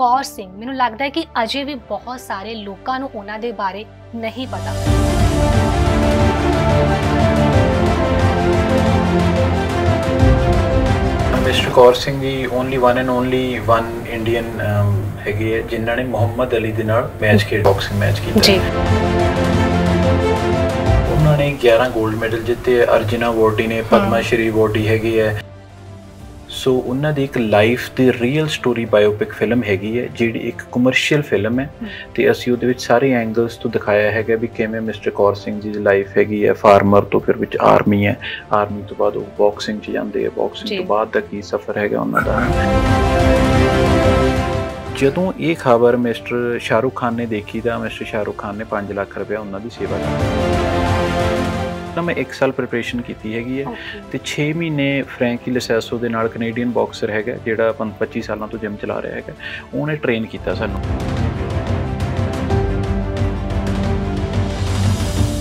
ਕੌਰ ਸਿੰਘ ਮੈਨੂੰ ਲੱਗਦਾ ਹੈ ਕਿ ਅਜੇ ਵੀ ਬਹੁਤ ਸਾਰੇ ਲੋਕਾਂ ਨੂੰ ਉਹਨਾਂ ਦੇ ਬਾਰੇ ਨਹੀਂ ਪਤਾ ਮਿਸਟਰ ਕੌਰ ਸਿੰਘ ਦੀ only one and only one Indian ਹੈਗੇ ਹੈ ਜਿਨ੍ਹਾਂ ਨੇ ਮੁਹੰਮਦ ਅਲੀ ਦੇ ਨਾਲ ਮੈਚ ਕੇ ਬਾਕਸਿੰਗ ਮੈਚ ਕੀਤਾ ਜੀ ਉਹਨਾਂ ਨੇ 11 골ਡ ਮੈਡਲ ਜਿੱਤੇ ਅਰਜਨਾ ਵੋਟੀ ਨੇ ਪਦਮਾ ਸ਼੍ਰੀ ਵੋਟੀ ਹੈਗੀ ਹੈ ਸੋ ਉਹਨਾਂ ਦੀ ਇੱਕ ਲਾਈਫ ਦੀ ਰੀਅਲ ਸਟੋਰੀ ਬਾਇਓਪਿਕ ਫਿਲਮ ਹੈਗੀ ਹੈ ਜਿਹੜੀ ਇੱਕ ਕਮਰਸ਼ੀਅਲ ਫਿਲਮ ਹੈ ਤੇ ਅਸੀਂ ਉਹਦੇ ਵਿੱਚ ਸਾਰੇ ਐਂਗਲਸ ਤੋਂ ਦਿਖਾਇਆ ਹੈਗਾ ਵੀ ਕਿਵੇਂ ਮਿਸਟਰ ਕੌਰ ਸਿੰਘ ਜੀ ਦੀ ਲਾਈਫ ਹੈਗੀ ਹੈ ਫਾਰਮਰ ਤੋਂ ਫਿਰ ਵਿੱਚ ਆਰਮੀ ਹੈ ਆਰਮੀ ਤੋਂ ਬਾਅਦ ਉਹ ਬਾਕਸਿੰਗ 'ਚ ਜਾਂਦੇ ਆ ਬਾਕਸਿੰਗ ਤੋਂ ਬਾਅਦ ਦਾ ਕੀ ਸਫ਼ਰ ਹੈਗਾ ਉਹਨਾਂ ਦਾ ਜਦੋਂ ਇਹ ਖਬਰ ਮਿਸਟਰ ਸ਼ਾਹਰੁਖ ਖਾਨ ਨੇ ਦੇਖੀ ਤਾਂ ਮਿਸਟਰ ਸ਼ਾਹਰੁਖ ਖਾਨ ਨੇ 5 ਲੱਖ ਰੁਪਏ ਉਹਨਾਂ ਦੀ ਸੇਵਾ ਕੀਤੀ ਤਾਂ ਮੈਂ 1 ਸਾਲ ਪ੍ਰੀਪਰੇਸ਼ਨ ਕੀਤੀ ਹੈਗੀ ਹੈ ਤੇ 6 ਮਹੀਨੇ ਫ੍ਰੈਂਕੀ ਲਸੈਸੋ ਦੇ ਨਾਲ ਕੈਨੇਡੀਅਨ ਬਾਕਸਰ ਹੈਗਾ ਜਿਹੜਾ 25 ਸਾਲਾਂ ਤੋਂ ਜਿਮ ਚਲਾ ਰਿਹਾ ਹੈਗਾ ਉਹਨੇ ਟ੍ਰੇਨ ਕੀਤਾ ਸਾਨੂੰ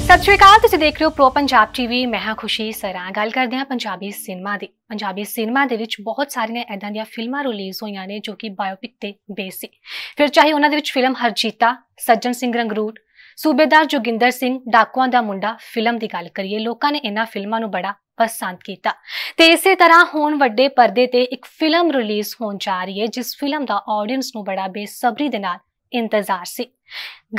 ਸਤਿ ਸ਼੍ਰੀ ਅਕਾਲ ਤੁਸੀਂ ਦੇਖ ਰਹੇ ਹੋ ਪ੍ਰੋ ਪੰਜਾਬ ਟੀਵੀ ਮੈਂ ਹਾਂ ਖੁਸ਼ੀ ਸਰਾ ਗੱਲ ਕਰਦੇ ਹਾਂ ਪੰਜਾਬੀ ਸਿਨੇਮਾ ਦੀ ਪੰਜਾਬੀ ਸਿਨੇਮਾ ਦੇ ਵਿੱਚ ਬਹੁਤ ਸਾਰੀਆਂ ਐਦਾਂ ਦੀਆਂ ਫਿਲਮਾਂ ਰਿਲੀਜ਼ ਹੋਈਆਂ ਨੇ ਜੋ ਕਿ ਬਾਇਓਪਿਕ ਤੇ ਬੇਸ ਸੀ ਫਿਰ ਚਾਹੇ ਉਹਨਾਂ ਦੇ ਵਿੱਚ ਫਿਲਮ ਹਰਜੀਤਾ ਸੱਜਣ ਸਿੰਘ ਰੰਗਰੂਟ ਸੂਬੇਦਾਰ ਜੋਗਿੰਦਰ ਸਿੰਘ ਡਾਕੂਆਂ ਦਾ ਮੁੰਡਾ ਫਿਲਮ ਦੀ ਗੱਲ ਕਰੀਏ ਲੋਕਾਂ ਨੇ ਇਹਨਾਂ ਫਿਲਮਾਂ ਨੂੰ ਬੜਾ ਪਸੰਦ ਕੀਤਾ ਤੇ ਇਸੇ ਤਰ੍ਹਾਂ ਹੁਣ ਵੱਡੇ ਪਰਦੇ ਤੇ ਇੱਕ ਫਿਲਮ ਰਿਲੀਜ਼ ਹੋਣ ਜਾ ਰਹੀ ਹੈ ਜਿਸ ਫਿਲਮ ਦਾ ਆਡੀਅנס ਨੂੰ ਬੜਾ ਬੇਸਬਰੀ ਦੇ ਨਾਲ ਇੰਤਜ਼ਾਰ ਸੀ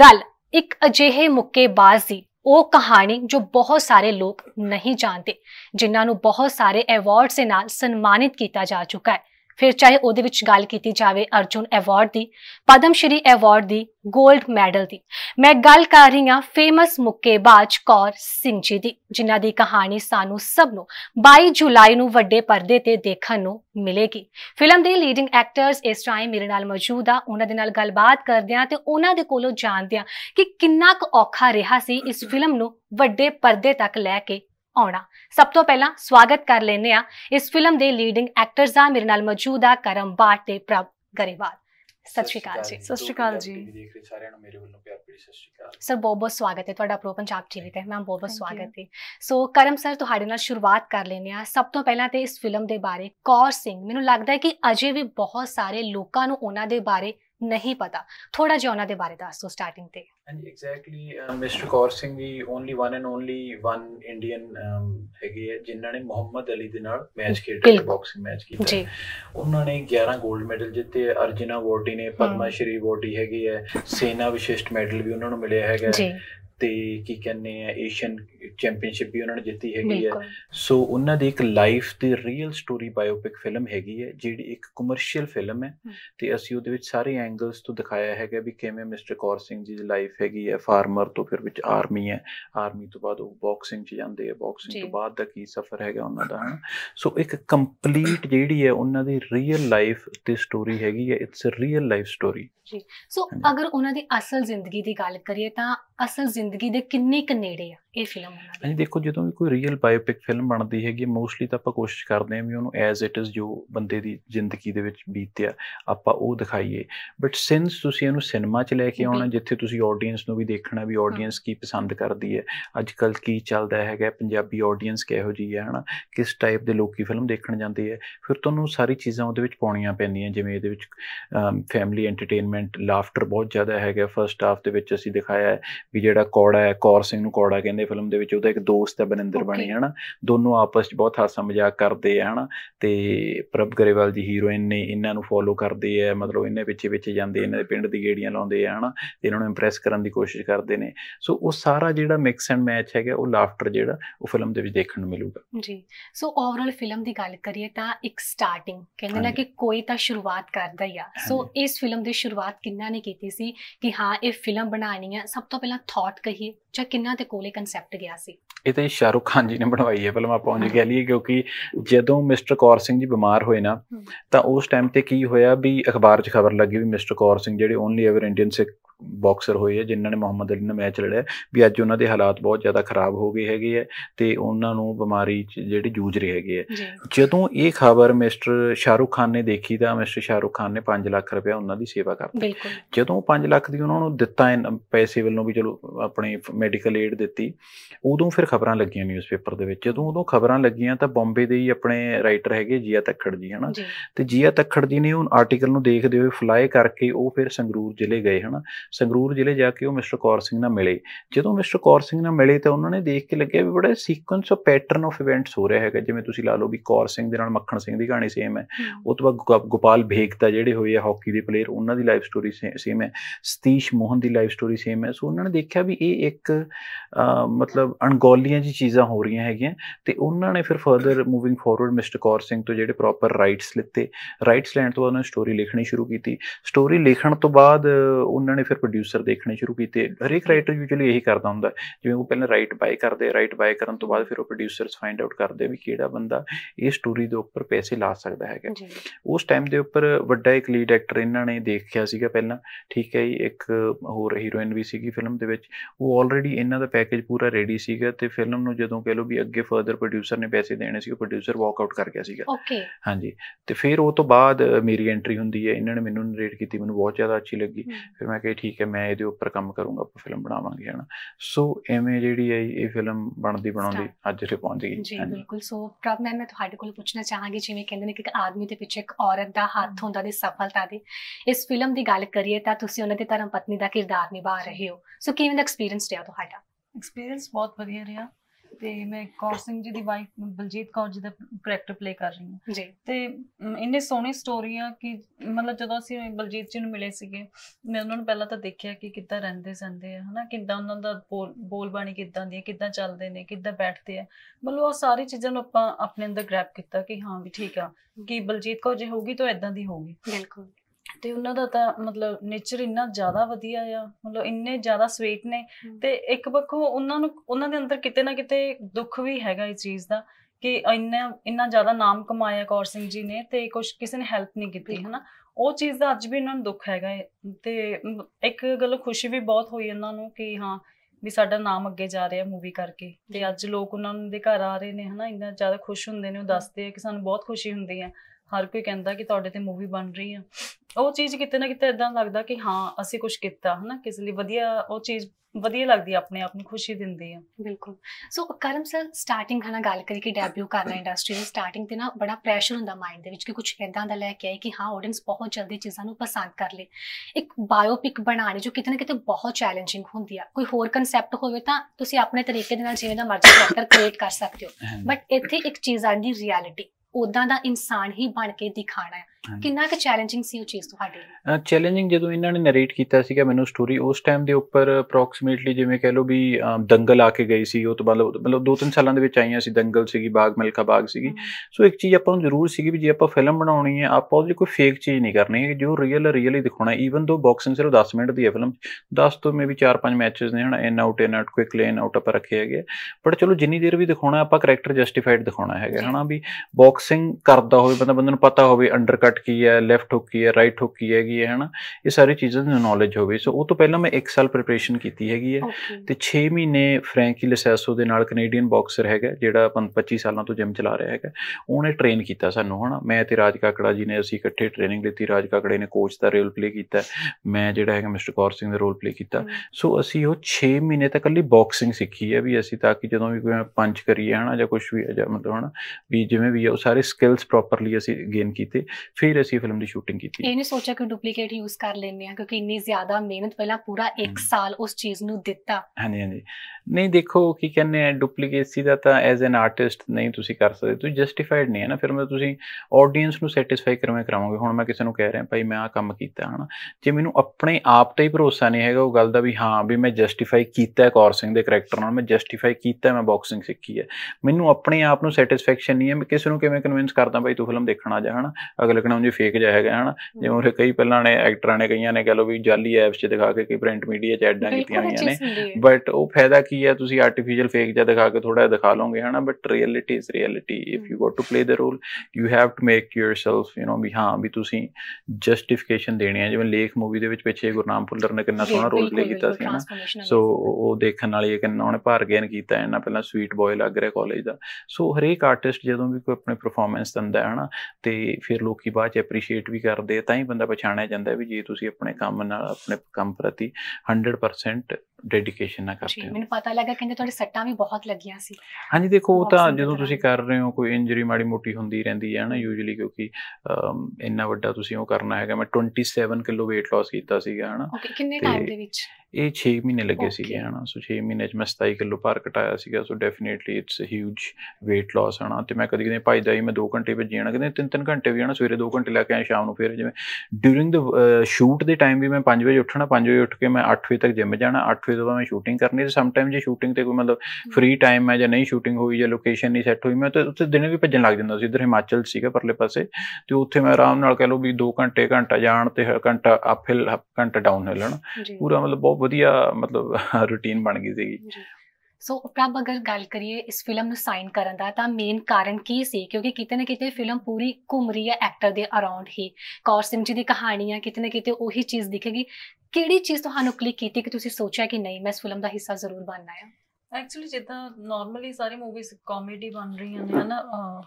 ਗੱਲ ਇੱਕ ਅਜਿਹੇ ਮੁੱਕੇਬਾਜ਼ ਦੀ ਉਹ ਕਹਾਣੀ ਜੋ ਬਹੁਤ ਸਾਰੇ ਲੋਕ ਨਹੀਂ ਜਾਣਦੇ ਜਿਨ੍ਹਾਂ ਨੂੰ ਬਹੁਤ ਸਾਰੇ ਅਵਾਰਡਸ ਦੇ ਨਾਲ ਸਨਮਾਨਿਤ ਕੀਤਾ ਜਾ ਚੁੱਕਾ ਹੈ ਫਿਰ ਚਾਹੇ ਉਹਦੇ ਵਿੱਚ ਗੱਲ ਕੀਤੀ ਜਾਵੇ ਅਰਜੁਨ ਅਵਾਰਡ ਦੀ ਪਦਮ ਸ਼੍ਰੀ ਅਵਾਰਡ ਦੀ 골ਡ ਮੈਡਲ ਦੀ ਮੈਂ ਗੱਲ ਕਰ ਰਹੀ ਹਾਂ ਫੇਮਸ ਮੁੱਕੇਬਾਜ਼ ਕੌਰ ਸਿੰਘ ਜੀ ਦੀ ਜਿਨ੍ਹਾਂ ਦੀ ਕਹਾਣੀ ਸਾਨੂੰ ਸਭ ਨੂੰ 22 ਜੁਲਾਈ ਨੂੰ ਵੱਡੇ ਪਰਦੇ ਤੇ ਦੇਖਣ ਨੂੰ ਮਿਲੇਗੀ ਫਿਲਮ ਦੇ ਲੀਡਿੰਗ ਐਕਟਰਸ ਇਸ ਟਾਈਮ ਮੇਰੇ ਨਾਲ ਮੌਜੂਦ ਆ ਉਹਨਾਂ ਦੇ ਨਾਲ ਗੱਲਬਾਤ ਕਰਦੇ ਆ ਤੇ ਉਹਨਾਂ ਦੇ ਕੋਲੋਂ ਜਾਣਦੇ ਆ ਕਿ ਕਿੰਨਾ ਕੁ ਔਖਾ ਰਿਹਾ ਸੀ ਇਸ ਫਿਲਮ ਨੂੰ ਵੱਡੇ ਪਰਦੇ ਤੱਕ ਲੈ ਕੇ ਆਉਣਾ ਸਭ ਤੋਂ ਪਹਿਲਾਂ ਸਵਾਗਤ ਕਰ ਲੈਨੇ ਆ ਇਸ ਫਿਲਮ ਦੇ ਲੀਡਿੰਗ ਐਕਟਰਸ ਆ ਮੇਰੇ ਨਾਲ ਮੌਜੂਦ ਆ ਕਰਮ ਬਾਟ ਤੇ ਪ੍ਰਭ ਗਰੇਵਾਲ ਸਤਿ ਸ਼੍ਰੀ ਅਕਾਲ ਜੀ ਸਤਿ ਸ਼੍ਰੀ ਅਕਾਲ ਜੀ ਦੇਖ ਰਹੇ ਸਾਰਿਆਂ ਨੂੰ ਮੇਰੇ ਵੱਲੋਂ ਪਿਆਰ ਭਰੀ ਸਤਿ ਸ਼੍ਰੀ ਅਕਾਲ ਸਰ ਬਹੁਤ ਬਹੁਤ ਸਵਾਗਤ ਹੈ ਤੁਹਾਡਾ ਪ੍ਰੋ ਪੰਜਾਬ ਟੀਵੀ ਤੇ ਮੈਂ ਬਹੁਤ ਬਹੁਤ ਸਵਾਗਤ ਹੈ ਸੋ ਕਰਮ ਸਰ ਤੁਹਾਡੇ ਨਾਲ ਸ਼ੁਰੂਆਤ ਕਰ ਲੈਨੇ ਆ ਸਭ ਤੋਂ ਪਹਿਲਾਂ ਤੇ ਇਸ ਫਿਲਮ ਦੇ ਬਾਰੇ ਕੌਰ ਸਿੰਘ ਮੈਨੂੰ ਲੱਗਦਾ ਹੈ ਕਿ ਅਜੇ ਵੀ ਬਹੁਤ ਸਾਰੇ ਲੋਕਾਂ ਨੂੰ ਉਹਨਾਂ ਦੇ ਬਾਰੇ ਨਹੀਂ ਪਤਾ ਥੋੜਾ ਜਿਹਾ ਉਹਨਾਂ ਦੇ ਬਾਰੇ ਦੱਸ ਦੋ ਸਟਾਰਟਿੰਗ ਤੇ ਹਾਂਜੀ ਐਗਜ਼ੈਕਟਲੀ ਮਿਸਟਰ ਕੌਰ ਸਿੰਘ ਵੀ only one and only one Indian ਹੈਗੇ ਆ ਜਿਨ੍ਹਾਂ ਨੇ ਮੁਹੰਮਦ ਅਲੀ ਦੇ ਨਾਲ ਮੈਚ ਖੇਡਿਆ ਬਾਕਸਿੰਗ ਮੈਚ ਕੀਤਾ ਜੀ ਉਹਨਾਂ ਨੇ 11 골ਡ ਮੈਡਲ ਜਿੱਤੇ ਅਰਜਨਾ ਵੋਟੀ ਨੇ ਪਦਮਾ ਸ਼੍ਰੀ ਵੋਟੀ ਹੈਗੀ ਹੈ ਸੇਨਾ ਵਿਸ਼ਿਸ਼ਟ ਮੈਡਲ ਵੀ ਉਹਨਾਂ ਨੂੰ ਮਿਲਿਆ ਹੈਗਾ ਜੀ ਤੇ ਕੀ ਕਹਿੰਦੇ ਆ ਏਸ਼ੀਅਨ ਚੈਂਪੀਅਨਸ਼ਿਪ ਵੀ ਉਹਨਾਂ ਨੇ ਜਿੱਤੀ ਹੈਗੀ ਹੈ ਸੋ ਉਹਨਾਂ ਦੀ ਇੱਕ ਲਾਈਫ ਦੀ ਰੀਅਲ ਸਟੋਰੀ ਬਾਇਓਪਿਕ ਫਿਲਮ ਹੈਗੀ ਹੈ ਜਿਹੜੀ ਇੱਕ ਕਮਰਸ਼ੀਅਲ ਫਿਲਮ ਹੈ ਤੇ ਅਸੀਂ ਉਹਦੇ ਵਿੱਚ ਸਾਰੇ ਐਂਗਲਸ ਤੋਂ ਦਿਖਾਇਆ ਹੈਗਾ ਵੀ ਕਿਵੇਂ ਮਿਸਟਰ ਕੌਰ ਸਿੰਘ ਜੀ ਦੀ ਲਾਈਫ ਹੈਗੀ ਹੈ ਫਾਰਮਰ ਤੋਂ ਫਿਰ ਵਿੱਚ ਆਰਮੀ ਹੈ ਆਰਮੀ ਤੋਂ ਬਾਅਦ ਉਹ ਬਾਕਸਿੰਗ 'ਚ ਜਾਂਦੇ ਹੈ ਬਾਕਸਿੰਗ ਤੋਂ ਬਾਅਦ ਦਾ ਕੀ ਸਫ਼ਰ ਹੈਗਾ ਉਹਨਾਂ ਦਾ ਸੋ ਇੱਕ ਕੰਪਲੀਟ ਜਿਹੜੀ ਹੈ ਉਹਨਾਂ ਦੀ ਰੀਅਲ ਲਾਈਫ ਤੇ ਸਟੋਰੀ ਹੈਗੀ ਹੈ it's a real life story ਜੀ ਸੋ ਅਗਰ ਉਹਨਾਂ ਦੀ ਅਸਲ ਜ਼ਿੰਦਗੀ ਦੀ ਗੱਲ ਕਰੀਏ ਤਾਂ ਅਸਲ ਜ਼ਿੰਦਗੀ ਦੇ ਕਿੰਨੇ ਕ ਨੇੜੇ ਆ ਇਹ ਫਿਲਮ ਹੈ ਦੀ ਦੇਖੋ ਜਦੋਂ ਵੀ ਕੋਈ ਰੀਅਲ ਬਾਇਓਪਿਕ ਫਿਲਮ ਬਣਦੀ ਹੈਗੀ ਮੋਸਟਲੀ ਤਾਂ ਆਪਾਂ ਕੋਸ਼ਿਸ਼ ਕਰਦੇ ਹਾਂ ਵੀ ਉਹਨੂੰ ਐਜ਼ ਇਟ ਇਜ਼ ਜੋ ਬੰਦੇ ਦੀ ਜ਼ਿੰਦਗੀ ਦੇ ਵਿੱਚ ਬੀਤਿਆ ਆਪਾਂ ਉਹ ਦਿਖਾਈਏ ਬਟ ਸਿੰਸ ਤੁਸੀਂ ਇਹਨੂੰ ਸਿਨੇਮਾ 'ਚ ਲੈ ਕੇ ਆਉਣਾ ਜਿੱਥੇ ਤੁਸੀਂ ਆਡੀਅנס ਨੂੰ ਵੀ ਦੇਖਣਾ ਵੀ ਆਡੀਅנס ਕੀ ਪਸੰਦ ਕਰਦੀ ਹੈ ਅੱਜ ਕੱਲ ਕੀ ਚੱਲਦਾ ਹੈਗਾ ਪੰਜਾਬੀ ਆਡੀਅנס ਕਿਹੋ ਜੀ ਹੈ ਹਨਾ ਕਿਸ ਟਾਈਪ ਦੇ ਲੋਕੀ ਫਿਲਮ ਦੇਖਣ ਜਾਂਦੇ ਹੈ ਫਿਰ ਤੁਹਾਨੂੰ ਸਾਰੀ ਚੀਜ਼ਾਂ ਉਹਦੇ ਵਿੱਚ ਪਾਉਣੀਆਂ ਪੈਂਦੀਆਂ ਜਿਵੇਂ ਇਹਦੇ ਵਿੱਚ ਫੈਮਿਲੀ ਐਂਟਰਟੇਨਮੈਂਟ ਲਾਫਟਰ ਬਹੁਤ ਜ਼ਿਆਦਾ ਹੈਗਾ ਫਰਸਟ ਹਾਫ ਦੇ ਵਿੱਚ ਅਸੀਂ ਦਿਖਾਇਆ ਵੀ ਜਿਹੜਾ ਕੋੜਾ ਹੈ ਕੌਰ ਸਿੰਘ ਨੂੰ ਕੋੜਾ ਕਹਿੰਦੇ ਨੇ ਫਿਲਮ ਦੇ ਵਿੱਚ ਉਹਦਾ ਇੱਕ ਦੋਸਤ ਹੈ ਬਨਿੰਦਰ ਬਾਣੀ ਹਨਾ ਦੋਨੋਂ ਆਪਸ ਵਿੱਚ ਬਹੁਤ ਹਾਸਾ ਮਜ਼ਾਕ ਕਰਦੇ ਆ ਹਨਾ ਤੇ ਪ੍ਰਭ ਗਰੇਵਾਲ ਜੀ ਹੀਰੋਇਨ ਨੇ ਇਹਨਾਂ ਨੂੰ ਫੋਲੋ ਕਰਦੇ ਆ ਮਤਲਬ ਇਹਨੇ ਪਿੱਛੇ ਪਿੱਛੇ ਜਾਂਦੇ ਇਹਨਾਂ ਦੇ ਪਿੰਡ ਦੀ ਗੇੜੀਆਂ ਲਾਉਂਦੇ ਆ ਹਨਾ ਇਹਨਾਂ ਨੂੰ ਇੰਪ੍ਰੈਸ ਕਰਨ ਦੀ ਕੋਸ਼ਿਸ਼ ਕਰਦੇ ਨੇ ਸੋ ਉਹ ਸਾਰਾ ਜਿਹੜਾ ਮਿਕਸ ਐਂਡ ਮੈਚ ਹੈਗਾ ਉਹ ਲਾਫਟਰ ਜਿਹੜਾ ਉਹ ਫਿਲਮ ਦੇ ਵਿੱਚ ਦੇਖਣ ਨੂੰ ਮਿਲੂਗਾ ਜੀ ਸੋ ਓਵਰਆਲ ਫਿਲਮ ਦੀ ਗੱਲ ਕਰੀਏ ਤਾਂ ਇੱਕ ਸਟਾਰਟਿੰਗ ਕਹਿੰਦੇ ਨੇ ਕਿ ਕੋਈ ਤਾਂ ਸ਼ੁਰੂਆਤ ਕਰਦਾ ਹੀ ਆ ਸੋ ਇਸ ਫਿਲਮ ਦੀ ਸ਼ੁਰੂਆਤ ਕਿੰਨਾ ਨੇ ਕੀਤੀ ਸੀ ਕਿ ਹਾਂ ਇਹ ਫਿਲਮ ਬਣਾਣੀ ਆ ਸਭ ਤੋਂ ਪਹਿਲਾਂ ਥਾਟ ਕਹੀਏ ਜਾਂ ਕਿੰਨਾ ਤੇ ਕੋਲੇ ਕਨਸ ਕਨਸੈਪਟ ਗਿਆ ਸੀ ਇਹ ਤਾਂ ਸ਼ਾਹਰੁਖ ਖਾਨ ਜੀ ਨੇ ਬਣਵਾਈ ਹੈ ਫਿਲਮ ਆਪਾਂ ਉਂਝ ਕਹਿ ਲਈਏ ਕਿਉਂਕਿ ਜਦੋਂ ਮਿਸਟਰ ਕੌਰ ਸਿੰਘ ਜੀ ਬਿਮਾਰ ਹੋਏ ਨਾ ਤਾਂ ਉਸ ਟਾਈਮ ਤੇ ਕੀ ਹੋਇਆ ਵੀ ਅਖਬਾਰ 'ਚ ਖਬਰ ਲੱਗੀ ਵੀ ਮਿਸਟਰ ਕੌਰ ਸਿੰਘ ਜਿਹੜੇ only ever Indian Sikh boxer ਹੋਏ ਆ ਜਿਨ੍ਹਾਂ ਨੇ ਮੁਹੰਮਦ ਅਲੀ ਨਾਲ ਮੈਚ ਲੜਿਆ ਵੀ ਅੱਜ ਉਹਨਾਂ ਦੇ ਹਾਲਾਤ ਬਹੁਤ ਜ਼ਿਆਦਾ ਖਰਾਬ ਹੋ ਗਏ ਹੈਗੇ ਆ ਤੇ ਉਹਨਾਂ ਨੂੰ ਬਿਮਾਰੀ ਜਿਹੜੀ ਜੂਝ ਰਹੇ ਹੈਗੇ ਆ ਜਦੋਂ ਇਹ ਖਬਰ ਮਿਸਟਰ ਸ਼ਾਹਰੁਖ ਖਾਨ ਨੇ ਦੇਖੀ ਤਾਂ ਮਿਸਟਰ ਸ਼ਾਹਰੁਖ ਖਾਨ ਨੇ 5 ਲੱਖ ਰੁਪਏ ਉਹਨਾਂ ਦੀ ਸੇਵਾ ਕਰਤੀ ਜਦੋਂ 5 ਲੱਖ ਦੀ ਉਹਨਾਂ ਨੂੰ ਦਿੱਤਾ ਪੈਸੇ ਵੱਲੋਂ ਵੀ ਚਲੋ ਆਪਣੇ ਮੈਡੀਕਲ ਏਡ ਦਿੱਤੀ ਉਦੋਂ ਫਿਰ ਖਬਰਾਂ ਲੱਗੀਆਂ ਨਿਊਜ਼ਪੇਪਰ ਦੇ ਵਿੱਚ ਜਦੋਂ ਉਦੋਂ ਖਬਰਾਂ ਲੱਗੀਆਂ ਤਾਂ ਬੰਬੇ ਦੇ ਹੀ ਆਪਣੇ ਰਾਈਟਰ ਹੈਗੇ ਜੀਆ ਤੱਖੜ ਜੀ ਹਨਾ ਤੇ ਜੀਆ ਤੱਖੜ ਜੀ ਨੇ ਉਹ ਆਰਟੀਕਲ ਨੂੰ ਦੇਖਦੇ ਹੋਏ ਫਲਾਈ ਕਰਕੇ ਉਹ ਫਿਰ ਸੰਗਰੂਰ ਜ਼ਿਲ੍ਹੇ ਗਏ ਹਨਾ ਸੰਗਰੂਰ ਜ਼ਿਲ੍ਹੇ ਜਾ ਕੇ ਉਹ ਮਿਸਟਰ ਕੌਰ ਸਿੰਘ ਨਾਲ ਮਿਲੇ ਜਦੋਂ ਮਿਸਟਰ ਕੌਰ ਸਿੰਘ ਨਾਲ ਮਿਲੇ ਤਾਂ ਉਹਨਾਂ ਨੇ ਦੇਖ ਕੇ ਲੱਗਿਆ ਵੀ ਬੜਾ sequence of pattern of events ਹੋ ਰਿਹਾ ਹੈਗਾ ਜਿਵੇਂ ਤੁਸੀਂ ਲਾ ਲਓ ਵੀ ਕੌਰ ਸਿੰਘ ਦੇ ਨਾਲ ਮੱਖਣ ਸਿੰਘ ਦੀ ਕਹਾਣੀ ਸੇਮ ਹੈ ਉਹ ਤੋਂ ਬਾਅਦ ਗੋਪਾਲ ਭੇਗਤਾ ਜਿਹੜੇ ਹੋਏ ਆ ਹਾਕੀ ਦੇ ਪਲੇਅਰ ਉਹਨਾਂ ਦੀ ਲਾਈਫ ਸਟੋਰੀ ਸੇਮ ਹੈ ਸਤੀਸ਼ ਮੋਹਨ ਦੀ ਲਾਈਫ ਸਟੋਰੀ ਸੇਮ ਹੈ ਸੋ ਉਹਨਾਂ ਨੇ ਦੇਖਿਆ ਵੀ ਇਹ ਇੱਕ ਮਤਲਬ ਅਣਗੌਲੀਆਂ ਜੀ ਚੀਜ਼ਾਂ ਹੋ ਰਹੀਆਂ ਹੈਗੀਆਂ ਤੇ ਉਹਨਾਂ ਨੇ ਫਿਰ further moving forward mister Kaur Singh ਤੋਂ ਜਿਹੜੇ ਪ੍ਰੋਪਰ ਰਾਈਟਸ ਲਿੱਤੇ ਰਾਈਟਸ ਲੈਣ ਤੋਂ ਬਾਅਦ ਉਹਨਾਂ ਨੇ ਸਟੋਰੀ ਲਿਖਣੀ ਸ਼ੁਰੂ ਕੀਤੀ ਸਟੋਰੀ ਲਿਖਣ ਤੋਂ ਬਾਅਦ ਉਹਨਾਂ ਨੇ ਫਿਰ ਪ੍ਰੋਡਿਊਸਰ ਦੇਖਣੇ ਸ਼ੁਰੂ ਕੀਤੇ ਹਰੇਕ ਰਾਈਟਰ ਯੂਜੂਲੀ ਇਹੀ ਕਰਦਾ ਹੁੰਦਾ ਜਿਵੇਂ ਉਹ ਪਹਿਲਾਂ ਰਾਈਟ ਬਾਈ ਕਰਦੇ ਰਾਈਟ ਬਾਈ ਕਰਨ ਤੋਂ ਬਾਅਦ ਫਿਰ ਉਹ ਪ੍ਰੋਡਿਊਸਰਸ ਫਾਈਂਡ ਆਊਟ ਕਰਦੇ ਵੀ ਕਿਹੜਾ ਬੰਦਾ ਇਹ ਸਟੋਰੀ ਦੇ ਉੱਪਰ ਪੈਸੇ ਲਾ ਸਕਦਾ ਹੈਗਾ ਉਸ ਟਾਈਮ ਦੇ ਉੱਪਰ ਵੱਡਾ ਇੱਕ ਲੀਡ ਐਕਟਰ ਇਹਨਾਂ ਨੇ ਦੇਖਿਆ ਸੀਗਾ ਪਹਿਲਾਂ ਠੀਕ ਹੈ ਜੀ ਇੱਕ ਹੋਰ ਹੀਰੋਇਨ ਵੀ ਸੀਗੀ ਫਿਲਮ ਦੇ ਵਿੱਚ ਉਹ ਆਲਰੇਡੀ ਇਹਨਾਂ ਦਾ ਪੈਕੇਜ ਪੂਰਾ ਰੈਡੀ ਸੀਗਾ ਤੇ ਫਿਲਮ ਨੂੰ ਜਦੋਂ ਕਹ ਲੋ ਵੀ ਅੱਗੇ ਫਰਦਰ ਪ੍ਰੋਡਿਊਸਰ ਨੇ ਪੈਸੇ ਦੇਣੇ ਸੀ ਉਹ ਪ੍ਰੋਡਿਊਸਰ ਵਾਕ ਆਊਟ ਕਰ ਗਿਆ ਸੀਗਾ ਓਕੇ ਹਾਂਜੀ ਤੇ ਫਿਰ ਉਹ ਤੋਂ ਬਾਅਦ ਮੇਰੀ ਐਂਟਰੀ ਹੁੰਦੀ ਹੈ ਇਹਨਾਂ ਨੇ ਮੈਨੂੰ ਨਰੇਟ ਕੀਤੀ ਮੈਨੂੰ ਬਹੁਤ ਜ਼ਿਆਦਾ ਅੱਛੀ ਲੱਗੀ ਫਿਰ ਮੈਂ ਕਿਹਾ ਠੀਕ ਹੈ ਮੈਂ ਇਹਦੇ ਉੱਪਰ ਕੰਮ ਕਰੂੰਗਾ ਆਪਾਂ ਫਿਲਮ ਬਣਾਵਾਂਗੇ ਹਨ ਸੋ ਐਵੇਂ ਜਿਹੜੀ ਹੈ ਇਹ ਫਿਲਮ ਬਣਦੀ ਬਣਾਉਂਦੀ ਅੱਜ ਤੇ ਪਹੁੰਚ ਗਈ ਜੀ ਬਿਲਕੁਲ ਸੋ ਪ੍ਰਭ ਮੈਂ ਤੁਹਾਡੇ ਕੋਲ ਪੁੱਛਣਾ ਚਾਹਾਂਗੀ ਜਿਵੇਂ ਕਹਿੰਦੇ ਨੇ ਕਿ ਇੱਕ ਆਦਮੀ ਦੇ ਪਿੱਛੇ ਇੱਕ ਔਰਤ ਦਾ ਹੱਥ ਹੁੰਦਾ ਦੀ ਸਫਲਤਾ ਦੀ ਇਸ ਫਿਲਮ ਦੀ ਗੱਲ ਕਰੀਏ ਤਾਂ ਤੁਸੀਂ ਉਹਨਾਂ ਦੇ ਧਰਮ ਪਤਨੀ ਦਾ ਕਿਰਦਾਰ ਨਿਭਾ ਰਹੇ ਹੋ ਸੋ ਕਿਵੇਂ ਦਾ ਐਕਸਪੀਰੀਅੰਸ ਰਿਹਾ ਤੁਹਾਡਾ ਐਕਸਪੀਰੀਅੰਸ ਬਹੁਤ ਵਧੀਆ ਰਿਹਾ ਤੇ ਮੈਂ ਕੌਰ ਸਿੰਘ ਜੀ ਦੀ ਵਾਈਫ ਬਲਜੀਤ ਕੌਰ ਜੀ ਦਾ ਕੈਰੈਕਟਰ ਪਲੇ ਕਰ ਰਹੀ ਹਾਂ ਜੀ ਤੇ ਇੰਨੇ ਸੋਹਣੀ ਸਟੋਰੀਆਂ ਕਿ ਮਤਲਬ ਜਦੋਂ ਅਸੀਂ ਬਲਜੀਤ ਜੀ ਨੂੰ ਮਿਲੇ ਸੀਗੇ ਮੈਂ ਉਹਨਾਂ ਨੂੰ ਪਹਿਲਾਂ ਤਾਂ ਦੇਖਿਆ ਕਿ ਕਿੱਦਾਂ ਰਹਿੰਦੇ ਸੰਦੇ ਆ ਹਨਾ ਕਿੱਦਾਂ ਉਹਨਾਂ ਦਾ ਬੋਲ ਬਾਣੀ ਕਿੱਦਾਂ ਦੀ ਹੈ ਕਿੱਦਾਂ ਚੱਲਦੇ ਨੇ ਕਿੱਦਾਂ ਬੈਠਦੇ ਆ ਮਤਲਬ ਉਹ ਸਾਰੀ ਚੀਜ਼ਾਂ ਨੂੰ ਆਪਾਂ ਆਪਣੇ ਅੰਦਰ ਗ੍ਰੈਬ ਕੀਤਾ ਕਿ ਹਾਂ ਵੀ ਠੀਕ ਆ ਕਿ ਬਲਜੀਤ ਕੌਰ ਜੇ ਹੋਗੀ ਤਾਂ ਇਦਾਂ ਦੀ ਹੋਗੀ ਬਿਲਕੁਲ ਤੇ ਉਹਨਾਂ ਦਾ ਤਾਂ ਮਤਲਬ ਨੇਚਰ ਇੰਨਾ ਜ਼ਿਆਦਾ ਵਧੀਆ ਆ ਮਤਲਬ ਇੰਨੇ ਜ਼ਿਆਦਾ ਸਵੀਟ ਨੇ ਤੇ ਇੱਕ ਪੱਖੋਂ ਉਹਨਾਂ ਨੂੰ ਉਹਨਾਂ ਦੇ ਅੰਦਰ ਕਿਤੇ ਨਾ ਕਿਤੇ ਦੁੱਖ ਵੀ ਹੈਗਾ ਇਸ ਚੀਜ਼ ਦਾ ਕਿ ਇੰਨਾ ਇੰਨਾ ਜ਼ਿਆਦਾ ਨਾਮ ਕਮਾਇਆ ਕੌਰ ਸਿੰਘ ਜੀ ਨੇ ਤੇ ਕੁਝ ਕਿਸੇ ਨੇ ਹੈਲਪ ਨਹੀਂ ਕੀਤੀ ਹਨਾ ਉਹ ਚੀਜ਼ ਦਾ ਅੱਜ ਵੀ ਉਹਨਾਂ ਨੂੰ ਦੁੱਖ ਹੈਗਾ ਤੇ ਇੱਕ ਗੱਲ ਖੁਸ਼ੀ ਵੀ ਬਹੁਤ ਹੋਈ ਇਹਨਾਂ ਨੂੰ ਕਿ ਹਾਂ ਵੀ ਸਾਡਾ ਨਾਮ ਅੱਗੇ ਜਾ ਰਿਹਾ ਮੂਵੀ ਕਰਕੇ ਤੇ ਅੱਜ ਲੋਕ ਉਹਨਾਂ ਦੇ ਘਰ ਆ ਰਹੇ ਨੇ ਹਨਾ ਇੰਨਾ ਜ਼ਿਆਦਾ ਖੁਸ਼ ਹੁੰਦੇ ਨੇ ਉਹ ਦੱਸਦੇ ਆ ਕਿ ਸਾਨੂੰ ਬਹੁਤ ਖੁਸ਼ੀ ਹੁੰਦੀ ਹੈ ਹਰ ਕੋਈ ਕਹਿੰਦਾ ਕਿ ਤੁਹਾਡੇ ਤੇ ਮੂਵੀ ਬਣ ਰਹੀ ਆ ਉਹ ਚੀਜ਼ ਕਿਤੇ ਨਾ ਕਿਤੇ ਇਦਾਂ ਲੱਗਦਾ ਕਿ ਹਾਂ ਅਸੀਂ ਕੁਝ ਕੀਤਾ ਹਨਾ ਕਿਸੇ ਲਈ ਵਧੀਆ ਉਹ ਚੀਜ਼ ਵਧੀਆ ਲੱਗਦੀ ਆਪਣੇ ਆਪ ਨੂੰ ਖੁਸ਼ੀ ਦਿੰਦੀ ਆ ਬਿਲਕੁਲ ਸੋ ਕਰਮ ਸਰ ਸਟਾਰਟਿੰਗ ਹਨਾ ਗੱਲ ਕਰੀ ਕਿ ਡੈਬਿਊ ਕਰਨਾ ਇੰਡਸਟਰੀ ਦੇ ਸਟਾਰਟਿੰਗ ਤੇ ਨਾ ਬੜਾ ਪ੍ਰੈਸ਼ਰ ਹੁੰਦਾ ਮਾਈਂਡ ਦੇ ਵਿੱਚ ਕਿ ਕੁਝ ਇਦਾਂ ਦਾ ਲੈ ਕੇ ਆਏ ਕਿ ਹਾਂ ਆਡੀਅנס ਬਹੁਤ ਜਲਦੀ ਚੀਜ਼ਾਂ ਨੂੰ ਪਸੰਦ ਕਰ ਲੇ ਇੱਕ ਬਾਇਓਪਿਕ ਬਣਾਣੀ ਜੋ ਕਿਤੇ ਨਾ ਕਿਤੇ ਬਹੁਤ ਚੈਲੰਜਿੰਗ ਹੁੰਦੀ ਆ ਕੋਈ ਹੋਰ ਕਨਸੈਪਟ ਹੋਵੇ ਤਾਂ ਤੁਸੀਂ ਆਪਣੇ ਤਰੀਕੇ ਦੇ ਨਾਲ ਜਿਵੇਂ ਦਾ ਮਰਜ਼ੀ ਕੈਰੈਕਟਰ ਕ੍ਰੀਏਟ ਕਰ ਸਕਦੇ ਹੋ ਬਟ ਇੱਥੇ ਇੱਕ ਚੀਜ਼ ਆਂਦੀ ਰਿਐਲਿਟੀ ਉਦਾਂ ਦਾ ਇਨਸਾਨ ਹੀ ਬਣ ਕੇ ਦਿਖਾਣਾ ਹੈ ਕਿੰਨਾ ਕੁ ਚੈਲੰਜਿੰਗ ਸੀ ਉਹ ਚੀਜ਼ ਤੁਹਾਡੇ ਲਈ ਚੈਲੰਜਿੰਗ ਜਦੋਂ ਇਹਨਾਂ ਨੇ ਨਰੇਟ ਕੀਤਾ ਸੀਗਾ ਮੈਨੂੰ ਸਟੋਰੀ ਉਸ ਟਾਈਮ ਦੇ ਉੱਪਰ ਅਪਰੋਕਸੀਮੇਟਲੀ ਜਿਵੇਂ ਕਹਿ ਲਓ ਵੀ ਦੰਗਲ ਆ ਕੇ ਗਈ ਸੀ ਉਹ ਤੋਂ ਮਤਲਬ ਮਤਲਬ 2-3 ਸਾਲਾਂ ਦੇ ਵਿੱਚ ਆਈਆਂ ਸੀ ਦੰਗਲ ਸੀਗੀ ਬਾਗ ਮਿਲਖਾ ਬਾਗ ਸੀਗੀ ਸੋ ਇੱਕ ਚੀਜ਼ ਆਪਾਂ ਨੂੰ ਜ਼ਰੂਰ ਸੀਗੀ ਵੀ ਜੇ ਆਪਾਂ ਫਿਲਮ ਬਣਾਉਣੀ ਹੈ ਆਪਾਂ ਉਹਦੇ ਕੋਈ ਫੇਕ ਚੀਜ਼ ਨਹੀਂ ਕਰਨੀ ਹੈ ਜੋ ਰੀਅਲ ਰੀਅਲ ਹੀ ਦਿਖਾਉਣਾ ਈਵਨ ਦੋ ਬਾਕਸਿੰਗ ਸਿਰਫ 10 ਮਿੰਟ ਦੀ ਹੈ ਫਿਲਮ 10 ਤੋਂ ਮੇਬੀ 4-5 ਮੈਚਸ ਨੇ ਹਨਾ in out in out quick lane out ਆਪਾਂ ਰੱਖੇ ਹੈਗੇ ਪਰ ਚਲੋ ਜਿੰਨੀ ਦੇਰ ਵੀ ਦਿਖਾਉਣਾ ਆਪਾਂ ਕੈਰੈਕਟਰ ਜਸਟੀਫਾਈਡ ਦਿਖਾਉਣਾ ਹੈਗਾ ਹਨਾ ਵੀ ਬਾਕਸਿੰਗ ਕਰਦਾ ਹੋਵੇ ਬੰਦਾ ਬੰਦੇ ਨੂੰ ਪਤਾ ਹੋਵੇ ਅੰਡਰ ਕੱਟ ਕੀ ਹੈ ਲੈਫਟ ਹੁੱਕ ਕੀ ਹੈ ਰਾਈਟ ਹੁੱਕ ਕੀ ਹੈਗੀ ਹੈ ਹਨਾ ਇਹ ਸਾਰੀ ਚੀਜ਼ਾਂ ਦੀ ਨੌਲੇਜ ਹੋਵੇ ਸੋ ਉਹ ਤੋਂ ਪਹਿਲਾਂ ਮੈਂ 1 ਸਾਲ ਪ੍ਰੈਪਰੇਸ਼ਨ ਕੀਤੀ ਹੈਗੀ ਹੈ ਤੇ 6 ਮਹੀਨੇ ਫ੍ਰੈਂਕੀ ਲਸੈਸੋ ਦੇ ਨਾਲ ਕੈਨੇਡੀਅਨ ਬਾਕਸਰ ਹੈਗਾ ਜਿਹੜਾ 25 ਸਾਲਾਂ ਤੋਂ ਜਿਮ ਚਲਾ ਰਿਹਾ ਹੈਗਾ ਉਹਨੇ ਟ੍ਰੇਨ ਕੀਤਾ ਸਾਨੂੰ ਹਨਾ ਮੈਂ ਤੇ ਰਾਜ ਕਾਕੜਾ ਜੀ ਨੇ ਅਸੀਂ ਇਕੱਠੇ ਟ੍ਰੇਨਿੰਗ ਲਈ ਰਾਜ ਕਾਕੜੇ ਨੇ ਕੋਚ ਦਾ ਰੋਲ ਪਲੇ ਕੀਤਾ ਮੈਂ ਜਿਹੜਾ ਹੈਗਾ ਮਿਸਟਰ ਕੌਰ ਸਿੰਘ ਦਾ ਰੋਲ ਪਲੇ ਕੀਤਾ ਸੋ ਅਸੀਂ ਉਹ 6 ਮਹੀਨੇ ਤੱਕ ਲਈ ਬਾਕਸਿੰਗ ਸਿੱਖੀ ਹੈ ਵੀ ਅਸੀਂ ਤਾਂ ਕਿ ਜਦੋਂ ਵੀ ਕੋਈ ਪੰਚ ਕਰੀਏ ਹਨਾ ਜਾਂ ਕੁਝ ਵੀ ਮਤਲਬ ਹਨਾ ਵੀ ਜਿਵੇਂ ਵੀ ਉਹ ਸਾਰੇ ਸਕਿੱਲਸ ਪ੍ਰੋਪਰਲੀ ਅਸੀਂ ਗੇਨ ਕੀਤੇ ਫਿਰ ਅਸੀਂ ਫਿਲਮ ਦੀ ਸ਼ੂਟਿੰਗ ਕੀਤੀ ਇਹ ਨਹੀਂ ਸੋਚਿਆ ਕਿ ਡੁਪਲੀਕੇਟ ਯੂਜ਼ ਕਰ ਲੈਣੇ ਆ ਕਿਉਂਕਿ ਇੰਨੀ ਜ਼ਿਆਦਾ ਮਿਹਨਤ ਪਹਿਲਾਂ ਪੂਰਾ 1 ਸਾਲ ਉਸ ਚੀਜ਼ ਨੂੰ ਦਿੱਤਾ ਹਾਂਜੀ ਹਾਂਜੀ ਨਹੀਂ ਦੇਖੋ ਕੀ ਕਹਿੰਦੇ ਆ ਡੁਪਲੀਕੇਸੀ ਦਾ ਤਾਂ ਐਜ਼ ਐਨ ਆਰਟਿਸਟ ਨਹੀਂ ਤੁਸੀਂ ਕਰ ਸਕਦੇ ਤੁਸੀਂ ਜਸਟੀਫਾਈਡ ਨਹੀਂ ਹੈ ਨਾ ਫਿਰ ਮੈਂ ਤੁਸੀਂ ਆਡੀਅנס ਨੂੰ ਸੈਟੀਸਫਾਈ ਕਰਵੇਂ ਕਰਾਉਂਗੇ ਹੁਣ ਮੈਂ ਕਿਸੇ ਨੂੰ ਕਹਿ ਰਿਹਾ ਭਾਈ ਮੈਂ ਆ ਕੰਮ ਕੀਤਾ ਹਨ ਜੇ ਮੈਨੂੰ ਆਪਣੇ ਆਪ ਤੇ ਹੀ ਭਰੋਸਾ ਨਹੀਂ ਹੈਗਾ ਉਹ ਗੱਲ ਦਾ ਵੀ ਹਾਂ ਵੀ ਮੈਂ ਜਸਟੀਫਾਈ ਕੀਤਾ ਹੈ ਕੌਰ ਸਿੰਘ ਦੇ ਕੈਰੈਕਟਰ ਨਾਲ ਮੈਂ ਜਸਟੀਫਾਈ ਕੀਤਾ ਮੈਂ ਬਾਕਸਿੰਗ ਸਿੱਖੀ ਹੈ ਮੈਨੂੰ ਆਪਣੇ ਆਪ ਨੂੰ ਸੈਟੀਸਫੈਕਸ਼ਨ ਨਹੀਂ ਹੈ ਮੈਂ ਕਿਸੇ ਨੂੰ ਕਿਵੇਂ ਕਨਵਿੰਸ ਕਰਦਾ ਭਾਈ ਤੂੰ ਫਿਲਮ ਦੇਖਣ ਆ ਜਾ ਹਨ ਅਗਲੇ ਕਿਨਾਂ ਜੀ ਫੇਕ ਜਾ ਹੈਗਾ ਹਨ ਜਿਵੇਂ ਉਹ ਕਈ ਪਹਿਲਾਂ ਨੇ ਐਕਟਰਾਂ ਨੇ ਕਈਆਂ ਨੇ ਕਹ ਲੋ ਵੀ ਜਾਲੀ ਐਪਸ 'ਚ ਦਿਖਾ ਕੇ ਕਿ ਪ੍ਰਿੰਟ ਮੀਡੀਆ 'ਚ ਐਡਾਂ ਕੀਤੀਆਂ ਹੋਈਆਂ ਨੇ ਬਟ ਉਹ ਫਾਇਦਾ ਕੀ ਕੀ ਹੈ ਤੁਸੀਂ ਆਰਟੀਫੀਸ਼ੀਅਲ ਫੇਕ ਜਿਹਾ ਦਿਖਾ ਕੇ ਥੋੜਾ ਦਿਖਾ ਲਓਗੇ ਹਨਾ but reality is reality if you got to play the role you have to make yourself you know ਵੀ ਹਾਂ ਵੀ ਤੁਸੀਂ ਜਸਟੀਫਿਕੇਸ਼ਨ ਦੇਣੀ ਹੈ ਜਿਵੇਂ ਲੇਖ ਮੂਵੀ ਦੇ ਵਿੱਚ ਪਿੱਛੇ ਗੁਰਨਾਮ ਭੁੱਲਰ ਨੇ ਕਿੰਨਾ ਸੋਹਣਾ ਰੋਲ ਪਲੇ ਕੀਤਾ ਸੀ ਹਨਾ ਸੋ ਉਹ ਦੇਖਣ ਵਾਲੀ ਕਿੰਨਾ ਉਹਨੇ ਭਾਰ ਗੇਨ ਕੀਤਾ ਇਹਨਾਂ ਪਹਿਲਾਂ ਸਵੀਟ ਬॉय ਲੱਗ ਰਿਹਾ ਕਾਲਜ ਦਾ ਸੋ ਹਰੇਕ ਆਰਟਿਸਟ ਜਦੋਂ ਵੀ ਕੋਈ ਆਪਣੇ ਪਰਫਾਰਮੈਂਸ ਦਿੰਦਾ ਹੈ ਹਨਾ ਤੇ ਫਿਰ ਲੋਕੀ ਬਾਅਦ ਚ ਐਪਰੀਸ਼ੀਏਟ ਵੀ ਕਰਦੇ ਤਾਂ ਹੀ ਬੰਦਾ ਪਛਾਣਿਆ ਜਾਂਦਾ ਵੀ ਜੇ ਤੁਸੀਂ ਆਪਣੇ ਕੰਮ ਨਾਲ ਆਪਣੇ ਕੰਮ ਪ੍ਰਤੀ 100% ਡੈਡੀਕੇਸ਼ਨ ਨਾਲ ਕਰਦੇ ਹੋ ਪਤਾ ਲੱਗਾ ਕਹਿੰਦੇ ਤੁਹਾਡੇ ਸੱਟਾਂ ਵੀ ਬਹੁਤ ਲੱਗੀਆਂ ਸੀ ਹਾਂਜੀ ਦੇਖੋ ਉਹ ਤਾਂ ਜਦੋਂ ਤੁਸੀਂ ਕਰ ਰਹੇ ਹੋ ਕੋਈ ਇੰਜਰੀ ਮਾੜੀ ਮੋਟੀ ਹੁੰਦੀ ਰਹਿੰਦੀ ਹੈ ਨਾ ਯੂਜੂਲੀ ਕਿਉਂਕਿ ਇੰਨਾ ਵੱਡਾ ਤੁਸੀਂ ਉਹ ਕਰਨਾ ਹੈਗਾ ਮੈਂ 27 ਕਿਲੋ weight loss ਕੀਤਾ ਸੀਗਾ ਹਨਾ ਕਿੰਨੇ ਟਾਈਮ ਦੇ ਵਿੱਚ ਇਹ 6 ਮਹੀਨੇ ਲੱਗੇ ਸੀਗੇ ਹਨਾ ਸੋ 6 ਮਹੀਨੇ ਚ ਮੈਂ 27 ਕਿਲੋ ਪਾਰ ਘਟਾਇਆ ਸੀਗਾ so definitely it's a huge weight loss ਹਨਾ ਤੇ ਮੈਂ ਕਦੀ ਕਦੇ ਭੱਜਦਾ ਹੀ ਮੈਂ 2 ਘੰਟੇ ਭੱਜਿਆ ਜਾਣਾ ਕਹਿੰਦੇ 3-3 ਘੰਟੇ ਵੀ ਹਨਾ ਸਵੇਰੇ 2 ਘੰਟੇ ਲਾ ਕੇ ਆਇਆ ਸ਼ਾਮ ਨੂੰ ਫੇਰ ਜਿਵੇਂ ਡਿਊਰਿੰਗ ਦ ਸ਼ੂਟ ਦੇ ਟਾਈਮ ਵੀ ਮੈਂ 5 ਵਜੇ ਉੱਠਣਾ 5 ਵਜੇ ਉੱਠ ਕੇ ਮੈਂ 8 ਵਜੇ ਤੱਕ ਜਿਮ ਜਾਣਾ 8 ਵਜੇ ਤੋਂ ਬਾਅਦ ਮੈਂ ਸ਼ੂਟਿੰਗ ਕਰਨੀ ਤੇ ਟਾਈਮ ਟਾਈਮ ਜੇ ਸ਼ੂਟਿੰਗ ਤੇ ਕੋਈ ਮਤਲਬ ਫ੍ਰੀ ਟਾਈਮ ਹੈ ਜਾਂ ਨਹੀਂ ਸ਼ੂਟਿੰਗ ਹੋਈ ਜਾਂ ਲੋਕੇਸ਼ਨ ਨਹੀਂ ਸੈੱਟ ਹੋਈ ਮੈਂ ਤਾਂ ਉੱਥੇ ਦਿਨੇ ਵੀ ਭੱਜਣ ਲੱਗ ਜਾਂਦਾ ਸੀ ਇਧਰ ਹਿਮਾਚਲ ਸੀਗਾ ਪਰਲੇ ਪਾਸੇ ਤੇ ਉੱਥੇ ਮੈਂ ਆਰਾਮ ਨਾਲ ਕਹ ਲਓ ਵੀ 2 ਘੰਟੇ ਘੰਟਾ ਜਾਣ ਤੇ ਘੰਟਾ ਅਪਹਿਲ ਘੰਟਾ ਡਾਊਨ ਹਨ ਪੂਰਾ ਮਤਲਬ ਬਹੁਤ ਵਧੀਆ ਮਤਲਬ ਰੁਟੀਨ ਬਣ ਗਈ ਸੀਗੀ ਸੋ ਪ੍ਰਭ ਅਗਰ ਗੱਲ ਕਰੀਏ ਇਸ ਫਿਲਮ ਨੂੰ ਸਾਈਨ ਕਰਨ ਦਾ ਤਾਂ ਮੇਨ ਕਾਰਨ ਕੀ ਸੀ ਕਿਉਂਕਿ ਕਿਤੇ ਨਾ ਕਿਤੇ ਫਿਲਮ ਪੂਰੀ ਘੁੰਮ ਰਹੀ ਹੈ ਐਕਟਰ ਦੇ ਅਰਾਊਂਡ ਹੀ ਕੌਰ ਸਿੰਘ ਜੀ ਦੀ ਕਹਾਣੀ ਆ ਕਿਤੇ ਨਾ ਕਿਤੇ ਉਹੀ ਚੀਜ਼ ਦਿਖੇਗੀ ਕਿਹੜੀ ਚੀਜ਼ ਤੁਹਾਨੂੰ ਕਲਿੱਕ ਕੀਤੀ ਕਿ ਤੁਸੀਂ ਸੋਚਿਆ ਕਿ ਨਹੀਂ ਮੈਂ ਇਸ ਫਿਲਮ ਦਾ ਹਿੱਸਾ ਜ਼ਰੂਰ ਬਣਨਾ ਹੈ ਐਕਚੁਅਲੀ ਜਿੱਦਾਂ ਨਾਰਮਲੀ ਸਾਰੀ ਮੂਵੀਜ਼ ਕਾਮੇਡੀ ਬਣ ਰਹੀਆਂ ਨੇ ਹਨਾ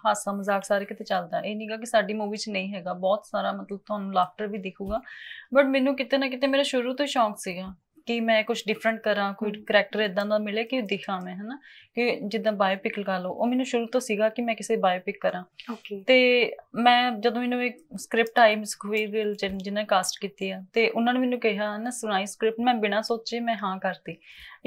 ਹਾਸਾ ਮਜ਼ਾਕ ਸਾਰੇ ਕਿਤੇ ਚੱਲਦਾ ਇਹ ਨਹੀਂਗਾ ਕਿ ਸਾਡੀ ਮੂਵੀ 'ਚ ਨਹੀਂ ਹੈਗਾ ਬਹੁਤ ਸਾਰਾ ਮਤਲਬ ਤੁਹਾਨੂੰ ਲਾਫਟਰ ਵੀ ਦਿਖੂਗਾ ਬਟ ਮੈਨੂੰ ਕਿਤੇ ਨਾ ਕਿਤੇ ਮੇਰਾ ਸ਼ੁਰੂ ਤੋਂ ਸ਼ੌਂਕ ਸੀਗਾ ਕਿ ਮੈਂ ਕੁਝ ਡਿਫਰੈਂਟ ਕਰਾਂ ਕੋਈ ਕੈਰੈਕਟਰ ਇਦਾਂ ਦਾ ਮਿਲੇ ਕਿ ਦਿਖਾਂ ਮੈਂ ਹਨਾ ਕਿ ਜਿੱਦਾਂ ਬਾਇਓਪਿਕ ਲਗਾ ਲਓ ਉਹ ਮੈਨੂੰ ਸ਼ੁਰੂ ਤੋਂ ਸੀਗਾ ਕਿ ਮੈਂ ਕਿਸੇ ਬਾਇਓਪਿਕ ਕਰਾਂ ਤੇ ਮੈਂ ਜਦੋਂ ਮੈਨੂੰ ਇੱਕ ਸਕ੍ਰਿਪਟ ਆਈ ਮਿਸ ਜਿਹਨਾਂ ਜਿਹਨੇ ਕਾਸਟ ਕੀਤੀ ਆ ਤੇ ਉਹਨਾਂ ਨੇ ਮੈਨੂੰ ਕਿਹਾ ਨਾ ਸੁਣਾਈ ਸਕ੍ਰਿਪਟ ਮੈਂ ਬਿਨਾਂ ਸੋਚੇ ਮੈਂ ਹਾਂ ਕਰਤੀ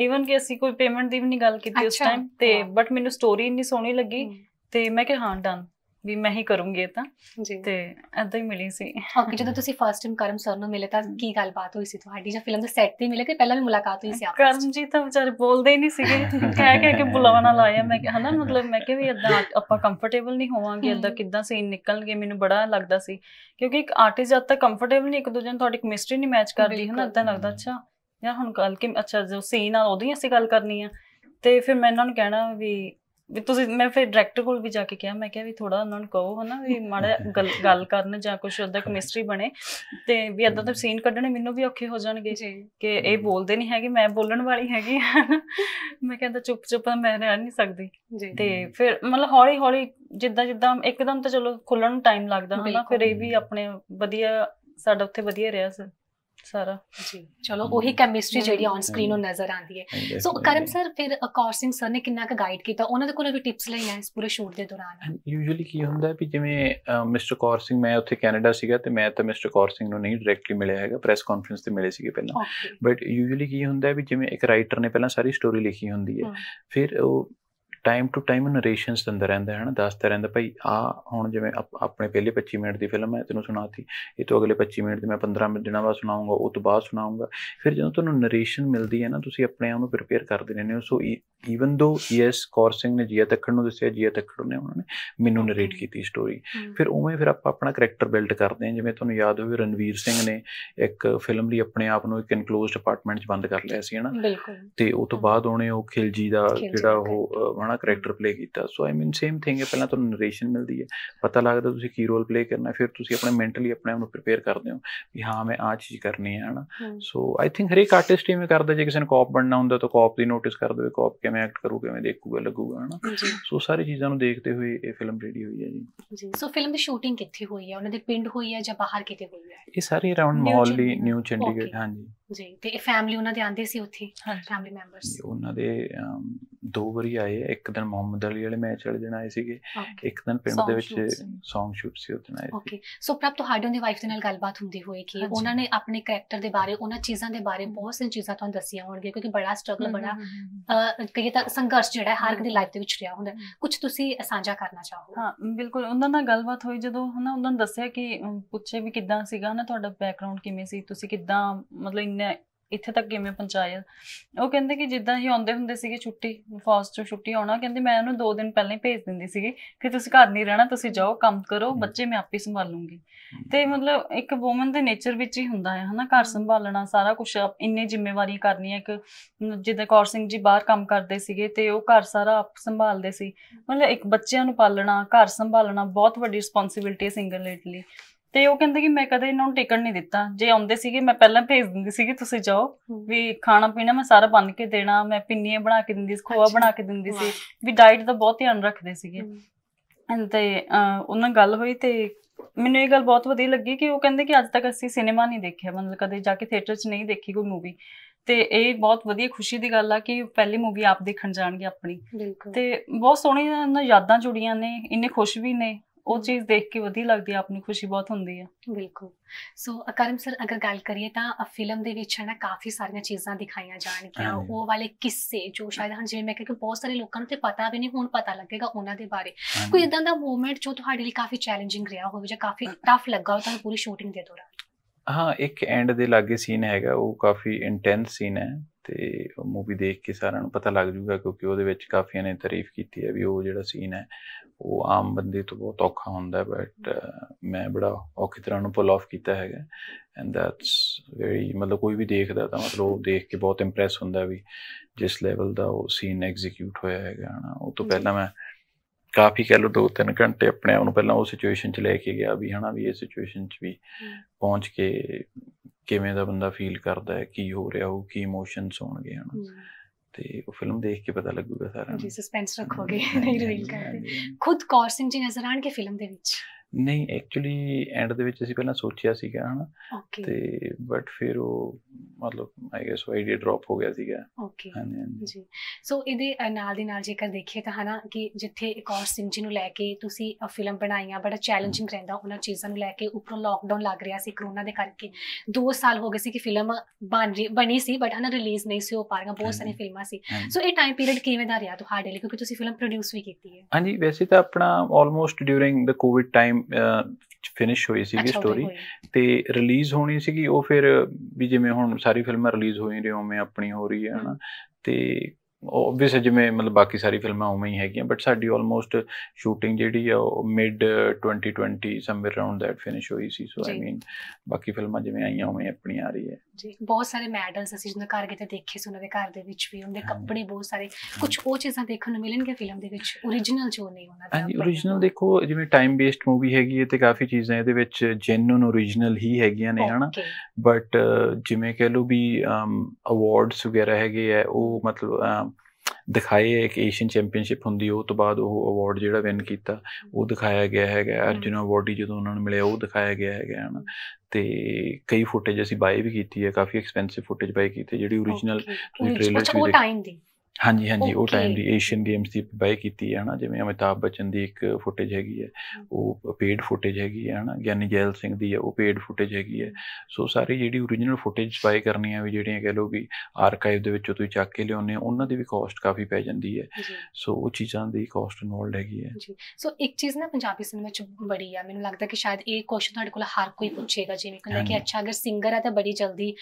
ਈਵਨ ਕਿ ਅਸੀਂ ਕੋਈ ਪੇਮੈਂਟ ਦੀ ਵੀ ਨਹੀਂ ਗੱਲ ਕੀਤੀ ਉਸ ਟਾਈਮ ਤੇ ਬਟ ਮੈਨੂੰ ਸਟੋਰੀ ਇੰਨੀ ਸੋਹਣੀ ਲੱਗੀ ਤੇ ਮੈਂ ਕਿਹਾ ਹਾਂ ਡਨ ਵੀ ਮੈਂ ਹੀ ਕਰੂੰਗੀ ਇਹ ਤਾਂ ਜੀ ਤੇ ਐਦਾਂ ਹੀ ਮਿਲੀ ਸੀ ਓਕੇ ਜਦੋਂ ਤੁਸੀਂ ਫਸਟ ਟਾਈਮ ਕਰਮ ਸਰ ਨੂੰ ਮਿਲੇ ਤਾਂ ਕੀ ਗੱਲਬਾਤ ਹੋਈ ਸੀ ਤੁਹਾਡੀ ਜਾਂ ਫਿਲਮ ਦੇ ਸੈੱਟ ਤੇ ਮਿਲੇ ਕਿ ਪਹਿਲਾਂ ਵੀ ਮੁਲਾਕਾਤ ਹੋਈ ਸੀ ਆਪ ਕਰਮ ਜੀ ਤਾਂ ਵਿਚਾਰੇ ਬੋਲਦੇ ਹੀ ਨਹੀਂ ਸੀਗੇ ਕਹਿ ਕਹਿ ਕੇ ਬੁਲਾਉਣਾ ਲਾਇਆ ਮੈਂ ਕਿ ਹਨਾ ਮਤਲਬ ਮੈਂ ਕਿ ਵੀ ਐਦਾਂ ਆਪਾਂ ਕੰਫਰਟੇਬਲ ਨਹੀਂ ਹੋਵਾਂਗੇ ਐਦਾਂ ਕਿਦਾਂ ਸੀਨ ਨਿਕਲਣਗੇ ਮੈਨੂੰ ਬੜਾ ਲੱਗਦਾ ਸੀ ਕਿਉਂਕਿ ਇੱਕ ਆਰਟਿਸਟ ਜਦ ਤੱਕ ਕੰਫਰਟੇਬਲ ਨਹੀਂ ਇੱਕ ਦੂਜੇ ਨਾਲ ਤੁਹਾਡੀ ਕੈਮਿਸਟਰੀ ਨਹੀਂ ਮੈਚ ਕਰਦੀ ਹਨਾ ਐਦਾਂ ਲੱਗਦਾ ਅੱਛਾ ਯਾਰ ਹੁਣ ਗੱਲ ਕਿ ਅੱਛਾ ਜੋ ਸੀਨ ਆ ਉਹਦੀ ਅਸੀਂ ਗੱਲ ਕਰਨੀ ਆ ਤੇ ਫਿਰ ਮੈਂ ਇਹਨਾਂ ਨੂੰ ਕਹਿਣਾ ਵੀ ਵੀ ਤੁਸੀਂ ਮੈਂ ਫਿਰ ਡਾਇਰੈਕਟਰ ਕੋਲ ਵੀ ਜਾ ਕੇ ਕਿਹਾ ਮੈਂ ਕਿਹਾ ਵੀ ਥੋੜਾ ਉਹਨਾਂ ਨੂੰ ਕਹੋ ਹਨਾ ਵੀ ਮਾੜਾ ਗੱਲ ਕਰਨ ਜਾਂ ਕੁਝ ਉਹਦਾ ਕੈਮਿਸਟਰੀ ਬਣੇ ਤੇ ਵੀ ਇਦਾਂ ਤਾਂ ਸੀਨ ਕੱਢਣੇ ਮੈਨੂੰ ਵੀ ਔਖੇ ਹੋ ਜਾਣਗੇ ਕਿ ਇਹ ਬੋਲਦੇ ਨਹੀਂ ਹੈਗੇ ਮੈਂ ਬੋਲਣ ਵਾਲੀ ਹੈਗੀ ਮੈਂ ਕਹਿੰਦਾ ਚੁੱਪ ਚੁੱਪ ਮੈਂ ਰਹਿ ਨਹੀਂ ਸਕਦੀ ਤੇ ਫਿਰ ਮਤਲਬ ਹੌਲੀ ਹੌਲੀ ਜਿੱਦਾਂ ਜਿੱਦਾਂ ਇੱਕਦਮ ਤਾਂ ਚਲੋ ਖੁੱਲਣ ਨੂੰ ਟਾਈਮ ਲੱਗਦਾ ਹਨਾ ਫਿਰ ਇਹ ਵੀ ਆਪਣੇ ਵਧੀਆ ਸਾਡਾ ਉੱਥੇ ਵਧੀਆ ਰਿਹਾ ਸਰ ਸਾਰਾ ਜੀ ਚਲੋ ਉਹੀ ਕੈਮਿਸਟਰੀ ਜਿਹੜੀ ਔਨ ਸਕਰੀਨ ਉਹ ਨਜ਼ਰ ਆਉਂਦੀ ਹੈ ਸੋ ਕਰਮ ਸਰ ਫਿਰ ਅਕੌਰ ਸਿੰਘ ਸਰ ਨੇ ਕਿੰਨਾ ਕੁ ਗਾਈਡ ਕੀਤਾ ਉਹਨਾਂ ਦੇ ਕੋਲ ਵੀ ਟਿਪਸ ਲਈਆਂ ਇਸ ਪੂਰੇ ਸ਼ੂਟ ਦੇ ਦੌਰਾਨ ਯੂਜੂਲੀ ਕੀ ਹੁੰਦਾ ਹੈ ਵੀ ਜਿਵੇਂ ਮਿਸਟਰ ਕੌਰ ਸਿੰਘ ਮੈਂ ਉੱਥੇ ਕੈਨੇਡਾ ਸੀਗਾ ਤੇ ਮੈਂ ਤਾਂ ਮਿਸਟਰ ਕੌਰ ਸਿੰਘ ਨੂੰ ਨਹੀਂ ਡਾਇਰੈਕਟਲੀ ਮਿਲਿਆ ਹੈਗਾ ਪ੍ਰੈਸ ਕਾਨਫਰੰਸ ਤੇ ਮਿਲੇ ਸੀਗੇ ਪਹਿਲਾਂ ਬਟ ਯੂਜੂਲੀ ਕੀ ਹੁੰਦਾ ਹੈ ਵੀ ਜਿਵੇਂ ਇੱਕ ਰਾਈਟਰ ਨੇ ਪਹਿਲਾਂ ਸਾਰੀ ਸਟੋਰੀ ਲਿਖੀ ਹੁੰਦੀ ਹੈ ਫਿਰ ਉਹ ਟਾਈਮ ਟੂ ਟਾਈਮ ਨਰੇਸ਼ਨਸ ਦਿੰਦਾ ਰਹਿੰਦੇ ਹਨ ਨਾ ਦੱਸਦਾ ਰਹਿੰਦਾ ਭਾਈ ਆ ਹੁਣ ਜਿਵੇਂ ਆਪਣੇ ਪਹਿਲੇ 25 ਮਿੰਟ ਦੀ ਫਿਲਮ ਹੈ ਤੈਨੂੰ ਸੁਣਾਤੀ ਇਹ ਤੋਂ ਅਗਲੇ 25 ਮਿੰਟ ਦੀ ਮੈਂ 15 ਦਿਨਾਂ ਬਾਅਦ ਸੁਣਾਉਂਗਾ ਉਹ ਤੋਂ ਬਾਅਦ ਸੁਣਾਉਂਗਾ ਫਿਰ ਜਦੋਂ ਤੁਹਾਨੂੰ ਨਰੇਸ਼ਨ ਮਿਲਦੀ ਹੈ ਨਾ ਤੁਸੀਂ ਆਪਣੇ ਆਪ ਨੂੰ ਪ੍ਰਿਪੇਅਰ ਕਰਦੇ ਰਹਿੰਦੇ ਹੋ ਸੋ ਈਵਨ ਦੋ ਯੈਸ ਕੋਰਸਿੰਗ ਨੇ ਜੀਆ ਤੱਕੜ ਨੂੰ ਦੱਸਿਆ ਜੀਆ ਤੱਕੜ ਨੇ ਉਹਨਾਂ ਨੇ ਮੈਨੂੰ ਨਰੇਟ ਕੀਤੀ ਸਟੋਰੀ ਫਿਰ ਉਵੇਂ ਫਿਰ ਆਪਾਂ ਆਪਣਾ ਕੈਰੈਕਟਰ ਬਿਲਡ ਕਰਦੇ ਹਾਂ ਜਿਵੇਂ ਤੁਹਾਨੂੰ ਯਾਦ ਹੋਵੇ ਰਣਵੀਰ ਸਿੰਘ ਨੇ ਇੱਕ ਫਿਲਮ ਲਈ ਆਪਣੇ ਆਪ ਨੂੰ ਇੱਕ ਇਨਕਲੋਜ਼ਡ ਅਪਾਰਟਮੈਂਟ 'ਚ ਬੰਦ ਕਰ ਲਿਆ ਸੀ ਹਨਾ ਤੇ ਉਸ ਤੋਂ ਬਾਅਦ ਉਹਨੇ ਉਹ ਖਿਲਜੀ ਦਾ ਜਿਹੜਾ ਉਹ ਹਨਾ ਆਪਣਾ ਕੈਰੈਕਟਰ ਪਲੇ ਕੀਤਾ ਸੋ ਆਈ ਮੀਨ ਸੇਮ ਥਿੰਗ ਹੈ ਪਹਿਲਾਂ ਤੁਹਾਨੂੰ ਨਰੇਸ਼ਨ ਮਿਲਦੀ ਹੈ ਪਤਾ ਲੱਗਦਾ ਤੁਸੀਂ ਕੀ ਰੋਲ ਪਲੇ ਕਰਨਾ ਫਿਰ ਤੁਸੀਂ ਆਪਣੇ ਮੈਂਟਲੀ ਆਪਣੇ ਆਪ ਨੂੰ ਪ੍ਰਿਪੇਅਰ ਕਰਦੇ ਹੋ ਕਿ ਹਾਂ ਮੈਂ ਆ ਚੀਜ਼ ਕਰਨੀ ਹੈ ਹਨਾ ਸੋ ਆਈ ਥਿੰਕ ਹਰੇਕ ਆਰਟਿਸਟ ਮੈਂ ਕਰਦਾ ਜੇ ਕਿਸੇ ਨੂੰ ਕਾਪ ਬਣਨਾ ਹੁੰਦਾ ਤਾਂ ਕਾਪ ਦੀ ਨੋਟਿਸ ਕਰ ਦੇਵੇ ਕਾਪ ਕਿਵੇਂ ਐਕਟ ਕਰੂ ਕਿਵੇਂ ਦੇਖੂਗਾ ਲੱਗੂਗਾ ਹਨਾ ਸੋ ਸਾਰੀ ਚੀਜ਼ਾਂ ਨੂੰ ਦੇਖਦੇ ਹੋਏ ਇਹ ਫਿਲਮ ਰੈਡੀ ਹੋਈ ਹੈ ਜੀ ਜੀ ਸੋ ਫਿਲਮ ਦੀ ਸ਼ੂਟਿੰਗ ਕਿੱਥੇ ਹੋਈ ਹੈ ਉਹਨਾਂ ਦੇ ਪਿੰਡ ਹੋਈ ਹੈ ਜਾਂ ਬਾਹਰ ਕਿਤੇ ਹੋਈ ਹੈ ਇਹ ਸਾਰੀ ਅਰਾਊਂਡ ਮੌਲੀ ਨਿਊ ਚੰਡੀਗੜ੍ਹ ਹਾਂਜੀ ਜੀ ਤੇ ਫੈਮਿਲੀ ਉਹਨਾਂ ਦੇ ਆਂਦੇ ਸੀ ਉੱਥੇ ਫੈਮਿਲੀ ਮੈਂਬਰਸ ਉਹਨਾਂ ਦੇ ਦੋ ਵਾਰੀ ਆਏ ਇੱਕ ਦਿਨ ਮੁਹੰਮਦ ਅਲੀ ਵਾਲੇ ਮੈਚ ਵਾਲੇ ਦਿਨ ਆਏ ਸੀਗੇ ਇੱਕ ਦਿਨ ਪਿੰਡ ਦੇ ਵਿੱਚ ਸੌਂਗ ਸ਼ੂਟ ਸੀ ਉਹਦੇ ਨਾਲ ਓਕੇ ਸੋ ਪ੍ਰਭ ਤੁਹਾਡੇ ਦੀ ਵਾਈਫ ਦੇ ਨਾਲ ਗੱਲਬਾਤ ਹੁੰਦੀ ਹੋਏ ਕਿ ਉਹਨਾਂ ਨੇ ਆਪਣੇ ਕੈਰੈਕਟਰ ਦੇ ਬਾਰੇ ਉਹਨਾਂ ਚੀਜ਼ਾਂ ਦੇ ਬਾਰੇ ਬਹੁਤ ਸਾਰੀਆਂ ਚੀਜ਼ਾਂ ਤੁਹਾਨੂੰ ਦੱਸੀਆਂ ਹੋਣਗੀਆਂ ਕਿਉਂਕਿ ਬੜਾ ਸਟਰਗਲ ਬੜਾ ਕਹੀਏ ਤਾਂ ਸੰਘਰਸ਼ ਜਿਹੜਾ ਹਰ ਇੱਕ ਦੀ ਲਾਈਫ ਦੇ ਵਿੱਚ ਰਿਹਾ ਹੁੰਦਾ ਕੁਝ ਤੁਸੀਂ ਸਾਂਝਾ ਕਰਨਾ ਚਾਹੋ ਹਾਂ ਬਿਲਕੁਲ ਉਹਨਾਂ ਨਾਲ ਗੱਲਬਾਤ ਹੋਈ ਜਦੋਂ ਹਨਾ ਉਹਨਾਂ ਨੇ ਦੱਸਿਆ ਕਿ ਪੁੱਛੇ ਵੀ ਕਿਦਾਂ ਸੀਗਾ ਨਾ ਤੁਹਾਡਾ ਬੈਕਗ੍ਰਾਉਂਡ ਕਿਵੇਂ ਸੀ ਤੁਸੀਂ ਕਿਦਾਂ ਮਤਲਬ ਇੰਨੇ ਇੱਥੇ ਤੱਕ ਕਿਵੇਂ ਪਹੁੰਚਾਇਆ ਉਹ ਕਹਿੰਦੇ ਕਿ ਜਿੱਦਾਂ ਹੀ ਆਉਂਦੇ ਹੁੰਦੇ ਸੀਗੇ ਛੁੱਟੀ ਫਾਸਟ ਤੋਂ ਛੁੱਟੀ ਆਉਣਾ ਕਹਿੰਦੇ ਮੈਂ ਉਹਨੂੰ 2 ਦਿਨ ਪਹਿਲਾਂ ਹੀ ਭੇਜ ਦਿੰਦੀ ਸੀਗੀ ਕਿ ਤੁਸੀਂ ਘਰ ਨਹੀਂ ਰਹਿਣਾ ਤੁਸੀਂ ਜਾਓ ਕੰਮ ਕਰੋ ਬੱਚੇ ਮੈਂ ਆਪੇ ਸੰਭਾਲ ਲੂੰਗੀ ਤੇ ਮਤਲਬ ਇੱਕ ਔਮਨ ਦੇ ਨੇਚਰ ਵਿੱਚ ਹੀ ਹੁੰਦਾ ਹੈ ਹਨਾ ਘਰ ਸੰਭਾਲਣਾ ਸਾਰਾ ਕੁਝ ਇੰਨੇ ਜ਼ਿੰਮੇਵਾਰੀ ਕਰਨੀ ਹੈ ਕਿ ਜਿੱਦਾਂ ਕੌਰ ਸਿੰਘ ਜੀ ਬਾਹਰ ਕੰਮ ਕਰਦੇ ਸੀਗੇ ਤੇ ਉਹ ਘਰ ਸਾਰਾ ਆਪ ਸੰਭਾਲਦੇ ਸੀ ਮਤਲਬ ਇੱਕ ਬੱਚਿਆਂ ਨੂੰ ਪਾਲਣਾ ਘਰ ਸੰਭਾਲਣਾ ਬਹੁਤ ਵੱਡੀ ਰਿਸਪੌਂਸਿਬਿਲਟੀ ਹੈ ਸਿੰਗਲ ਲੇਡੀ ਲਈ ਤੇ ਉਹ ਕਹਿੰਦੇ ਕਿ ਮੈਂ ਕਦੇ ਇਹਨਾਂ ਨੂੰ ਟਿਕਣ ਨਹੀਂ ਦਿੱਤਾ ਜੇ ਆਉਂਦੇ ਸੀਗੇ ਮੈਂ ਪਹਿਲਾਂ ਭੇਜ ਦਿੰਦੀ ਸੀਗੀ ਤੁਸੀਂ ਜਾਓ ਵੀ ਖਾਣਾ ਪੀਣਾ ਮੈਂ ਸਾਰਾ ਬੰਨ ਕੇ ਦੇਣਾ ਮੈਂ ਪਿੰਨੀਆਂ ਬਣਾ ਕੇ ਦਿੰਦੀ ਸੀ ਖੋਆ ਬਣਾ ਕੇ ਦਿੰਦੀ ਸੀ ਵੀ ਡਾਈਟ ਦਾ ਬਹੁਤ ਧਿਆਨ ਰੱਖਦੇ ਸੀਗੇ ਤੇ ਉਹਨਾਂ ਗੱਲ ਹੋਈ ਤੇ ਮੈਨੂੰ ਇਹ ਗੱਲ ਬਹੁਤ ਵਧੀਆ ਲੱਗੀ ਕਿ ਉਹ ਕਹਿੰਦੇ ਕਿ ਅੱਜ ਤੱਕ ਅਸੀਂ ਸਿਨੇਮਾ ਨਹੀਂ ਦੇਖਿਆ ਮਤਲਬ ਕਦੇ ਜਾ ਕੇ ਥੀਏਟਰ 'ਚ ਨਹੀਂ ਦੇਖੀ ਕੋਈ ਮੂਵੀ ਤੇ ਇਹ ਬਹੁਤ ਵਧੀਆ ਖੁਸ਼ੀ ਦੀ ਗੱਲ ਆ ਕਿ ਪਹਿਲੀ ਮੂਵੀ ਆਪ ਦੇਖਣ ਜਾਣਗੇ ਆਪਣੀ ਤੇ ਬਹੁਤ ਸੋਹਣੀਆਂ ਯਾਦਾਂ ਜੁੜੀਆਂ ਨੇ ਇੰਨੇ ਖੁਸ਼ ਵੀ ਨੇ ਉਹ ਚੀਜ਼ ਦੇਖ ਕੇ ਵਧੀਆ ਲੱਗਦੀ ਆ ਆਪਣੀ ਖੁਸ਼ੀ ਬਹੁਤ ਹੁੰਦੀ ਆ ਬਿਲਕੁਲ ਸੋ ਅਕਰਮ ਸਰ ਅਗਰ ਗੱਲ ਕਰੀਏ ਤਾਂ ਆ ਫਿਲਮ ਦੇ ਵਿੱਚ ਹਨਾ ਕਾਫੀ ਸਾਰੀਆਂ ਚੀਜ਼ਾਂ ਦਿਖਾਈਆਂ ਜਾਣਗੀਆਂ ਉਹ ਵਾਲੇ ਕਿੱਸੇ ਜੋ ਸ਼ਾਇਦ ਹਾਂ ਜਿਵੇਂ ਮੈਂ ਕਿਹਾ ਕਿ ਬਹੁਤ ਸਾਰੇ ਲੋਕਾਂ ਨੂੰ ਤੇ ਪਤਾ ਵੀ ਨਹੀਂ ਹੁਣ ਪਤਾ ਲੱਗੇਗਾ ਉਹਨਾਂ ਦੇ ਬਾਰੇ ਕੋਈ ਇਦਾਂ ਦਾ ਮੂਮੈਂਟ ਜੋ ਤੁਹਾਡੇ ਲਈ ਕਾਫੀ ਚੈਲੰਜਿੰਗ ਰਿਹਾ ਹੋਵੇ ਜਾਂ ਕਾਫੀ ਟਫ ਲੱਗਾ ਹੋ ਤੁਹਾਨੂੰ ਪੂਰੀ ਸ਼ੂਟਿੰਗ ਦੇ ਦੌਰਾਨ ਹਾਂ ਇੱਕ ਐਂਡ ਦੇ ਲਾਗੇ ਸੀਨ ਹੈਗਾ ਉਹ ਕਾਫੀ ਇੰਟੈਂਸ ਸੀਨ ਹੈ ਤੇ ਉਹ ਮੂਵੀ ਦੇਖ ਕੇ ਸਾਰਿਆਂ ਨੂੰ ਪਤਾ ਲੱਗ ਜੂਗਾ ਕਿਉਂਕਿ ਉਹਦੇ ਵਿੱਚ ਕਾਫੀਆਂ ਨੇ ਤਾਰੀਫ ਕੀਤੀ ਹੈ ਵੀ ਉਹ ਜਿਹੜਾ ਸੀਨ ਹੈ ਉਹ ਆਮ ਬੰਦੇ ਤੋਂ ਬਹੁਤ ਔਖਾ ਹੁੰਦਾ ਬਟ ਮੈਂ ਬੜਾ ਔਖੀ ਤਰ੍ਹਾਂ ਨੂੰ ਪੁਲ ਆਫ ਕੀਤਾ ਹੈਗਾ ਐਂਡ ਦੈਟਸ ਵੈਰੀ ਮਤਲਬ ਕੋਈ ਵੀ ਦੇਖਦਾ ਤਾਂ ਮਤਲਬ ਉਹ ਦੇਖ ਕੇ ਬਹੁਤ ਇੰਪ੍ਰੈਸ ਹੁੰਦਾ ਵੀ ਜਿਸ ਲੈਵਲ ਦਾ ਉਹ ਸੀਨ ਐਗਜ਼ੀਕਿਊਟ ਹੋਇਆ ਹੈਗਾ ਹਨਾ ਉਹ ਤੋਂ ਪਹਿਲਾਂ ਮੈਂ ਕਾਫੀ ਕਹਿ ਲੋ 2-3 ਘੰਟੇ ਆਪਣੇ ਆਪ ਨੂੰ ਪਹਿਲਾਂ ਉਹ ਸਿਚੁਏਸ਼ਨ 'ਚ ਲੈ ਕੇ ਗਿਆ ਵੀ ਹਨਾ ਵੀ ਇਹ ਸਿਚੁਏਸ਼ਨ 'ਚ ਵੀ ਪਹੁੰਚ ਕੇ ਕਿਵੇਂ ਦਾ ਬੰਦਾ ਫੀਲ ਕਰਦਾ ਹੈ ਕੀ ਹੋ ਰਿਹਾ ਹੋ ਕੀ ਇਮੋਸ਼ਨਸ ਹੋਣਗੇ ਹਨਾ ਤੇ ਉਹ ਫਿਲਮ ਦੇਖ ਕੇ ਪਤਾ ਲੱਗੂਗਾ ਸਾਰਾ ਜੀ ਸਸਪੈਂਸ ਰੱਖੋਗੇ ਨਹੀਂ ਰਿਵੀਲ ਕਰਦੇ ਖੁਦ ਕੌਰ ਸਿੰਘ ਜੀ ਨਜ਼ਰ ਕੇ ਫਿਲਮ ਦੇ ਵਿੱਚ ਨਹੀਂ ਐਕਚੁਅਲੀ ਐਂਡ ਦੇ ਵਿੱਚ ਅਸੀਂ ਪਹਿਲਾਂ ਸੋਚਿਆ ਸੀਗਾ ਹਨਾ ਤੇ ਬਟ ਫਿਰ ਉਹ ਮਤਲਬ ਆਈ ਗੈਸ ਉਹ ਆਈਡੀਆ ਡ੍ਰੌਪ ਹੋ ਗਿਆ ਸੀਗਾ ਓਕੇ ਜੀ ਸੋ ਇਹਦੇ ਨਾਲ ਦੇ ਨਾਲ ਜੇਕਰ ਦੇਖੀਏ ਤਾਂ ਹਨਾ ਕਿ ਜਿੱਥੇ ਇੱਕ ਔਰ ਸਿੰਘ ਜੀ ਨੂੰ ਲੈ ਕੇ ਤੁਸੀਂ ਫਿਲਮ ਬਣਾਈਆਂ ਬੜਾ ਚੈਲੰਜਿੰਗ ਰਹਿੰਦਾ ਉਹਨਾਂ ਚੀਜ਼ਾਂ ਨੂੰ ਲੈ ਕੇ ਉੱਪਰੋਂ ਲਾਕਡਾਊਨ ਲੱਗ ਰਿਹਾ ਸੀ ਕਰੋਨਾ ਦੇ ਕਰਕੇ 2 ਸਾਲ ਹੋ ਗਏ ਸੀ ਕਿ ਫਿਲਮ ਬਣ ਰਹੀ ਬਣੀ ਸੀ ਬਟ ਹਨਾ ਰਿਲੀਜ਼ ਨਹੀਂ ਸੀ ਹੋ ਪਾ ਰਹੀਆਂ ਬਹੁਤ ਸਾਰੀਆਂ ਫਿਲਮਾਂ ਸੀ ਸੋ ਇਹ ਟਾਈਮ ਪੀਰੀਅਡ ਕਿਵੇਂ ਦਾ ਰਿਹਾ ਤੁਹਾਡੇ ਲਈ ਕਿਉਂਕਿ ਤੁਸੀਂ ਫਿਲਮ ਪ੍ਰੋਡਿਊਸ ਵੀ ਕੀਤੀ ਹੈ ਹਾਂਜੀ ਵੈਸੇ ਤਾਂ ਆਪਣਾ almost during the COVID time finish ਹੋਈ ਸੀਗੀ ਸਟੋਰੀ ਤੇ ਰਿਲੀਜ਼ ਹੋਣੀ ਸੀਗੀ ਉਹ ਫਿਰ ਵੀ ਜਿਵੇਂ ਹੁਣ ਸਾਰੀ ਫਿਲਮਾਂ ਰਿਲੀਜ਼ ਹੋਈ ਰਹੀਆਂ ਉਵੇਂ ਆਪਣੀ ਹੋ ਰਹੀ ਹੈ ਹਨਾ ਤੇ ਆਬਵੀਅਸ ਜਿਵੇਂ ਮਤਲਬ ਬਾਕੀ ਸਾਰੀ ਫਿਲਮਾਂ ਉਵੇਂ ਹੀ ਹੈਗੀਆਂ ਬਟ ਸਾਡੀ ਆਲਮੋਸਟ ਸ਼ੂਟਿੰਗ ਜਿਹੜੀ ਆ ਉਹ mid 2020 somewhere around that finish ਹੋਈ ਸੀ ਸੋ ਆਈ ਮੀਨ ਬਾਕੀ ਫਿਲਮਾਂ ਜਿਵੇਂ ਆਈਆਂ ਉਵੇਂ ਆਪਣੀ ਆ ਰਹੀ ਹੈ ਜੀ ਬਹੁਤ ਸਾਰੇ ਮੈਡਲਸ ਅਸੀਂ ਜਿੰਨਾ ਘਰ ਤੇ ਦੇਖੇ ਸੀ ਉਹਨਾਂ ਦੇ ਘਰ ਦੇ ਵਿੱਚ ਵੀ ਉਹਦੇ ਕੱਪੜੇ ਬਹੁਤ ਸਾਰੇ ਕੁਝ ਉਹ ਚੀਜ਼ਾਂ ਦੇਖਣ ਨੂੰ ਮਿਲਣਗੇ ਫਿਲਮ ਦੇ ਵਿੱਚ origignal ਜੋ ਨਹੀਂ ਉਹਨਾਂ ਦਾ ਹਾਂਜੀ origignal ਦੇਖੋ ਜਿਵੇਂ ਟਾਈਮ ਬੇਸਡ ਮੂਵੀ ਹੈਗੀ ਹੈ ਤੇ ਕਾਫੀ ਚੀਜ਼ਾਂ ਇਹਦੇ ਵਿੱਚ ਜੈਨੂਨ origignal ਹੀ ਹੈਗੀਆਂ ਨੇ ਹਨਾ ਬਟ ਜਿਵੇਂ ਕਹ ਲੋ ਵੀ ਅਵਾਰਡਸ ਵਗੈਰਾ ਹੈਗੇ ਆ ਉਹ ਮਤਲਬ ਦਿਖਾਏ ਇੱਕ ਏਸ਼ੀਅਨ ਚੈਂਪੀਅਨਸ਼ਿਪ ਹੁੰਦੀ ਉਹ ਤੋਂ ਬਾਅਦ ਉਹ ਅਵਾਰਡ ਜਿਹੜਾ ਵਿਨ ਕੀਤਾ ਉਹ ਦਿਖਾਇਆ ਗਿਆ ਹੈਗਾ ਅਰਜੁਨ ਅਵਾਰਡ ਜਦੋਂ ਉਹਨਾਂ ਨੂੰ ਮਿਲਿਆ ਉਹ ਦਿਖਾਇਆ ਗਿਆ ਹੈਗਾ ਹਨ ਤੇ ਕਈ ਫੁਟੇਜ ਅਸੀਂ ਬਾਈ ਵੀ ਕੀਤੀ ਹੈ ਕਾਫੀ ਐਕਸਪੈਂਸਿਵ ਫੁਟੇਜ ਬਾਈ ਕੀਤੀ ਜਿਹੜੀ origignal ਟ੍ਰੇਲਰ ਚ ਉਹ ਟਾਈਮ ਦੀ ਹਾਂਜੀ ਹਾਂਜੀ ਉਹ ਟਾਈਮ ਦੀ ਏਸ਼ੀਅਨ ਗੇਮਸ ਦੀ ਬਾਈ ਕੀਤੀ ਹੈ ਨਾ ਜਿਵੇਂ ਅਮਿਤਾਭ ਬਚਨ ਦੀ ਇੱਕ ਫੁਟੇਜ ਹੈਗੀ ਹੈ ਉਹ ਪੇਡ ਫੁਟੇਜ ਹੈਗੀ ਹੈ ਨਾ ਗਿਆਨੀ ਜੈਲ ਸਿੰਘ ਦੀ ਹੈ ਉਹ ਪੇਡ ਫੁਟੇਜ ਹੈਗੀ ਹੈ ਸੋ ਸਾਰੀ ਜਿਹੜੀ origignal ਫੁਟੇਜ ਬਾਈ ਕਰਨੀ ਹੈ ਵੀ ਜਿਹੜੀਆਂ ਕਹ ਲਓ ਵੀ ਆਰਕਾਈਵ ਦੇ ਵਿੱਚੋਂ ਤੁਸੀਂ ਚੱਕ ਕੇ ਲਿਆਉਨੇ ਉਹਨਾਂ ਦੀ ਵੀ ਕਾਸਟ ਕਾਫੀ ਪੈ ਜਾਂਦੀ ਹੈ ਸੋ ਉਹ ਚੀਜ਼ਾਂ ਦੀ ਕਾਸਟ ਇਨਵੋਲਡ ਹੈਗੀ ਹੈ ਜੀ ਸੋ ਇੱਕ ਚੀਜ਼ ਨਾ ਪੰਜਾਬੀ ਸਿਨੇਮਾ ਚ ਬੜੀ ਆ ਮੈਨੂੰ ਲੱਗਦਾ ਕਿ ਸ਼ਾਇਦ ਇਹ ਕੁਐਸਚਨ ਤੁਹਾਡੇ ਕੋਲ ਹਰ ਕੋਈ ਪੁੱਛੇਗਾ ਜਿਵੇਂ ਕਹਿੰਦਾ ਕਿ ਅੱਛਾ ਅਗਰ ਸਿੰਗਰ ਆ ਤਾਂ ਬੜੀ ਜਲਦੀ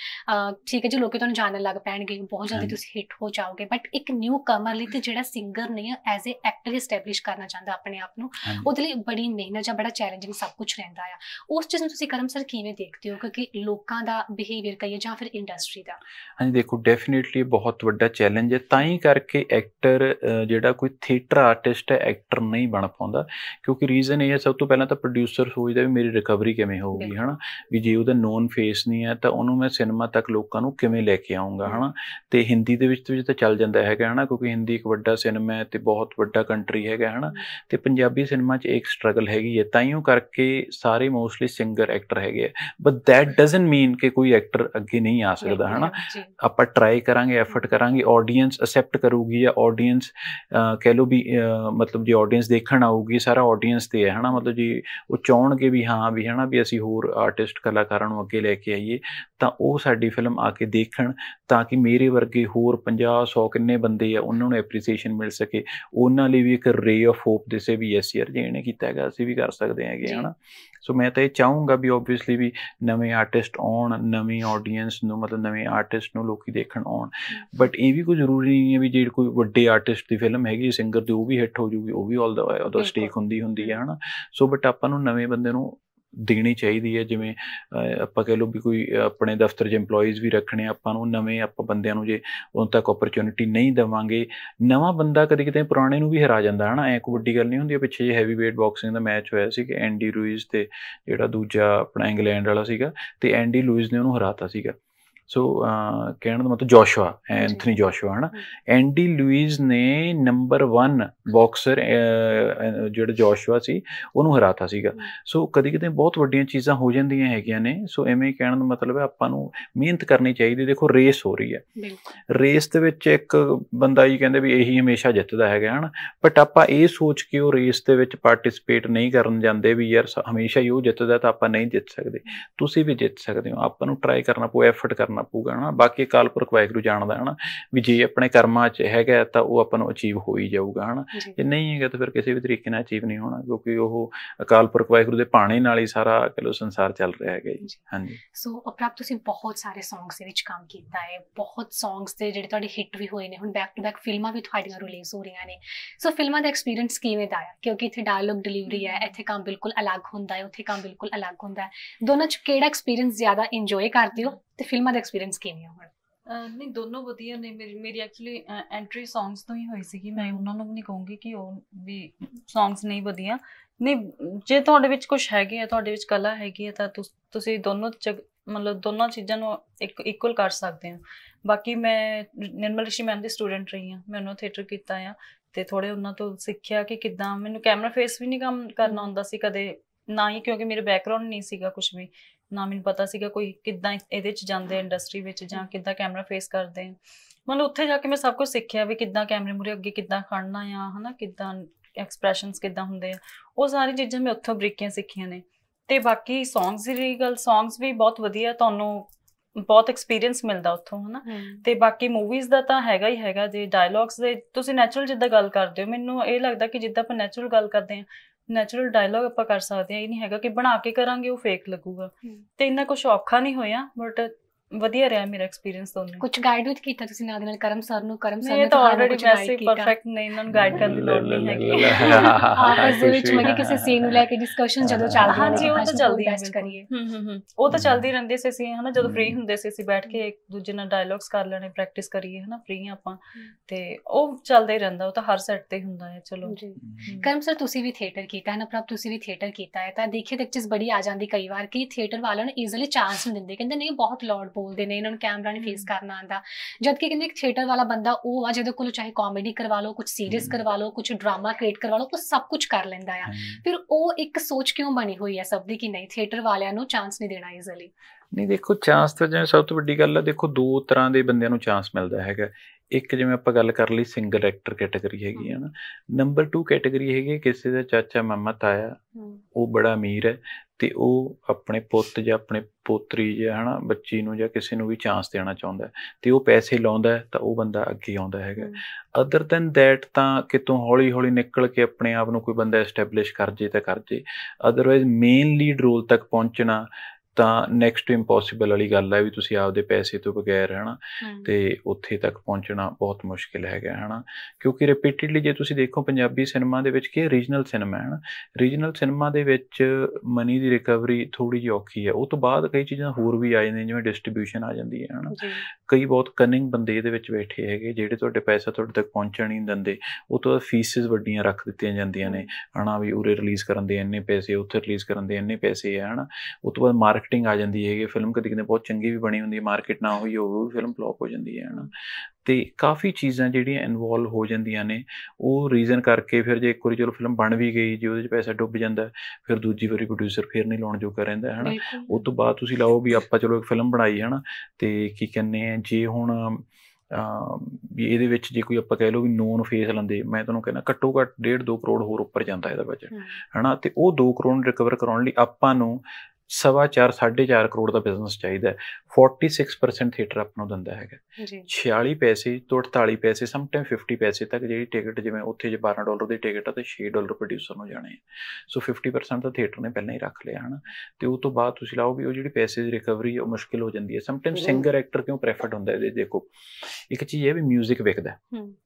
ਠੀਕ ਹੈ ਜੀ ਲੋਕੀ ਤੁਹਾਨੂੰ ਜਾਣਨ ਲੱਗ ਪੈਣਗੇ ਬਹੁਤ ਜਲਦੀ ਤੁਸੀਂ ਹਿੱਟ ਹੋ ਜਾਓਗੇ ਬਟ ਇੱਕ ਨਿਊ ਕਮਰ ਲਈ ਤੇ ਜਿਹੜਾ ਸਿੰਗਰ ਨਹੀਂ ਹੈ ਐਜ਼ ਅ ਐਕਟਰ ਐਸਟੈਬਲਿਸ਼ ਕਰਨਾ ਚਾਹੁੰਦਾ ਆਪਣੇ ਆਪ ਨੂੰ ਉਹਦੇ ਲਈ ਬੜੀ ਮਿਹਨਤ ਜਾਂ ਬੜਾ ਚੈਲੰਜਿੰਗ ਸਭ ਕੁਝ ਰਹਿੰਦਾ ਆ ਉਸ ਚੀਜ਼ ਨੂੰ ਤੁਸੀਂ ਕਰਮ ਸਰ ਕਿਵੇਂ ਦੇਖਦੇ ਹੋ ਕਿ ਲੋਕਾਂ ਦਾ ਬਿਹੇਵੀਅਰ ਕਈ ਜਾਂ ਫਿਰ ਇੰਡਸਟਰੀ ਦਾ ਹਾਂਜੀ ਦੇਖੋ ਡੈਫੀਨਿਟਲੀ ਬਹੁਤ ਵੱਡਾ ਚੈਲੰਜ ਹੈ ਤਾਂ ਹੀ ਕਰਕੇ ਐਕਟਰ ਜਿਹੜਾ ਕੋਈ ਥੀਏਟਰ ਆਰਟਿਸਟ ਹੈ ਐਕਟਰ ਨਹੀਂ ਬਣ ਪਾਉਂਦਾ ਕਿਉਂਕਿ ਰੀਜ਼ਨ ਇਹ ਹੈ ਸਭ ਤੋਂ ਪਹਿਲਾਂ ਤਾਂ ਪ੍ਰੋਡਿਊਸਰ ਸੋਚਦਾ ਵੀ ਮੇਰੀ ਰਿਕਵਰੀ ਕਿਵੇਂ ਹੋਊਗੀ ਹਨਾ ਵੀ ਜੇ ਉਹਦਾ ਨੋਨ ਫੇਸ ਨਹੀਂ ਹੈ ਤਾਂ ਉਹਨੂੰ ਮੈਂ ਸਿਨੇਮਾ ਤੱਕ ਲੋਕਾਂ ਨੂੰ ਕਿਵੇਂ ਲੈ ਕੇ ਆਉਂਗਾ ਹਨਾ ਤੇ ਹਿੰਦੀ ਦੇ ਵਿੱਚ ਤਾਂ ਚੱਲ ਜਾਂਦਾ ਹੈ ਹੈਗਾ ਹਨਾ ਕਿਉਂਕਿ ਹਿੰਦੀ ਇੱਕ ਵੱਡਾ ਸਿਨੇਮਾ ਹੈ ਤੇ ਬਹੁਤ ਵੱਡਾ ਕੰਟਰੀ ਹੈਗਾ ਹਨਾ ਤੇ ਪੰਜਾਬੀ ਸਿਨੇਮਾ 'ਚ ਇੱਕ ਸਟਰਗਲ ਹੈਗੀ ਹੈ ਤਾਂ ਉਹ ਕਰਕੇ ਸਾਰੇ ਮੋਸਟਲੀ ਸਿੰਗਰ ਐਕਟਰ ਹੈਗੇ ਆ ਬਟ ਥੈਟ ਡਸਨਟ ਮੀਨ ਕਿ ਕੋਈ ਐਕਟਰ ਅੱਗੇ ਨਹੀਂ ਆ ਸਕਦਾ ਹਨਾ ਆਪਾਂ ਟਰਾਈ ਕਰਾਂਗੇ ਐਫਰਟ ਕਰਾਂਗੇ ਆਡੀਅנס ਅਸੈਪਟ ਕਰੂਗੀ ਜਾਂ ਆਡੀਅנס ਕਹਿ ਲੋ ਵੀ ਮਤਲਬ ਜੇ ਆਡੀਅנס ਦੇਖਣ ਆਊਗੀ ਸਾਰਾ ਆਡੀਅנס ਤੇ ਹੈ ਹਨਾ ਮਤਲਬ ਜੀ ਉਹ ਚਾਹਣਗੇ ਵੀ ਹਾਂ ਵੀ ਹਨਾ ਵੀ ਅਸੀਂ ਹੋਰ ਆਰਟਿਸਟ ਕਲਾਕਾਰਾਂ ਨੂੰ ਅੱਗੇ ਲੈ ਕੇ ਆਈਏ ਤਾਂ ਉਹ ਸਾਡੀ ਫਿਲਮ ਆ ਕੇ ਦੇਖਣ ਤਾਂ ਕਿ ਮੇਰੇ ਵਰਗੇ ਹੋਰ 50 100 ਕਿੰਨੇ ਬੰਦੇ ਆ ਉਹਨਾਂ ਨੂੰ ਐਪਰੀਸੀਏਸ਼ਨ ਮਿਲ ਸਕੇ ਉਹਨਾਂ ਲਈ ਵੀ ਇੱਕ ਰੇ ਆਫ ਹੋਪ ਦਿਸੇ ਵੀ ਐਸ ਯਰ ਜਿਹਨੇ ਕੀਤਾ ਹੈਗਾ ਅਸੀਂ ਵੀ ਕਰ ਸਕਦੇ ਹਾਂਗੇ ਹਨਾ ਸੋ ਮੈਂ ਤਾਂ ਇਹ ਚਾਹੂੰਗਾ ਵੀ ਆਬਵੀਅਸਲੀ ਵੀ ਨਵੇਂ ਆਰਟਿਸਟ ਆਉਣ ਨਵੀਂ ਆਡੀਅנס ਨੂੰ ਮਤਲਬ ਨਵੇਂ ਆਰਟਿਸਟ ਨੂੰ ਲੋਕੀ ਦੇਖਣ ਆਉਣ ਬਟ ਇਹ ਵੀ ਕੋਈ ਜ਼ਰੂਰੀ ਨਹੀਂ ਹੈ ਵੀ ਜੇ ਕੋਈ ਵੱਡੇ ਆਰਟਿਸਟ ਦੀ ਫਿਲਮ ਹੈਗੀ ਸਿੰਗਰ ਦੀ ਉਹ ਵੀ ਹਿੱਟ ਹੋ ਜੂਗੀ ਉਹ ਵੀ ਆਲ ਦਾ ਉਹਦਾ ਸਟੇਕ ਹੁੰਦੀ ਹੁੰਦੀ ਹੈ ਹਨਾ ਸੋ ਬਟ ਆਪਾਂ ਨੂੰ ਨਵੇਂ ਬੰਦੇ ਨੂੰ ਦੇਣੀ ਚਾਹੀਦੀ ਹੈ ਜਿਵੇਂ ਆਪਾਂ ਕਹਿ ਲਓ ਵੀ ਕੋਈ ਆਪਣੇ ਦਫ਼ਤਰ 'ਚ EMPLOYEES ਵੀ ਰੱਖਣੇ ਆਪਾਂ ਨੂੰ ਨਵੇਂ ਆਪਾਂ ਬੰਦਿਆਂ ਨੂੰ ਜੇ ਉਹਨਾਂ ਤੱਕ ਓਪਰਚ्युनिटी ਨਹੀਂ ਦੇਵਾਂਗੇ ਨਵਾਂ ਬੰਦਾ ਕਦੇ ਕਿਤੇ ਪੁਰਾਣੇ ਨੂੰ ਵੀ ਹਰਾ ਜਾਂਦਾ ਹੈ ਨਾ ਐ ਕੋ ਵੱਡੀ ਗੱਲ ਨਹੀਂ ਹੁੰਦੀ ਪਿੱਛੇ ਜੇ ਹੈਵੀ weight ਬਾਕਸਿੰਗ ਦਾ ਮੈਚ ਹੋਇਆ ਸੀ ਕਿ ਐਂਡੀ ਰੂਇਜ਼ ਤੇ ਜਿਹੜਾ ਦੂਜਾ ਆਪਣਾ ਇੰਗਲੈਂਡ ਵਾਲਾ ਸੀਗਾ ਤੇ ਐਂਡੀ ਲੂਇਜ਼ ਨੇ ਉਹਨੂੰ ਹਰਾਤਾ ਸੀਗਾ ਸੋ ਕਹਿਣ ਦਾ ਮਤਲਬ ਜੋਸ਼ੂਆ ਐਂਥਨੀ ਜੋਸ਼ੂਆ ਹਨ ਐਂਡੀ ਲੂਇਸ ਨੇ ਨੰਬਰ 1 ਬਾਕਸਰ ਜਿਹੜਾ ਜੋਸ਼ੂਆ ਸੀ ਉਹਨੂੰ ਹਰਾਤਾ ਸੀਗਾ ਸੋ ਕਦੀ ਕਿਤੇ ਬਹੁਤ ਵੱਡੀਆਂ ਚੀਜ਼ਾਂ ਹੋ ਜਾਂਦੀਆਂ ਹੈਗੀਆਂ ਨੇ ਸੋ ਐਵੇਂ ਕਹਿਣ ਦਾ ਮਤਲਬ ਹੈ ਆਪਾਂ ਨੂੰ ਮਿਹਨਤ ਕਰਨੀ ਚਾਹੀਦੀ ਦੇਖੋ ਰੇਸ ਹੋ ਰਹੀ ਹੈ ਰੇਸ ਦੇ ਵਿੱਚ ਇੱਕ ਬੰਦਾ ਹੀ ਕਹਿੰਦੇ ਵੀ ਇਹੀ ਹਮੇਸ਼ਾ ਜਿੱਤਦਾ ਹੈਗਾ ਹਨ ਬਟ ਆਪਾਂ ਇਹ ਸੋਚ ਕੇ ਉਹ ਰੇਸ ਦੇ ਵਿੱਚ ਪਾਰਟਿਸਿਪੇਟ ਨਹੀਂ ਕਰਨ ਜਾਂਦੇ ਵੀ ਯਾਰ ਹਮੇਸ਼ਾ ਹੀ ਉਹ ਜਿੱਤਦਾ ਤਾਂ ਆਪਾਂ ਨਹੀਂ ਜਿੱਤ ਸਕਦੇ ਤੁਸੀਂ ਵੀ ਜਿੱਤ ਸਕਦੇ ਹੋ ਆਪਾਂ ਨੂੰ ਟਰਾਈ ਕਰਨਾ ਪਊ ਐਫਰਟ ਕਰਨਾ ਕਰਨਾ ਪਊਗਾ ਹਨਾ ਬਾਕੀ ਕਾਲ ਪੁਰਖ ਵਾਹਿਗੁਰੂ ਜਾਣਦਾ ਹਨਾ ਵੀ ਜੇ ਆਪਣੇ ਕਰਮਾਂ 'ਚ ਹੈਗਾ ਤਾਂ ਉਹ ਆਪਾਂ ਨੂੰ ਅਚੀਵ ਹੋ ਹੀ ਜਾਊਗਾ ਹਨਾ ਜੇ ਨਹੀਂ ਹੈਗਾ ਤਾਂ ਫਿਰ ਕਿਸੇ ਵੀ ਤਰੀਕੇ ਨਾਲ ਅਚੀਵ ਨਹੀਂ ਹੋਣਾ ਕਿਉਂਕਿ ਉਹ ਅਕਾਲ ਪੁਰਖ ਵਾਹਿਗੁਰੂ ਦੇ ਪਾਣੀ ਨਾਲ ਹੀ ਸਾਰਾ ਕਿਲੋ ਸੰਸਾਰ ਚੱਲ ਰਿਹਾ ਹੈਗਾ ਜੀ ਹਾਂਜੀ ਸੋ ਅਪਰਾਪ ਤੁਸੀਂ ਬਹੁਤ ਸਾਰੇ ਸੌਂਗਸ ਦੇ ਵਿੱਚ ਕੰਮ ਕੀਤਾ ਹੈ ਬਹੁਤ ਸੌਂਗਸ ਤੇ ਜਿਹੜੇ ਤੁਹਾਡੇ ਹਿੱਟ ਵੀ ਹੋਏ ਨੇ ਹੁਣ ਬੈਕ ਟੂ ਬੈਕ ਫਿਲਮਾਂ ਵੀ ਤੁਹਾਡੀਆਂ ਰਿਲੀਜ਼ ਹੋ ਰਹੀਆਂ ਨੇ ਸੋ ਫਿਲਮਾਂ ਦਾ ਐਕਸਪੀਰੀਅੰਸ ਕਿਵੇਂ ਦਾ ਆਇਆ ਕਿਉਂਕਿ ਇੱਥੇ ਡਾਇਲੌਗ ਡਿਲੀਵਰੀ ਹੈ ਇੱਥੇ ਕੰਮ ਬਿਲਕੁਲ ਅਲੱਗ ਹੁੰਦਾ ਹੈ ਉੱਥੇ ਕੰਮ ਬਿਲਕੁਲ ਅਲੱਗ ਹੁੰਦਾ ਹੈ ਦੋਨਾਂ 'ਚ ਕਿਹੜਾ ਐਕਸਪੀਰੀਅੰਸ ਜ਼ਿਆਦਾ ਇੰਜੋਏ ਕਰਦੇ ਹੋ ਤੇ ਫਿਲਮਾਂ ਦਾ ਐਕਸਪੀਰੀਅੰਸ ਕਿਵੇਂ ਹੋਇਆ ਨਹੀਂ ਦੋਨੋਂ ਵਧੀਆ ਨੇ ਮੇਰੀ ਮੇਰੀ ਐਕਚੁਅਲੀ ਐਂਟਰੀ ਸੌਂਗਸ ਤੋਂ ਹੀ ਹੋਈ ਸੀਗੀ ਮੈਂ ਉਹਨਾਂ ਨੂੰ ਵੀ ਨਹੀਂ ਕਹੂੰਗੀ ਕਿ ਉਹ ਵੀ ਸੌਂਗਸ ਨਹੀਂ ਵਧੀਆ ਨਹੀਂ ਜੇ ਤੁਹਾਡੇ ਵਿੱਚ ਕੁਝ ਹੈਗੇ ਆ ਤੁਹਾਡੇ ਵਿੱਚ ਕਲਾ ਹੈਗੀ ਆ ਤਾਂ ਤੁਸੀਂ ਦੋਨੋਂ ਮਤਲਬ ਦੋਨਾਂ ਚੀਜ਼ਾਂ ਨੂੰ ਇੱਕ ਇਕੁਅਲ ਕਰ ਸਕਦੇ ਆ ਬਾਕੀ ਮੈਂ ਨਿਰਮਲ ਰਿਸ਼ੀ ਮੈਮ ਦੀ ਸਟੂਡੈਂਟ ਰਹੀ ਆ ਮੈਂ ਉਹਨਾਂ ਥੀਏਟਰ ਕੀਤਾ ਆ ਤੇ ਥੋੜੇ ਉਹਨਾਂ ਤੋਂ ਸਿੱਖਿਆ ਕਿ ਕਿਦਾਂ ਮੈਨੂੰ ਕੈਮਰਾ ਫੇਸ ਵੀ ਨਹੀਂ ਕੰਮ ਕਰਨਾ ਹੁੰਦਾ ਸੀ ਕਦੇ ਨਾ ਹੀ ਕਿਉਂਕਿ ਮੇਰੇ ਬੈਕਗ੍ਰਾਉਂਡ ਨਹੀਂ ਸੀਗਾ ਕੁਝ ਵੀ ਨਾ ਮੈਨੂੰ ਪਤਾ ਸੀਗਾ ਕੋਈ ਕਿੱਦਾਂ ਇਹਦੇ ਚ ਜਾਂਦੇ ਇੰਡਸਟਰੀ ਵਿੱਚ ਜਾਂ ਕਿੱਦਾਂ ਕੈਮਰਾ ਫੇਸ ਕਰਦੇ ਆ ਮਤਲਬ ਉੱਥੇ ਜਾ ਕੇ ਮੈਂ ਸਭ ਕੁਝ ਸਿੱਖਿਆ ਵੀ ਕਿੱਦਾਂ ਕੈਮਰੇ ਮੂਰੇ ਅੱਗੇ ਕਿੱਦਾਂ ਖੜਨਾ ਆ ਹਨਾ ਕਿੱਦਾਂ ਐਕਸਪ੍ਰੈਸ਼ਨਸ ਕਿੱਦਾਂ ਹੁੰਦੇ ਆ ਉਹ ਸਾਰੀ ਚੀਜ਼ਾਂ ਮੈਂ ਉੱਥੋਂ ਬਰੀਕੀਆਂ ਸਿੱਖੀਆਂ ਨੇ ਤੇ ਬਾਕੀ ਸੌਂਗਸ ਦੀ ਗੱਲ ਸੌਂਗਸ ਵੀ ਬਹੁਤ ਵਧੀਆ ਤੁਹਾਨੂੰ ਬਹੁਤ ਐਕਸਪੀਰੀਅੰਸ ਮਿਲਦਾ ਉੱਥੋਂ ਹਨਾ ਤੇ ਬਾਕੀ ਮੂਵੀਜ਼ ਦਾ ਤਾਂ ਹੈਗਾ ਹੀ ਹੈਗਾ ਜੇ ਡਾਇਲੌਗਸ ਦੇ ਤੁਸੀਂ ਨੇਚਰਲ ਜਿੱਦਾਂ ਗੱਲ ਕਰਦੇ ਹੋ ਮੈਨੂੰ ਇਹ ਲੱਗਦਾ ਕਿ ਜਿੱਦਾਂ ਆਪਾਂ ਨੇਚਰਲ ਗੱਲ ਕਰਦੇ ਆ ਨੈਚੁਰਲ ਡਾਇਲੌਗ ਆਪਾਂ ਕਰ ਸਕਦੇ ਆ ਇਹ ਨਹੀਂ ਹੈਗਾ ਕਿ ਬਣਾ ਕੇ ਕਰਾਂਗੇ ਉਹ ਫੇਕ ਲੱਗੂਗਾ ਤੇ ਇੰਨਾ ਕੁਝ ਔਖਾ ਨਹੀਂ ਹੋਇਆ ਬਟ ਵਧੀਆ ਰਿਹਾ ਮੇਰਾ ਐਕਸਪੀਰੀਅੰਸ ਤੋਂ ਨੇ ਕੁਝ ਗਾਈਡ ਵਿੱਚ ਕੀਤਾ ਤੁਸੀਂ ਨਾਲ ਦੇ ਨਾਲ ਕਰਮ ਸਰ ਨੂੰ ਕਰਮ ਸਰ ਨੇ ਤਾਂ ਆਲਰੇਡੀ ਵੈਸੇ ਪਰਫੈਕਟ ਨਹੀਂ ਇਹਨਾਂ ਨੂੰ ਗਾਈਡ ਕਰਨ ਦੀ ਲੋੜ ਨਹੀਂ ਹੈਗੀ ਆਪਸ ਦੇ ਵਿੱਚ ਮੈਂ ਕਿਸੇ ਸੀਨ ਨੂੰ ਲੈ ਕੇ ਡਿਸਕਸ਼ਨ ਜਦੋਂ ਚੱਲਦੀ ਹਾਂ ਜੀ ਉਹ ਤਾਂ ਜਲਦੀ ਹੈ ਕਰੀਏ ਹੂੰ ਹੂੰ ਉਹ ਤਾਂ ਚੱਲਦੀ ਰਹਿੰਦੇ ਸੀ ਅਸੀਂ ਹਨਾ ਜਦੋਂ ਫ੍ਰੀ ਹੁੰਦੇ ਸੀ ਅਸੀਂ ਬੈਠ ਕੇ ਇੱਕ ਦੂਜੇ ਨਾਲ ਡਾਇਲੌਗਸ ਕਰ ਲੈਣੇ ਪ੍ਰੈਕਟਿਸ ਕਰੀਏ ਹਨਾ ਫ੍ਰੀ ਆਪਾਂ ਤੇ ਉਹ ਚੱਲਦੇ ਹੀ ਰਹਿੰਦਾ ਉਹ ਤਾਂ ਹਰ ਸੈੱਟ ਤੇ ਹੁੰਦਾ ਹੈ ਚਲੋ ਜੀ ਕਰਮ ਸਰ ਤੁਸੀਂ ਵੀ ਥੀਏਟਰ ਕੀਤਾ ਹੈ ਨਾ ਪ੍ਰਭ ਤੁਸੀਂ ਵੀ ਥੀਏਟਰ ਕੀਤਾ ਹੈ ਤਾਂ ਦੇਖੇ ਚੀਜ਼ ਬੜੀ ਆ ਜਾਂਦੀ ਕਈ ਵਾਰ ਕਿ ਥੀਏਟਰ ਵਾਲਿਆਂ ਨੂੰ ਈਜ਼ੀਲੀ ਚਾਂਸ ਨਹੀਂ ਦਿੰਦੇ ਕਹਿੰਦੇ ਨਹੀਂ ਬਹੁਤ ਲੋਡ ਬੋਲਦੇ ਨੇ ਇਹਨਾਂ ਨੂੰ ਕੈਮਰਾ ਨਹੀਂ ਫੇਸ ਕਰਨਾ ਆਂਦਾ ਜਦ ਕਿ ਕਹਿੰਦੇ ਇੱਕ ਥੀਏਟਰ ਵਾਲਾ ਬੰਦਾ ਉਹ ਆ ਜਿਹਦੇ ਕੋਲ ਚਾਹੇ ਕਾਮੇਡੀ ਕਰਵਾ ਲਓ ਕੁਝ ਸੀਰੀਅਸ ਕਰਵਾ ਲਓ ਕੁਝ ਡਰਾਮਾ ਕ੍ਰੀਏਟ ਕਰਵਾ ਲਓ ਉਹ ਸਭ ਕੁਝ ਕਰ ਲੈਂਦਾ ਆ ਫਿਰ ਉਹ ਇੱਕ ਸੋਚ ਕਿਉਂ ਬਣੀ ਹੋਈ ਹੈ ਸਭ ਦੀ ਕਿ ਨਹੀਂ ਥੀਏਟਰ ਵਾਲਿਆਂ ਨੂੰ ਚਾਂਸ ਨਹੀਂ ਦੇਣਾ ਇਜ਼ਲੀ ਨਹੀਂ ਦੇਖੋ ਚਾਂਸ ਤਾਂ ਜਿਵੇਂ ਸਭ ਤੋਂ ਵੱਡੀ ਗੱਲ ਹੈ ਦੇਖੋ ਦੋ ਤਰ੍ਹਾਂ ਦੇ ਬੰਦਿਆਂ ਨੂੰ ਚਾਂਸ ਮਿਲਦਾ ਹੈਗਾ ਇੱਕ ਜਿਵੇਂ ਆਪਾਂ ਗੱਲ ਕਰ ਲਈ ਸਿੰਗਲ ਐਕਟਰ ਕੈਟਾਗਰੀ ਹੈਗੀ ਹੈ ਨਾ ਨੰਬਰ 2 ਕੈਟਾਗਰੀ ਹੈਗੀ ਕਿਸੇ ਦਾ ਚਾਚਾ ਮਾਮਾ ਤਾਇਆ ਉਹ ਬੜਾ ਅਮੀਰ ਹੈ ਤੇ ਉਹ ਆਪਣੇ ਪੁੱਤ ਜਾਂ ਆਪਣੇ ਪੋਤਰੀ ਜਾਂ ਹਨਾ ਬੱਚੀ ਨੂੰ ਜਾਂ ਕਿਸੇ ਨੂੰ ਵੀ ਚਾਂਸ ਦੇਣਾ ਚਾਹੁੰਦਾ ਤੇ ਉਹ ਪੈਸੇ ਲਾਉਂਦਾ ਤਾਂ ਉਹ ਬੰਦਾ ਅੱਗੇ ਆਉਂਦਾ ਹੈਗਾ ਅਦਰ ਦੈਨ ਥੈਟ ਤਾਂ ਕਿਤੋਂ ਹੌਲੀ-ਹੌਲੀ ਨਿਕਲ ਕੇ ਆਪਣੇ ਆਪ ਨੂੰ ਕੋਈ ਬੰਦਾ ਐਸਟੈਬਲਿਸ਼ ਕਰ ਜੇ ਤਾਂ ਕਰ ਜੇ ਅਦਰਵਾਇਜ਼ ਮੇਨ ਲੀਡ ਰੋਲ ਤੱਕ ਪਹੁੰਚਣਾ ਤਾਂ ਨੈਕਸਟ ਇੰਪੋਸੀਬਲ ਵਾਲੀ ਗੱਲ ਹੈ ਵੀ ਤੁਸੀਂ ਆਪਦੇ ਪੈਸੇ ਤੋਂ ਬਗੈਰ ਹਨਾ ਤੇ ਉੱਥੇ ਤੱਕ ਪਹੁੰਚਣਾ ਬਹੁਤ ਮੁਸ਼ਕਿਲ ਹੈਗਾ ਹਨਾ ਕਿਉਂਕਿ ਰਿਪੀਟਿਡਲੀ ਜੇ ਤੁਸੀਂ ਦੇਖੋ ਪੰਜਾਬੀ ਸਿਨੇਮਾ ਦੇ ਵਿੱਚ ਕੀ ਰੀਜਨਲ ਸਿਨੇਮਾ ਹੈ ਹਨਾ ਰੀਜਨਲ ਸਿਨੇਮਾ ਦੇ ਵਿੱਚ ਮਨੀ ਦੀ ਰਿਕਵਰੀ ਥੋੜੀ ਜਿਹੀ ਔਖੀ ਹੈ ਉਹ ਤੋਂ ਬਾਅਦ ਕਈ ਚੀਜ਼ਾਂ ਹੋਰ ਵੀ ਆ ਜਾਂਦੀਆਂ ਜਿਵੇਂ ਡਿਸਟ੍ਰੀਬਿਊਸ਼ਨ ਆ ਜਾਂਦੀ ਹੈ ਹਨਾ ਕਈ ਬਹੁਤ ਕਨਿੰਗ ਬੰਦੇ ਇਹਦੇ ਵਿੱਚ ਬੈਠੇ ਹੈਗੇ ਜਿਹੜੇ ਤੁਹਾਡੇ ਪੈਸਾ ਤੁਹਾਡੇ ਤੱਕ ਪਹੁੰਚਣ ਨਹੀਂ ਦਿੰਦੇ ਉਹ ਤੋਂ ਫੀਸਿਸ ਵੱਡੀਆਂ ਰੱਖ ਦਿੱਤੀਆਂ ਜਾਂਦੀਆਂ ਨੇ ਹਨਾ ਵੀ ਉਰੇ ਰਿਲੀਜ਼ ਕਰਨ ਦੇ ਇੰਨੇ ਪੈਸੇ ਉੱਥੇ ਰਿਲੀਜ਼ ਕਰਨ ਦੇ ਇੰਨੇ ਪੈਸੇ ਹੈ ਹਨਾ ਉਸ ਤੋਂ ਬਾਅਦ ਐਕਟਿੰਗ ਆ ਜਾਂਦੀ ਕਿ ਫਿਲਮ ਕਦੇ ਕਦੇ ਬਹੁਤ ਚੰਗੀ ਵੀ ਬਣੀ ਹੁੰਦੀ ਹੈ ਮਾਰਕੀਟ ਨਾ ਹੋਈ ਹੋਵੇ ਫਿਲਮ ਫਲॉप ਹੋ ਜਾਂਦੀ ਹੈ ਹਨਾ ਤੇ ਕਾਫੀ ਚੀਜ਼ਾਂ ਜਿਹੜੀਆਂ ਇਨਵੋਲ ਹੋ ਜਾਂਦੀਆਂ ਨੇ ਉਹ ਰੀਜ਼ਨ ਕਰਕੇ ਫਿਰ ਜੇ ਇੱਕ ਵਾਰੀ ਚਲੋ ਫਿਲਮ ਬਣ ਵੀ ਗਈ ਜੇ ਉਹਦੇ ਚ ਪੈਸਾ ਡੁੱਬ ਜਾਂਦਾ ਫਿਰ ਦੂਜੀ ਵਾਰੀ ਪ੍ਰੋਡਿਊਸਰ ਫਿਰ ਨਹੀਂ ਲਾਉਣ ਜੋਗਾ ਰਹਿੰਦਾ ਹੈ ਹਨਾ ਉਸ ਤੋਂ ਬਾਅਦ ਤੁਸੀਂ ਲਾਓ ਵੀ ਆਪਾਂ ਚਲੋ ਇੱਕ ਫਿਲਮ ਬਣਾਈ ਹਨਾ ਤੇ ਕੀ ਕਹਿੰਨੇ ਆ ਜੇ ਹੁਣ ਵੀ ਇਹਦੇ ਵਿੱਚ ਜੇ ਕੋਈ ਆਪਾਂ ਕਹਿ ਲਓ ਵੀ ਨੋਨ ਫੇਸ ਲੰਦੇ ਮੈਂ ਤੁਹਾਨੂੰ ਕਹਿੰਦਾ ਘੱਟੋ ਘੱਟ 1.5 2 ਕਰੋੜ ਹੋਰ ਉੱਪਰ ਜਾਂਦਾ ਇਹਦਾ ਬਜਟ ਹਨਾ ਤੇ ਉਹ 2 ਕਰੋੜ ਰਿਕਵਰ ਕਰਾਉਣ ਲਈ ਆਪਾਂ ਨੂੰ ਸਵਾ 4 4.5 ਕਰੋੜ ਦਾ ਬਿਜ਼ਨਸ ਚਾਹੀਦਾ 46% ਥੀਏਟਰ ਆਪ ਨੂੰ ਦਿੰਦਾ ਹੈਗਾ ਜੀ 46 ਪੈਸੇ ਤੋਂ 48 ਪੈਸੇ ਸਮ ਟਾਈਮ 50 ਪੈਸੇ ਤੱਕ ਜਿਹੜੀ ਟਿਕਟ ਜਿਵੇਂ ਉੱਥੇ ਜੇ 12 ਡਾਲਰ ਦੀ ਟਿਕਟ ਆ ਤੇ 6 ਡਾਲਰ ਪ੍ਰੋਡਿਊਸਰ ਨੂੰ ਜਾਣੇ ਸੋ 50% ਤਾਂ ਥੀਏਟਰ ਨੇ ਪਹਿਲਾਂ ਹੀ ਰੱਖ ਲਿਆ ਹਨ ਤੇ ਉਹ ਤੋਂ ਬਾਅਦ ਤੁਸੀਂ ਲਾਓ ਵੀ ਉਹ ਜਿਹੜੀ ਪੈਸੇ ਦੀ ਰਿਕਵਰੀ ਉਹ ਮੁਸ਼ਕਿਲ ਹੋ ਜਾਂਦੀ ਹੈ ਸਮ ਟਾਈਮ ਸਿੰਗਰ ਐਕਟਰ ਕਿਉਂ ਪ੍ਰੈਫਰਡ ਹੁੰਦਾ ਹੈ ਦੇਖੋ ਇੱਕ ਚੀਜ਼ ਇਹ ਵੀ 뮤직 ਵਿਕਦਾ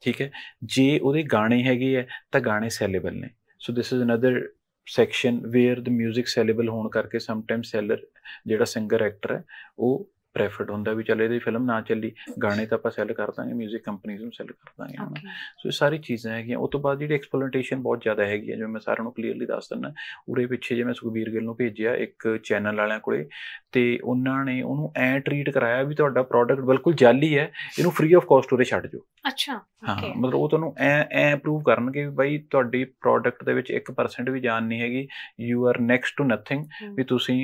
ਠੀਕ ਹੈ ਜੇ ਉਹਦੇ ਗਾਣੇ ਹੈਗੇ ਆ ਤਾਂ ਗਾਣੇ ਸੈਲੇਬਲ ਨੇ so this is another section where the 뮤직 saleable ਹੋਣ ਕਰਕੇ ਸਮਟਾਈਮ ਸੈਲਰ ਜਿਹੜਾ ਸਿੰਗਰ ਐਕਟਰ ਹੈ ਉਹ ਪ੍ਰੈਫਰਡ ਹੁੰਦਾ ਵੀ ਚੱਲੇ ਦੀ ਫਿਲਮ ਨਾ ਚੱਲੀ ਗਾਣੇ ਤਾਂ ਆਪਾਂ ਸੈਲ ਕਰ ਦਾਂਗੇ 뮤직 ਕੰਪਨੀਆਂ ਨੂੰ ਸੈਲ ਕਰ ਦਾਂਗੇ ਸੋ ਇਹ ਸਾਰੀ ਚੀਜ਼ਾਂ ਹੈਗੀਆਂ ਉਸ ਤੋਂ ਬਾਅਦ ਜਿਹੜੀ ਐਕਸਪਲੋਰੇਸ਼ਨ ਬਹੁਤ ਜ਼ਿਆਦਾ ਹੈਗੀ ਹੈ ਜਿਵੇਂ ਮੈਂ ਸਾਰਿਆਂ ਨੂੰ ਕਲੀਅਰਲੀ ਦੱਸ ਦਿੰਦਾ ਉਰੇ ਪਿੱਛੇ ਜੇ ਮੈਂ ਸੁਖਬੀਰ ਗਿੱਲ ਨੂੰ ਭੇਜਿਆ ਇੱਕ ਚੈਨਲ ਵਾਲਿਆਂ ਕੋਲੇ ਤੇ ਉਹਨਾਂ ਨੇ ਉਹਨੂੰ ਐ ਟ੍ਰੀਟ ਕਰਾਇਆ ਵੀ ਤੁਹਾਡਾ ਪ੍ਰੋਡਕਟ ਬਿਲਕੁਲ ਜਾਲੀ ਹੈ ਇਹਨੂੰ ਫ੍ਰੀ ਆਫ ਕਾਸਟ ਉਰੇ ਛੱਡ ਜਾਓ ਅੱਛਾ ਹਾਂ ਮਤਲਬ ਉਹ ਤੁਹਾਨੂੰ ਐ ਐ ਅਪਰੂਵ ਕਰਨਗੇ ਵੀ ਬਾਈ ਤੁਹਾਡੀ ਪ੍ਰੋਡਕਟ ਦੇ ਵਿੱਚ 1% ਵੀ ਜਾਨ ਨਹੀਂ ਹੈਗੀ you are next to nothing ਵੀ ਤੁਸੀਂ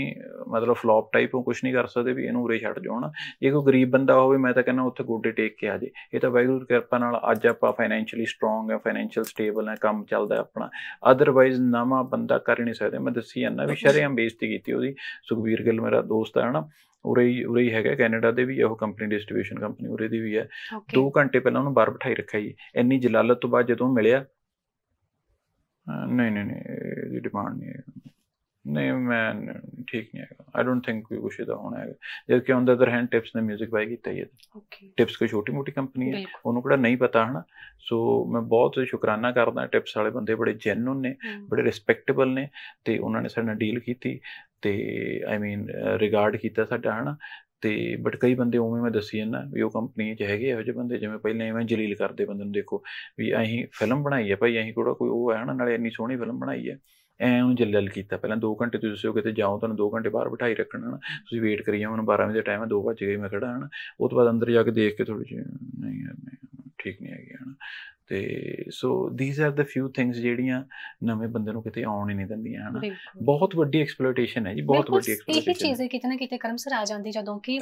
ਮਤਲਬ ਫਲੌਪ ਟਾਈਪ ਹੋ ਕੁਝ ਨਹੀਂ ਕਰ ਸਕਦੇ ਵੀ ਇਹਨੂੰ ਉਰੇ ਛੱਡ ਛੱਡ ਜਾਓ ਨਾ ਜੇ ਕੋਈ ਗਰੀਬ ਬੰਦਾ ਹੋਵੇ ਮੈਂ ਤਾਂ ਕਹਿੰਦਾ ਉੱਥੇ ਗੋਡੇ ਟੇਕ ਕੇ ਆ ਜੇ ਇਹ ਤਾਂ ਵਾਹਿਗੁਰੂ ਦੀ ਕਿਰਪਾ ਨਾਲ ਅੱਜ ਆਪਾਂ ਫਾਈਨੈਂਸ਼ੀਅਲੀ ਸਟਰੋਂਗ ਹੈ ਫਾਈਨੈਂਸ਼ੀਅਲ ਸਟੇਬਲ ਹੈ ਕੰਮ ਚੱਲਦਾ ਆਪਣਾ ਅਦਰਵਾਈਜ਼ ਨਾਮਾ ਬੰਦਾ ਕਰ ਨਹੀਂ ਸਕਦਾ ਮੈਂ ਦੱਸੀ ਜਾਂਦਾ ਵੀ ਸ਼ਰਿਆਮ ਬੇਇੱਜ਼ਤੀ ਕੀਤੀ ਉਹਦੀ ਸੁਖਵੀਰ ਗਿੱਲ ਮੇਰਾ ਦੋਸਤ ਹੈ ਨਾ ਉਰੇ ਹੀ ਉਰੇ ਹੀ ਹੈਗਾ ਕੈਨੇਡਾ ਦੇ ਵੀ ਉਹ ਕੰਪਨੀ ਡਿਸਟ੍ਰੀਬਿਊਸ਼ਨ ਕੰਪਨੀ ਉਰੇ ਦੀ ਵੀ ਹੈ 2 ਘੰਟੇ ਪਹਿਲਾਂ ਉਹਨੂੰ ਬਾਹਰ ਬਿਠਾਈ ਰੱਖਿਆ ਜੀ ਇੰਨੀ ਜਲਾਲਤ ਤੋਂ ਬਾਅਦ ਜਦੋਂ ਮਿਲਿਆ ਨਹੀਂ ਨਹੀਂ ਨਹੀਂ ਇਹਦੀ ਡਿਮਾਂਡ ਨਹੀਂ ਨਹੀਂ ਮੈਂ ਠੀਕ ਨਹੀਂ ਹੈਗਾ ਆਈ ਡੋਨਟ ਥਿੰਕ ਕੋਈ ਕੁਛ ਇਹਦਾ ਹੋਣਾ ਹੈਗਾ ਜਦ ਕਿ ਉਹਨਾਂ ਦਾ ਅਦਰ ਹੈਂਡ ਟਿਪਸ ਨੇ 뮤직 ਬਾਈ ਕੀਤਾ ਹੀ ਹੈ ਓਕੇ ਟਿਪਸ ਕੋਈ ਛੋਟੀ ਮੋਟੀ ਕੰਪਨੀ ਹੈ ਉਹਨੂੰ ਕੋਈ ਨਹੀਂ ਪਤਾ ਹਨਾ ਸੋ ਮੈਂ ਬਹੁਤ ਸ਼ੁਕਰਾਨਾ ਕਰਦਾ ਟਿਪਸ ਵਾਲੇ ਬੰਦੇ ਬੜੇ ਜੈਨੂਨ ਨੇ ਬੜੇ ਰਿਸਪੈਕਟੇਬਲ ਨੇ ਤੇ ਉਹਨਾਂ ਨੇ ਸਾਡੇ ਨਾਲ ਡੀਲ ਕੀਤੀ ਤੇ ਆਈ ਮੀਨ ਰਿਗਾਰਡ ਕੀਤਾ ਸਾਡਾ ਹਨਾ ਤੇ ਬਟ ਕਈ ਬੰਦੇ ਉਵੇਂ ਮੈਂ ਦੱਸੀ ਜਾਂਦਾ ਵੀ ਉਹ ਕੰਪਨੀ 'ਚ ਹੈਗੇ ਇਹੋ ਜਿਹੇ ਬੰਦੇ ਜਿਵੇਂ ਪਹਿਲਾਂ ਐਵੇਂ ਜਲੀਲ ਕਰਦੇ ਬੰਦੇ ਨੂੰ ਦੇਖੋ ਵੀ ਅਸੀਂ ਫਿਲਮ ਬਣਾਈ ਹੈ ਭਾਈ ਅਸੀਂ ਕੋੜਾ ਕੋਈ ਉਹ ਹੈ ਹਨਾ ਨਾਲੇ ਇੰਨੀ ਸੋਹਣੀ ਫਿਲਮ ਬਣਾਈ ਹੈ ਐ ਉਹ ਜਲਲ ਕੀਤਾ ਪਹਿਲਾਂ 2 ਘੰਟੇ ਤੁਸੀਂ ਦੱਸਿਓ ਕਿਤੇ ਜਾਓ ਤੁਹਾਨੂੰ 2 ਘੰਟੇ ਬਾਹਰ ਬਿਠਾਈ ਰੱਖਣਾ ਨਾ ਤੁਸੀਂ ਵੇਟ ਕਰੀ ਜਾਓ ਮੈਨੂੰ 12 ਵਜੇ ਦਾ ਟਾਈਮ ਹੈ 2 ਵਜੇ ਮੈਂ ਖੜਾ ਹਾਂ ਉਹ ਤੋਂ ਬਾਅਦ ਅੰਦਰ ਜਾ ਕੇ ਦੇਖ ਕੇ ਥੋੜੀ ਜਿਹੀ ਨਹੀਂ ਯਾਰ ਨਹੀਂ ਠੀਕ ਨਹੀਂ ਹੈਗੀ ਹਨਾ ਤੇ so these are the few things ਜਿਹੜੀਆਂ ਨਵੇਂ ਬੰਦੇ ਨੂੰ ਕਿਤੇ ਆਉਣ ਹੀ ਨਹੀਂ ਦਿੰਦੀਆਂ ਹਨਾ ਬਹੁਤ ਵੱਡੀ ਐਕਸਪਲੋਇਟੇਸ਼ਨ ਹੈ ਜੀ ਬਹੁਤ ਵੱਡੀ ਐਕਸਪਲੋਇਟੇਸ਼ਨ ਇਹ ਚੀਜ਼ਾਂ ਕਿਤੇ ਨਾ ਕਿਤੇ ਕਰਮ ਸਰ ਆ ਜਾਂਦੀ ਜਦੋਂ ਕਿ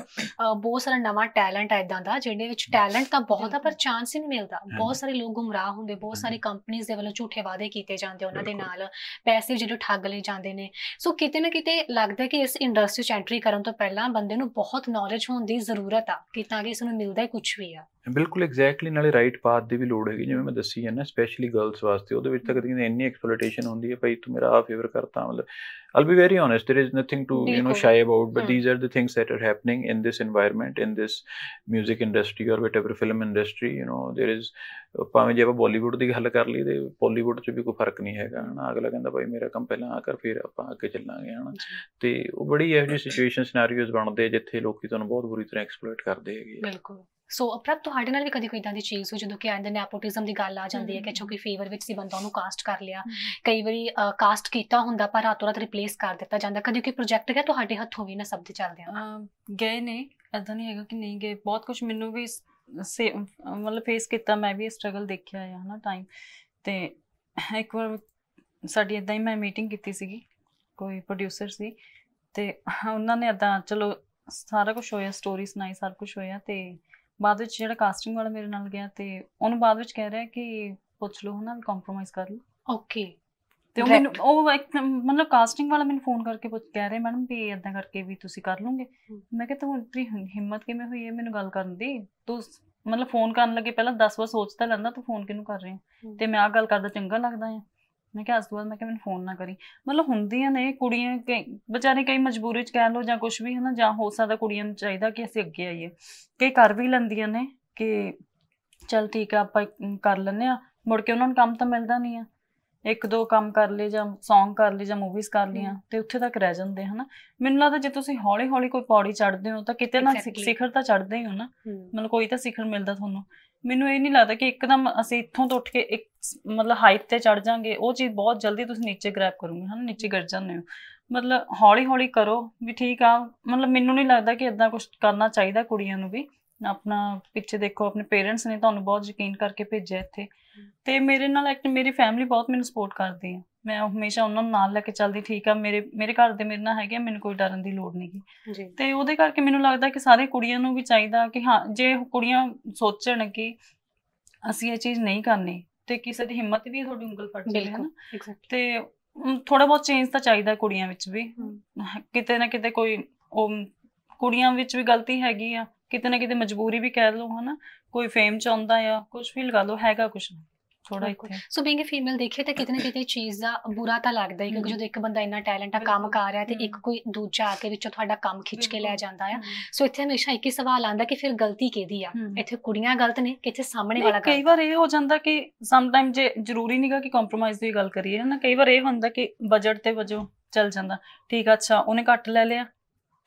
ਬਹੁਤ ਸਾਰਾ ਨਵਾਂ ਟੈਲੈਂਟ ਇਦਾਂ ਦਾ ਜਿਹਦੇ ਵਿੱਚ ਟੈਲੈਂਟ ਤਾਂ ਬਹੁਤ ਆ ਪਰ ਚਾਂਸ ਹੀ ਨਹੀਂ ਮਿਲਦਾ ਬਹੁਤ ਸਾਰੇ ਲੋਕ ਗੁੰਮਰਾਹ ਹੁੰਦੇ ਬਹੁਤ ਸਾਰੇ ਕੰਪਨੀਆਂ ਦੇ ਵੱਲੋਂ ਝੂਠੇ ਵਾਅਦੇ ਕੀਤੇ ਜਾਂਦੇ ਉਹਨਾਂ ਦੇ ਨਾਲ ਪੈਸੇ ਜਿਹੜੇ ਠੱਗ ਲਏ ਜਾਂਦੇ ਨੇ ਸੋ ਕਿਤੇ ਨਾ ਕਿਤੇ ਲੱਗਦਾ ਕਿ ਇਸ ਇੰਡਸਟਰੀ ਚ ਐਂਟਰੀ ਕਰਨ ਤੋਂ ਪਹਿਲਾਂ ਬੰਦੇ ਨੂੰ ਬਹੁਤ ਨੌਲੇਜ ਹੋਣ ਦੀ ਜ਼ਰੂਰਤ ਆ ਕਿ ਤਾਂ ਕਿ ਇਸ ਨੂੰ ਮਿਲਦਾ ਹੀ ਕੁਝ ਵੀ ਆ ਬਿਲਕੁਲ ਐਗਜ਼ੈਕਟਲੀ ਨਾਲੇ ਰਾਈਟ ਪਾਥ ਦੀ ਵੀ ਲੋੜ ਹੈਗੀ ਜਿਵੇਂ ਮੈਂ ਦੱਸੀ ਜਾਂਦਾ ਸਪੈਸ਼ਲੀ ਗਰਲਸ ਵਾਸਤੇ ਉਹਦੇ ਵਿੱਚ ਤਾਂ ਕਦੇ ਕਹਿੰਦੇ ਇੰਨੀ ਐਕਸਪਲੋਇਟੇਸ਼ਨ ਹੁੰਦੀ ਹੈ ਭਾਈ ਤੂੰ ਮੇਰਾ ਆ ਫੇਵਰ ਕਰਤਾ ਮਤਲਬ I'll be very honest there is nothing to you know shy about but these are the things that are happening in this environment in this 뮤직 industry or whatever film industry you know there is ਭਾਵੇਂ ਜੇ ਆਪਾਂ ਬਾਲੀਵੁੱਡ ਦੀ ਗੱਲ ਕਰ ਲਈ ਤੇ ਬਾਲੀਵੁੱਡ 'ਚ ਵੀ ਕੋਈ ਫਰਕ ਨਹੀਂ ਹੈਗਾ ਹਨਾ ਅਗਲਾ ਕਹਿੰਦਾ ਭਾਈ ਮੇਰਾ ਕੰਮ ਪਹਿਲਾਂ ਆ ਕਰ ਫਿਰ ਆਪਾਂ ਅੱਗੇ ਚੱਲਾਂਗੇ ਹਨਾ ਤੇ ਉਹ ਬੜੀ ਇਹੋ ਜਿਹੀ ਸਿਚੁਏਸ਼ਨ ਸਿਨੈਰੀਓਜ਼ ਬਣਦੇ ਜਿੱਥੇ ਲੋਕੀ ਤੁਹਾਨੂੰ ਬਹੁਤ ਬੁਰੀ ਤਰ੍ਹਾਂ ਐਕਸਪਲੋਇਟ ਕਰਦੇ ਹੈਗੇ ਬਿਲਕੁਲ ਸੋ ਅਪਰਾਧ ਤੁਹਾਡੇ ਨਾਲ ਵੀ ਕਦੀ ਕੋਈ ਇਦਾਂ ਦੀ ਚੀਜ਼ ਹੋ ਜਦੋਂ ਕਿ ਆਂਦੇ ਨੈਪੋਟਿਜ਼ਮ ਦੀ ਗੱਲ ਆ ਜਾਂਦੀ ਹੈ ਕਿ ਚੋ ਫੇਵਰ ਵਿੱਚ ਸੀ ਬੰਦਾ ਉਹਨੂੰ ਕਾਸਟ ਕਰ ਲਿਆ ਕਈ ਵਾਰੀ ਕਾਸਟ ਕੀਤਾ ਹੁੰਦਾ ਪਰ ਰਾਤੋਂ ਰਾਤ ਰਿਪਲੇਸ ਕਰ ਦਿੱਤਾ ਜਾਂਦਾ ਕਦੀ ਕੋਈ ਪ੍ਰੋਜੈਕਟ ਹੈ ਤੁਹਾਡੇ ਹੱਥੋਂ ਵੀ ਨਾ ਸਭ ਦੇ ਚੱਲਦੇ ਆ ਗਏ ਨੇ ਇਦਾਂ ਨਹੀਂ ਹੈਗਾ ਕਿ ਨਹੀਂ ਗਏ ਬਹੁਤ ਕੁਝ ਮੈਨੂੰ ਵੀ ਸੇ ਮਤਲਬ ਫੇਸ ਕੀਤਾ ਮੈਂ ਵੀ ਸਟਰਗਲ ਦੇਖਿਆ ਹੈ ਹਨਾ ਟਾਈਮ ਤੇ ਇੱਕ ਵਾਰ ਸਾਡੀ ਇਦਾਂ ਹੀ ਮੈਂ ਮੀਟਿੰਗ ਕੀਤੀ ਸੀਗੀ ਕੋਈ ਪ੍ਰੋਡਿਊਸਰ ਸੀ ਤੇ ਉਹਨਾਂ ਨੇ ਇਦਾਂ ਚਲੋ ਸਾਰਾ ਕੁਝ ਹੋਇਆ ਸਟੋਰੀ ਸੁਣਾਈ ਸਾਰਾ ਕੁਝ ਹੋਇਆ ਤੇ ਬਾਅਦ ਵਿੱਚ ਜਿਹੜਾ ਕਾਸਟਿੰਗ ਵਾਲਾ ਮੇਰੇ ਨਾਲ ਗਿਆ ਤੇ ਉਹਨੂੰ ਬਾਅਦ ਵਿੱਚ ਕਹਿ ਰਿਹਾ ਕਿ ਪੁੱਛ ਲਓ ਹਨਾ ਵੀ ਕੰਪਰੋਮਾਈਜ਼ ਕਰ ਲਓ ਓਕੇ ਤੇ ਉਹ ਮੈਨੂੰ ਉਹ ਮਤਲਬ ਕਾਸਟਿੰਗ ਵਾਲਾ ਮੈਨੂੰ ਫੋਨ ਕਰਕੇ ਪੁੱਛ ਕਹਿ ਰਿਹਾ ਮੈਡਮ ਵੀ ਇਦਾਂ ਕਰਕੇ ਵੀ ਤੁਸੀਂ ਕਰ ਲੋਗੇ ਮੈਂ ਕਿਹਾ ਤੂੰ ਇਤਨੀ ਹਿੰਮਤ ਕਿਵੇਂ ਹੋਈ ਹੈ ਮੈਨੂੰ ਗੱਲ ਕਰਨ ਦੀ ਤੂੰ ਮਤਲਬ ਫੋਨ ਕਰਨ ਲੱਗੇ ਪਹਿਲਾਂ 10 ਵਾਰ ਸੋਚਦਾ ਲੈਂਦਾ ਤੂੰ ਫੋਨ ਕਿਨੂੰ ਕਰ ਰਹੀ ਹੈ ਤੇ ਮੈਂ ਆ ਗੱਲ ਕਰਦਾ ਚੰਗਾ ਲੱਗਦਾ ਹੈ ਮੈਂ ਕਿਹਾ ਅਸਦੂਲ ਮੈਂ ਕਿਹਾ ਮੈਨੂੰ ਫੋਨ ਨਾ ਕਰੀ ਮਤਲਬ ਹੁੰਦੀਆਂ ਨੇ ਕੁੜੀਆਂ ਕਈ ਵਿਚਾਰੇ ਕਈ ਮਜਬੂਰੀ ਚ ਕਹਿ ਲੋ ਜਾਂ ਕੁਝ ਵੀ ਹਨਾ ਜਾਂ ਹੋ ਸਕਦਾ ਕੁੜੀਆਂ ਨੂੰ ਚਾਹੀਦਾ ਕਿ ਅਸੀਂ ਅੱਗੇ ਆਈਏ ਕਈ ਕਰ ਵੀ ਲੈਂਦੀਆਂ ਨੇ ਕਿ ਚਲ ਠੀਕ ਆ ਆਪਾਂ ਕਰ ਲੈਨੇ ਆ ਮੁੜ ਕੇ ਉਹਨਾਂ ਨੂੰ ਕੰਮ ਤਾਂ ਮਿਲਦਾ ਨਹੀਂ ਆ ਇੱਕ ਦੋ ਕੰਮ ਕਰ ਲਏ ਜਾਂ Song ਕਰ ਲਏ ਜਾਂ ਮੂਵੀਜ਼ ਕਰ ਲੀਆਂ ਤੇ ਉੱਥੇ ਤੱਕ ਰਹਿ ਜਾਂਦੇ ਹਨਾ ਮੈਨੂੰ ਲੱਗਦਾ ਜੇ ਤੁਸੀਂ ਹੌਲੀ ਹੌਲੀ ਕੋਈ ਪੌੜੀ ਚੜ੍ਹਦੇ ਹੋ ਤਾਂ ਕਿਤੇ ਨਾ ਸਿਖਰ ਤਾਂ ਚੜ੍ਹਦੇ ਹੀ ਹੋ ਨਾ ਮਤਲਬ ਕੋਈ ਤਾਂ ਸਿਖਰ ਮਿਲਦਾ ਤੁਹਾਨੂੰ ਮੈਨੂੰ ਇਹ ਨਹੀਂ ਲੱਗਦਾ ਕਿ ਇੱਕਦਮ ਅਸੀਂ ਇੱਥੋਂ ਤੋਂ ਉੱਠ ਕੇ ਇੱਕ ਮਤਲਬ ਹਾਈਟ ਤੇ ਚੜ ਜਾਾਂਗੇ ਉਹ ਚੀਜ਼ ਬਹੁਤ ਜਲਦੀ ਤੁਸੀਂ ਨੀਚੇ ਗ੍ਰੈਬ ਕਰੋਗੇ ਹਨਾ ਨੀਚੇ ਗਿਰ ਜਾਂਦੇ ਹੋ ਮਤਲਬ ਹੌਲੀ ਹੌਲੀ ਕਰੋ ਵੀ ਠੀਕ ਆ ਮਤਲਬ ਮੈਨੂੰ ਨਹੀਂ ਲੱਗਦਾ ਕਿ ਇਦਾਂ ਕੁਝ ਕਰਨਾ ਚਾਹੀਦਾ ਕੁੜੀਆਂ ਨੂੰ ਵੀ ਆਪਣਾ ਪਿੱਛੇ ਦੇਖੋ ਆਪਣੇ ਪੇਰੈਂਟਸ ਨੇ ਤੁਹਾਨੂੰ ਬਹੁਤ ਯਕੀਨ ਕਰਕੇ ਭੇਜਿਆ ਇੱਥੇ ਤੇ ਮੇਰੇ ਨਾਲ ਐਕਟ ਮੇਰੀ ਫੈਮਿਲੀ ਬਹੁਤ ਮੈਨੂੰ ਸਪੋਰਟ ਕਰਦੀ ਹੈ ਮੈਂ ਹਮੇਸ਼ਾ ਉਹਨਾਂ ਨਾਲ ਲੈ ਕੇ ਚੱਲਦੀ ਠੀਕ ਆ ਮੇਰੇ ਮੇਰੇ ਘਰ ਦੇ ਮੇਰੇ ਨਾਲ ਹੈਗੇ ਮੈਨੂੰ ਕੋਈ ਡਰਨ ਦੀ ਲੋੜ ਨਹੀਂਗੀ ਤੇ ਉਹਦੇ ਕਰਕੇ ਮੈਨੂੰ ਲੱਗਦਾ ਕਿ ਸਾਰੇ ਕੁੜੀਆਂ ਨੂੰ ਵੀ ਚਾਹੀਦਾ ਕਿ ਹਾਂ ਜੇ ਕੁੜੀਆਂ ਸੋਚਣ ਕਿ ਅਸੀਂ ਇਹ ਚੀਜ਼ ਨਹੀਂ ਕਰਨੀ ਤੇ ਕਿਸੇ ਦੀ ਹਿੰਮਤ ਵੀ ਤੁਹਾਡੀ ਉਂਗਲ ਫੜ ਹੈ ਨਾ ਤੇ ਥੋੜਾ ਬਹੁਤ ਚੇਂਜ ਤਾਂ ਚਾਹੀਦਾ ਕੁੜੀਆਂ ਵਿੱਚ ਵੀ ਕਿਤੇ ਨਾ ਕਿਤੇ ਕੋਈ ਉਹ ਕੁੜੀਆਂ ਵਿੱਚ ਵੀ ਗਲਤੀ ਹੈਗੀ ਆ ਕਿਤੇ ਨਾ ਕਿਤੇ ਮਜਬੂਰੀ ਵੀ ਕਹਿ ਲਓ ਹਨਾ ਕੋਈ ਫੇਮ ਚਾਹੁੰਦਾ ਆ ਕੁਝ ਵੀ ਲਗਾ ਲਓ ਹੈਗਾ ਕੁਝ ਥੋੜਾ ਇੱਥੇ ਸੋ ਬੀਂਗ ਅ ਫੀਮੇਲ ਦੇਖੇ ਤਾਂ ਕਿਤਨੇ ਕਿਤੇ ਚੀਜ਼ ਦਾ ਬੁਰਾ ਤਾਂ ਲੱਗਦਾ ਹੀ ਕਿਉਂਕਿ ਜਦੋਂ ਇੱਕ ਬੰਦਾ ਇੰਨਾ ਟੈਲੈਂਟ ਆ ਕੰਮ ਕਰ ਰਿਹਾ ਤੇ ਇੱਕ ਕੋਈ ਦੂਜਾ ਆ ਕੇ ਵਿੱਚੋਂ ਤੁਹਾਡਾ ਕੰਮ ਖਿੱਚ ਕੇ ਲੈ ਜਾਂਦਾ ਆ ਸੋ ਇੱਥੇ ਹਮੇਸ਼ਾ ਇੱਕ ਹੀ ਸਵਾਲ ਆਂਦਾ ਕਿ ਫਿਰ ਗਲਤੀ ਕਿਹਦੀ ਆ ਇੱਥੇ ਕੁੜੀਆਂ ਗਲਤ ਨੇ ਕਿ ਇੱਥੇ ਸਾਹਮਣੇ ਵਾਲਾ ਗਲਤ ਕਈ ਵਾਰ ਇਹ ਹੋ ਜਾਂਦਾ ਕਿ ਸਮ ਟਾਈਮ ਜੇ ਜ਼ਰੂਰੀ ਨਹੀਂਗਾ ਕਿ ਕੰਪਰੋਮਾਈਜ਼ ਦੀ ਗੱਲ ਕਰੀਏ ਹਨਾ ਕਈ ਵਾਰ ਇਹ ਹੁੰਦਾ ਕਿ ਬਜਟ ਤੇ ਵਜੋਂ ਚੱਲ ਜਾਂਦਾ ਠੀਕ ਆ ਅੱਛਾ ਉਹਨੇ ਘੱਟ ਲੈ ਲਿਆ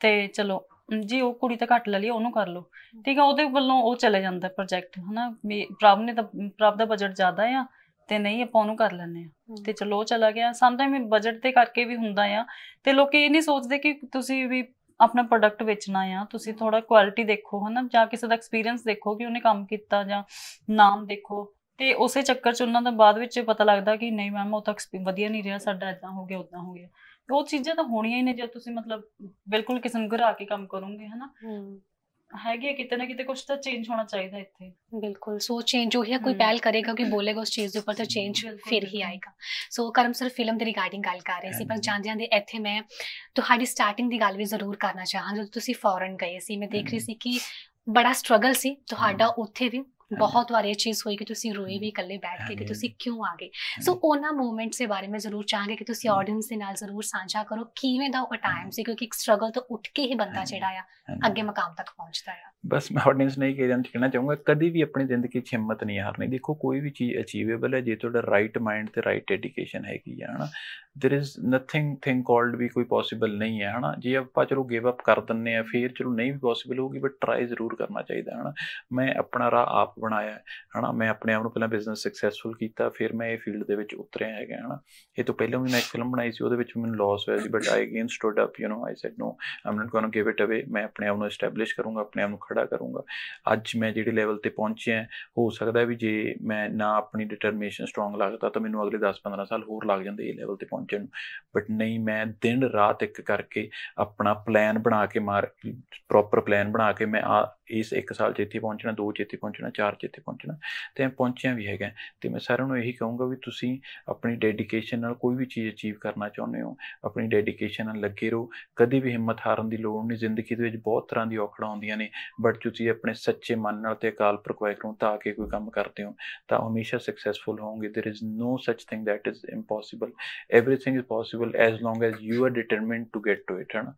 ਤੇ ਚਲੋ ਜੀ ਉਹ ਕੁੜੀ ਤਾਂ ਘੱਟ ਲੈ ਲਈ ਉਹਨੂੰ ਕਰ ਲਓ ਠੀਕ ਹੈ ਉਹਦੇ ਵੱਲੋਂ ਉਹ ਚਲੇ ਜਾਂਦਾ ਪ੍ਰੋਜੈਕਟ ਹਨਾ ਪ੍ਰਭ ਨੇ ਤਾਂ ਪ੍ਰਭ ਦਾ ਬਜਟ ਜ਼ਿਆਦਾ ਆ ਤੇ ਨਹੀਂ ਆਪਾਂ ਉਹਨੂੰ ਕਰ ਲੈਨੇ ਆ ਤੇ ਚਲੋ ਚਲਾ ਗਿਆ ਸਮਟਾਈਮ ਬਜਟ ਤੇ ਕਰਕੇ ਵੀ ਹੁੰਦਾ ਆ ਤੇ ਲੋਕੀ ਇਹ ਨਹੀਂ ਸੋਚਦੇ ਕਿ ਤੁਸੀਂ ਵੀ ਆਪਣਾ ਪ੍ਰੋਡਕਟ ਵੇਚਣਾ ਆ ਤੁਸੀਂ ਥੋੜਾ ਕੁਆਲਿਟੀ ਦੇਖੋ ਹਨਾ ਜਾਂ ਕਿਸੇ ਦਾ ਐਕਸਪੀਰੀਅੰਸ ਦੇਖੋ ਕਿ ਉਹਨੇ ਕੰਮ ਕੀਤਾ ਜਾਂ ਨਾਮ ਦੇਖੋ ਤੇ ਉਸੇ ਚੱਕਰ ਚ ਉਹਨਾਂ ਦਾ ਬਾਅਦ ਵਿੱਚ ਪਤਾ ਲੱਗਦਾ ਕਿ ਨਹੀਂ ਮੈਮ ਉਹ ਤਾਂ ਵਧੀਆ ਨਹੀਂ ਰਿਹਾ ਸਾਡਾ ਇਦਾਂ ਹੋ ਗਿਆ ਉਦਾਂ ਹੋ ਗਿਆ ਉਹ ਚੀਜ਼ਾਂ ਤਾਂ ਹੋਣੀਆਂ ਹੀ ਨੇ ਜੇ ਤੁਸੀਂ ਮਤਲਬ ਬਿਲਕੁਲ ਕਿਸਮ ਘਰਾ ਕੇ ਕੰਮ ਕਰੋਗੇ ਹਨਾ ਹੈਗੇ ਕਿਤੇ ਨਾ ਕਿਤੇ ਕੁਝ ਤਾਂ ਚੇਂਜ ਹੋਣਾ ਚਾਹੀਦਾ ਇੱਥੇ ਬਿਲਕੁਲ ਸੋ ਚੇਂਜ ਹੋ ਗਿਆ ਕੋਈ ਪਹਿਲ ਕਰੇਗਾ ਕੋਈ ਬੋਲੇਗਾ ਉਸ ਚੀਜ਼ ਦੇ ਉੱਪਰ ਤਾਂ ਚੇਂਜ ਫਿਰ ਹੀ ਆਏਗਾ ਸੋ ਕਰਮ ਸਰ ਫਿਲਮ ਦੇ ਰਿਗਾਰਡਿੰਗ ਗੱਲ ਕਰ ਰਹੇ ਸੀ ਪਰ ਜਾਂਦਿਆਂ ਦੇ ਇੱਥੇ ਮੈਂ ਤੁਹਾਡੀ ਸਟਾਰਟਿੰਗ ਦੀ ਗੱਲ ਵੀ ਜ਼ਰੂਰ ਕਰਨਾ ਚਾਹਾਂ ਜਦੋਂ ਤੁਸੀਂ ਫੋਰਨ ਗਏ ਸੀ ਮੈਂ ਦੇਖ ਰਹੀ ਸੀ ਕਿ ਬੜਾ ਸਟਰਗਲ ਸੀ ਤੁਹਾਡਾ ਉੱਥੇ ਵੀ ਬਹੁਤ ਵਾਰ ਇਹ ਚੀਜ਼ ਹੋਈ ਕਿ ਤੁਸੀਂ ਰੋਏ ਵੀ ਇਕੱਲੇ ਬੈਠ ਕੇ ਕਿ ਤੁਸੀਂ ਕਿਉਂ ਆ ਗਏ ਸੋ ਉਹਨਾਂ ਮੂਮੈਂਟਸ ਦੇ ਬਾਰੇ ਮੈਂ ਜ਼ਰੂਰ ਚਾਹਾਂਗੇ ਕਿ ਤੁਸੀਂ ਆਡੀਅנס ਦੇ ਨਾਲ ਜ਼ਰੂਰ ਸਾਂਝਾ ਕਰੋ ਕਿਵੇਂ ਦਾ ਉਹ ਟਾਈਮ ਸੀ ਕਿਉਂਕਿ ਇੱਕ ਸਟਰਗਲ ਤੋਂ ਉੱਠ ਕੇ ਹੀ ਬੰਦਾ ਜਿਹੜਾ ਆ ਅੱਗੇ ਮਕਾਮ ਤੱਕ ਪਹੁੰਚਦਾ ਆ ਬਸ ਮੈਂ ਆਡੀਅנס ਨੇ ਇਹ ਕਹਿਣਾ ਚਾਹੂੰਗਾ ਕਦੀ ਵੀ ਆਪਣੀ ਜ਼ਿੰਦਗੀ 'ਚ ਹਿੰਮਤ ਨਹੀਂ ਹਾਰਨੀ ਦੇਖੋ ਕੋਈ ਵੀ ਚੀਜ਼ ਅਚੀਵੇਬਲ ਹੈ ਜੇ ਤੁਹਾਡਾ ਰਾਈਟ ਮਾਈਂਡ ਤੇ ਰਾਈਟ ਡੈਡੀਕੇਸ਼ਨ ਹੈਗੀ ਹੈ ਹਨਾ there is nothing thing called ਵੀ ਕੋਈ ਪੋਸੀਬਲ ਨਹੀਂ ਹੈ ਹਨਾ ਜੇ ਆਪਾਂ ਚਲੋ ਗਿਵ ਅਪ ਕਰ ਦਿੰਨੇ ਆ ਫਿਰ ਚਲੋ ਨਹੀਂ ਵੀ ਪੋਸੀਬਲ ਹੋਊਗੀ ਬਟ ਟਰਾਈ ਜ਼ਰੂਰ ਕਰਨਾ ਚਾਹੀਦਾ ਹਨਾ ਮੈਂ ਆਪਣਾ ਰਾਹ ਆਪ ਬਣਾਇਆ ਹਨਾ ਮੈਂ ਆਪਣੇ ਆਪ ਨੂੰ ਪਹਿਲਾਂ ਬਿਜ਼ਨਸ ਸਕਸੈਸਫੁਲ ਕੀਤਾ ਫਿਰ ਮੈਂ ਇਹ ਫੀਲਡ ਦੇ ਵਿੱਚ ਉਤਰਿਆ ਹੈਗਾ ਹਨਾ ਇਹ ਤੋਂ ਪਹਿਲਾਂ ਵੀ ਮੈਂ ਇੱਕ ਫਿਲਮ ਬਣਾਈ ਸੀ ਉਹਦੇ ਵਿੱਚ ਮੈਨੂੰ ਲਾਸ ਹੋਇਆ ਸੀ but I again stood up you know I said no I'm not going to give it away ਮੈਂ ਆਪਣੇ ਆਪ ਨੂੰ ਐਸਟੈਬਲਿਸ਼ ਕਰੂੰਗਾ ਆਪਣੇ ਆਪ ਨੂੰ ਖੜਾ ਕਰੂੰਗਾ ਅੱਜ ਮੈਂ ਜਿਹੜੇ ਲੈਵਲ ਤੇ ਪਹੁੰਚਿਆ ਹੋ ਸਕਦਾ ਵੀ ਜੇ ਮੈਂ ਨਾ ਆਪਣੀ ਡਿਟਰਮੀਨੇਸ਼ਨ ਸਟਰੋਂਗ ਲੱਗਦਾ ਤਾਂ ਮੈਨੂੰ ਅਗਲੇ 10-15 ਸਾਲ ਹੋਰ ਲੱਗ ਜਾਂਦੇ ਇਹ ਲੈਵਲ ਤੇ ਪਹੁੰਚਣ ਨੂੰ ਬਟ ਨਹੀਂ ਮੈਂ ਦਿਨ ਰਾਤ ਇੱਕ ਕਰਕੇ ਆਪਣਾ ਪਲਾਨ ਬਣਾ ਕੇ ਮਾਰ ਪ੍ਰੋਪਰ ਪਲਾਨ ਬਣਾ ਕੇ ਮੈਂ ਆ ਇਸ ਇੱਕ ਸਾਲ ਚ ਇੱਥੇ ਪਹੁੰਚਣਾ ਦੋ ਚ ਇੱਥੇ ਪਹੁੰਚਣਾ ਚਾਰ ਚ ਇੱਥੇ ਪਹੁੰਚਣਾ ਤੇ ਮੈਂ ਪਹੁੰਚਿਆ ਵੀ ਹੈਗਾ ਤੇ ਮੈਂ ਸਾਰਿਆਂ ਨੂੰ ਇਹੀ ਕਹੂੰਗਾ ਵੀ ਤੁਸੀਂ ਆਪਣੀ ਡੈਡੀਕੇਸ਼ਨ ਨਾਲ ਕੋਈ ਵੀ ਚੀਜ਼ ਅਚੀਵ ਕਰਨਾ ਚਾਹੁੰਦੇ ਹੋ ਆਪਣੀ ਡੈਡੀਕੇਸ਼ਨ ਨਾਲ ਲੱਗੇ ਰਹੋ ਕਦੇ ਵੀ ਹਿੰਮਤ ਹਾਰਨ ਦੀ ਲੋੜ ਨਹੀਂ ਜ਼ਿੰਦਗੀ ਦੇ ਵਿੱਚ ਬਹੁਤ ਤਰ੍ਹਾਂ ਦੀ ਔਕੜਾਂ ਆਉਂਦੀਆਂ ਨੇ ਬਟ ਤੁਸੀਂ ਆਪਣੇ ਸੱਚੇ ਮਨ ਨਾਲ ਤੇ ਅਕਾਲ ਪੁਰਖ ਵਾਹਿਗੁਰੂ ਤਾਂ ਕੇ ਕੋਈ ਕੰਮ ਕਰਦੇ ਹੋ ਤਾਂ ਹਮੇਸ਼ਾ ਸਕਸੈਸਫੁਲ ਹੋਵੋਗੇ there is no such thing that is impossible everything is possible as long as you are determined to get to it ਹਨਾ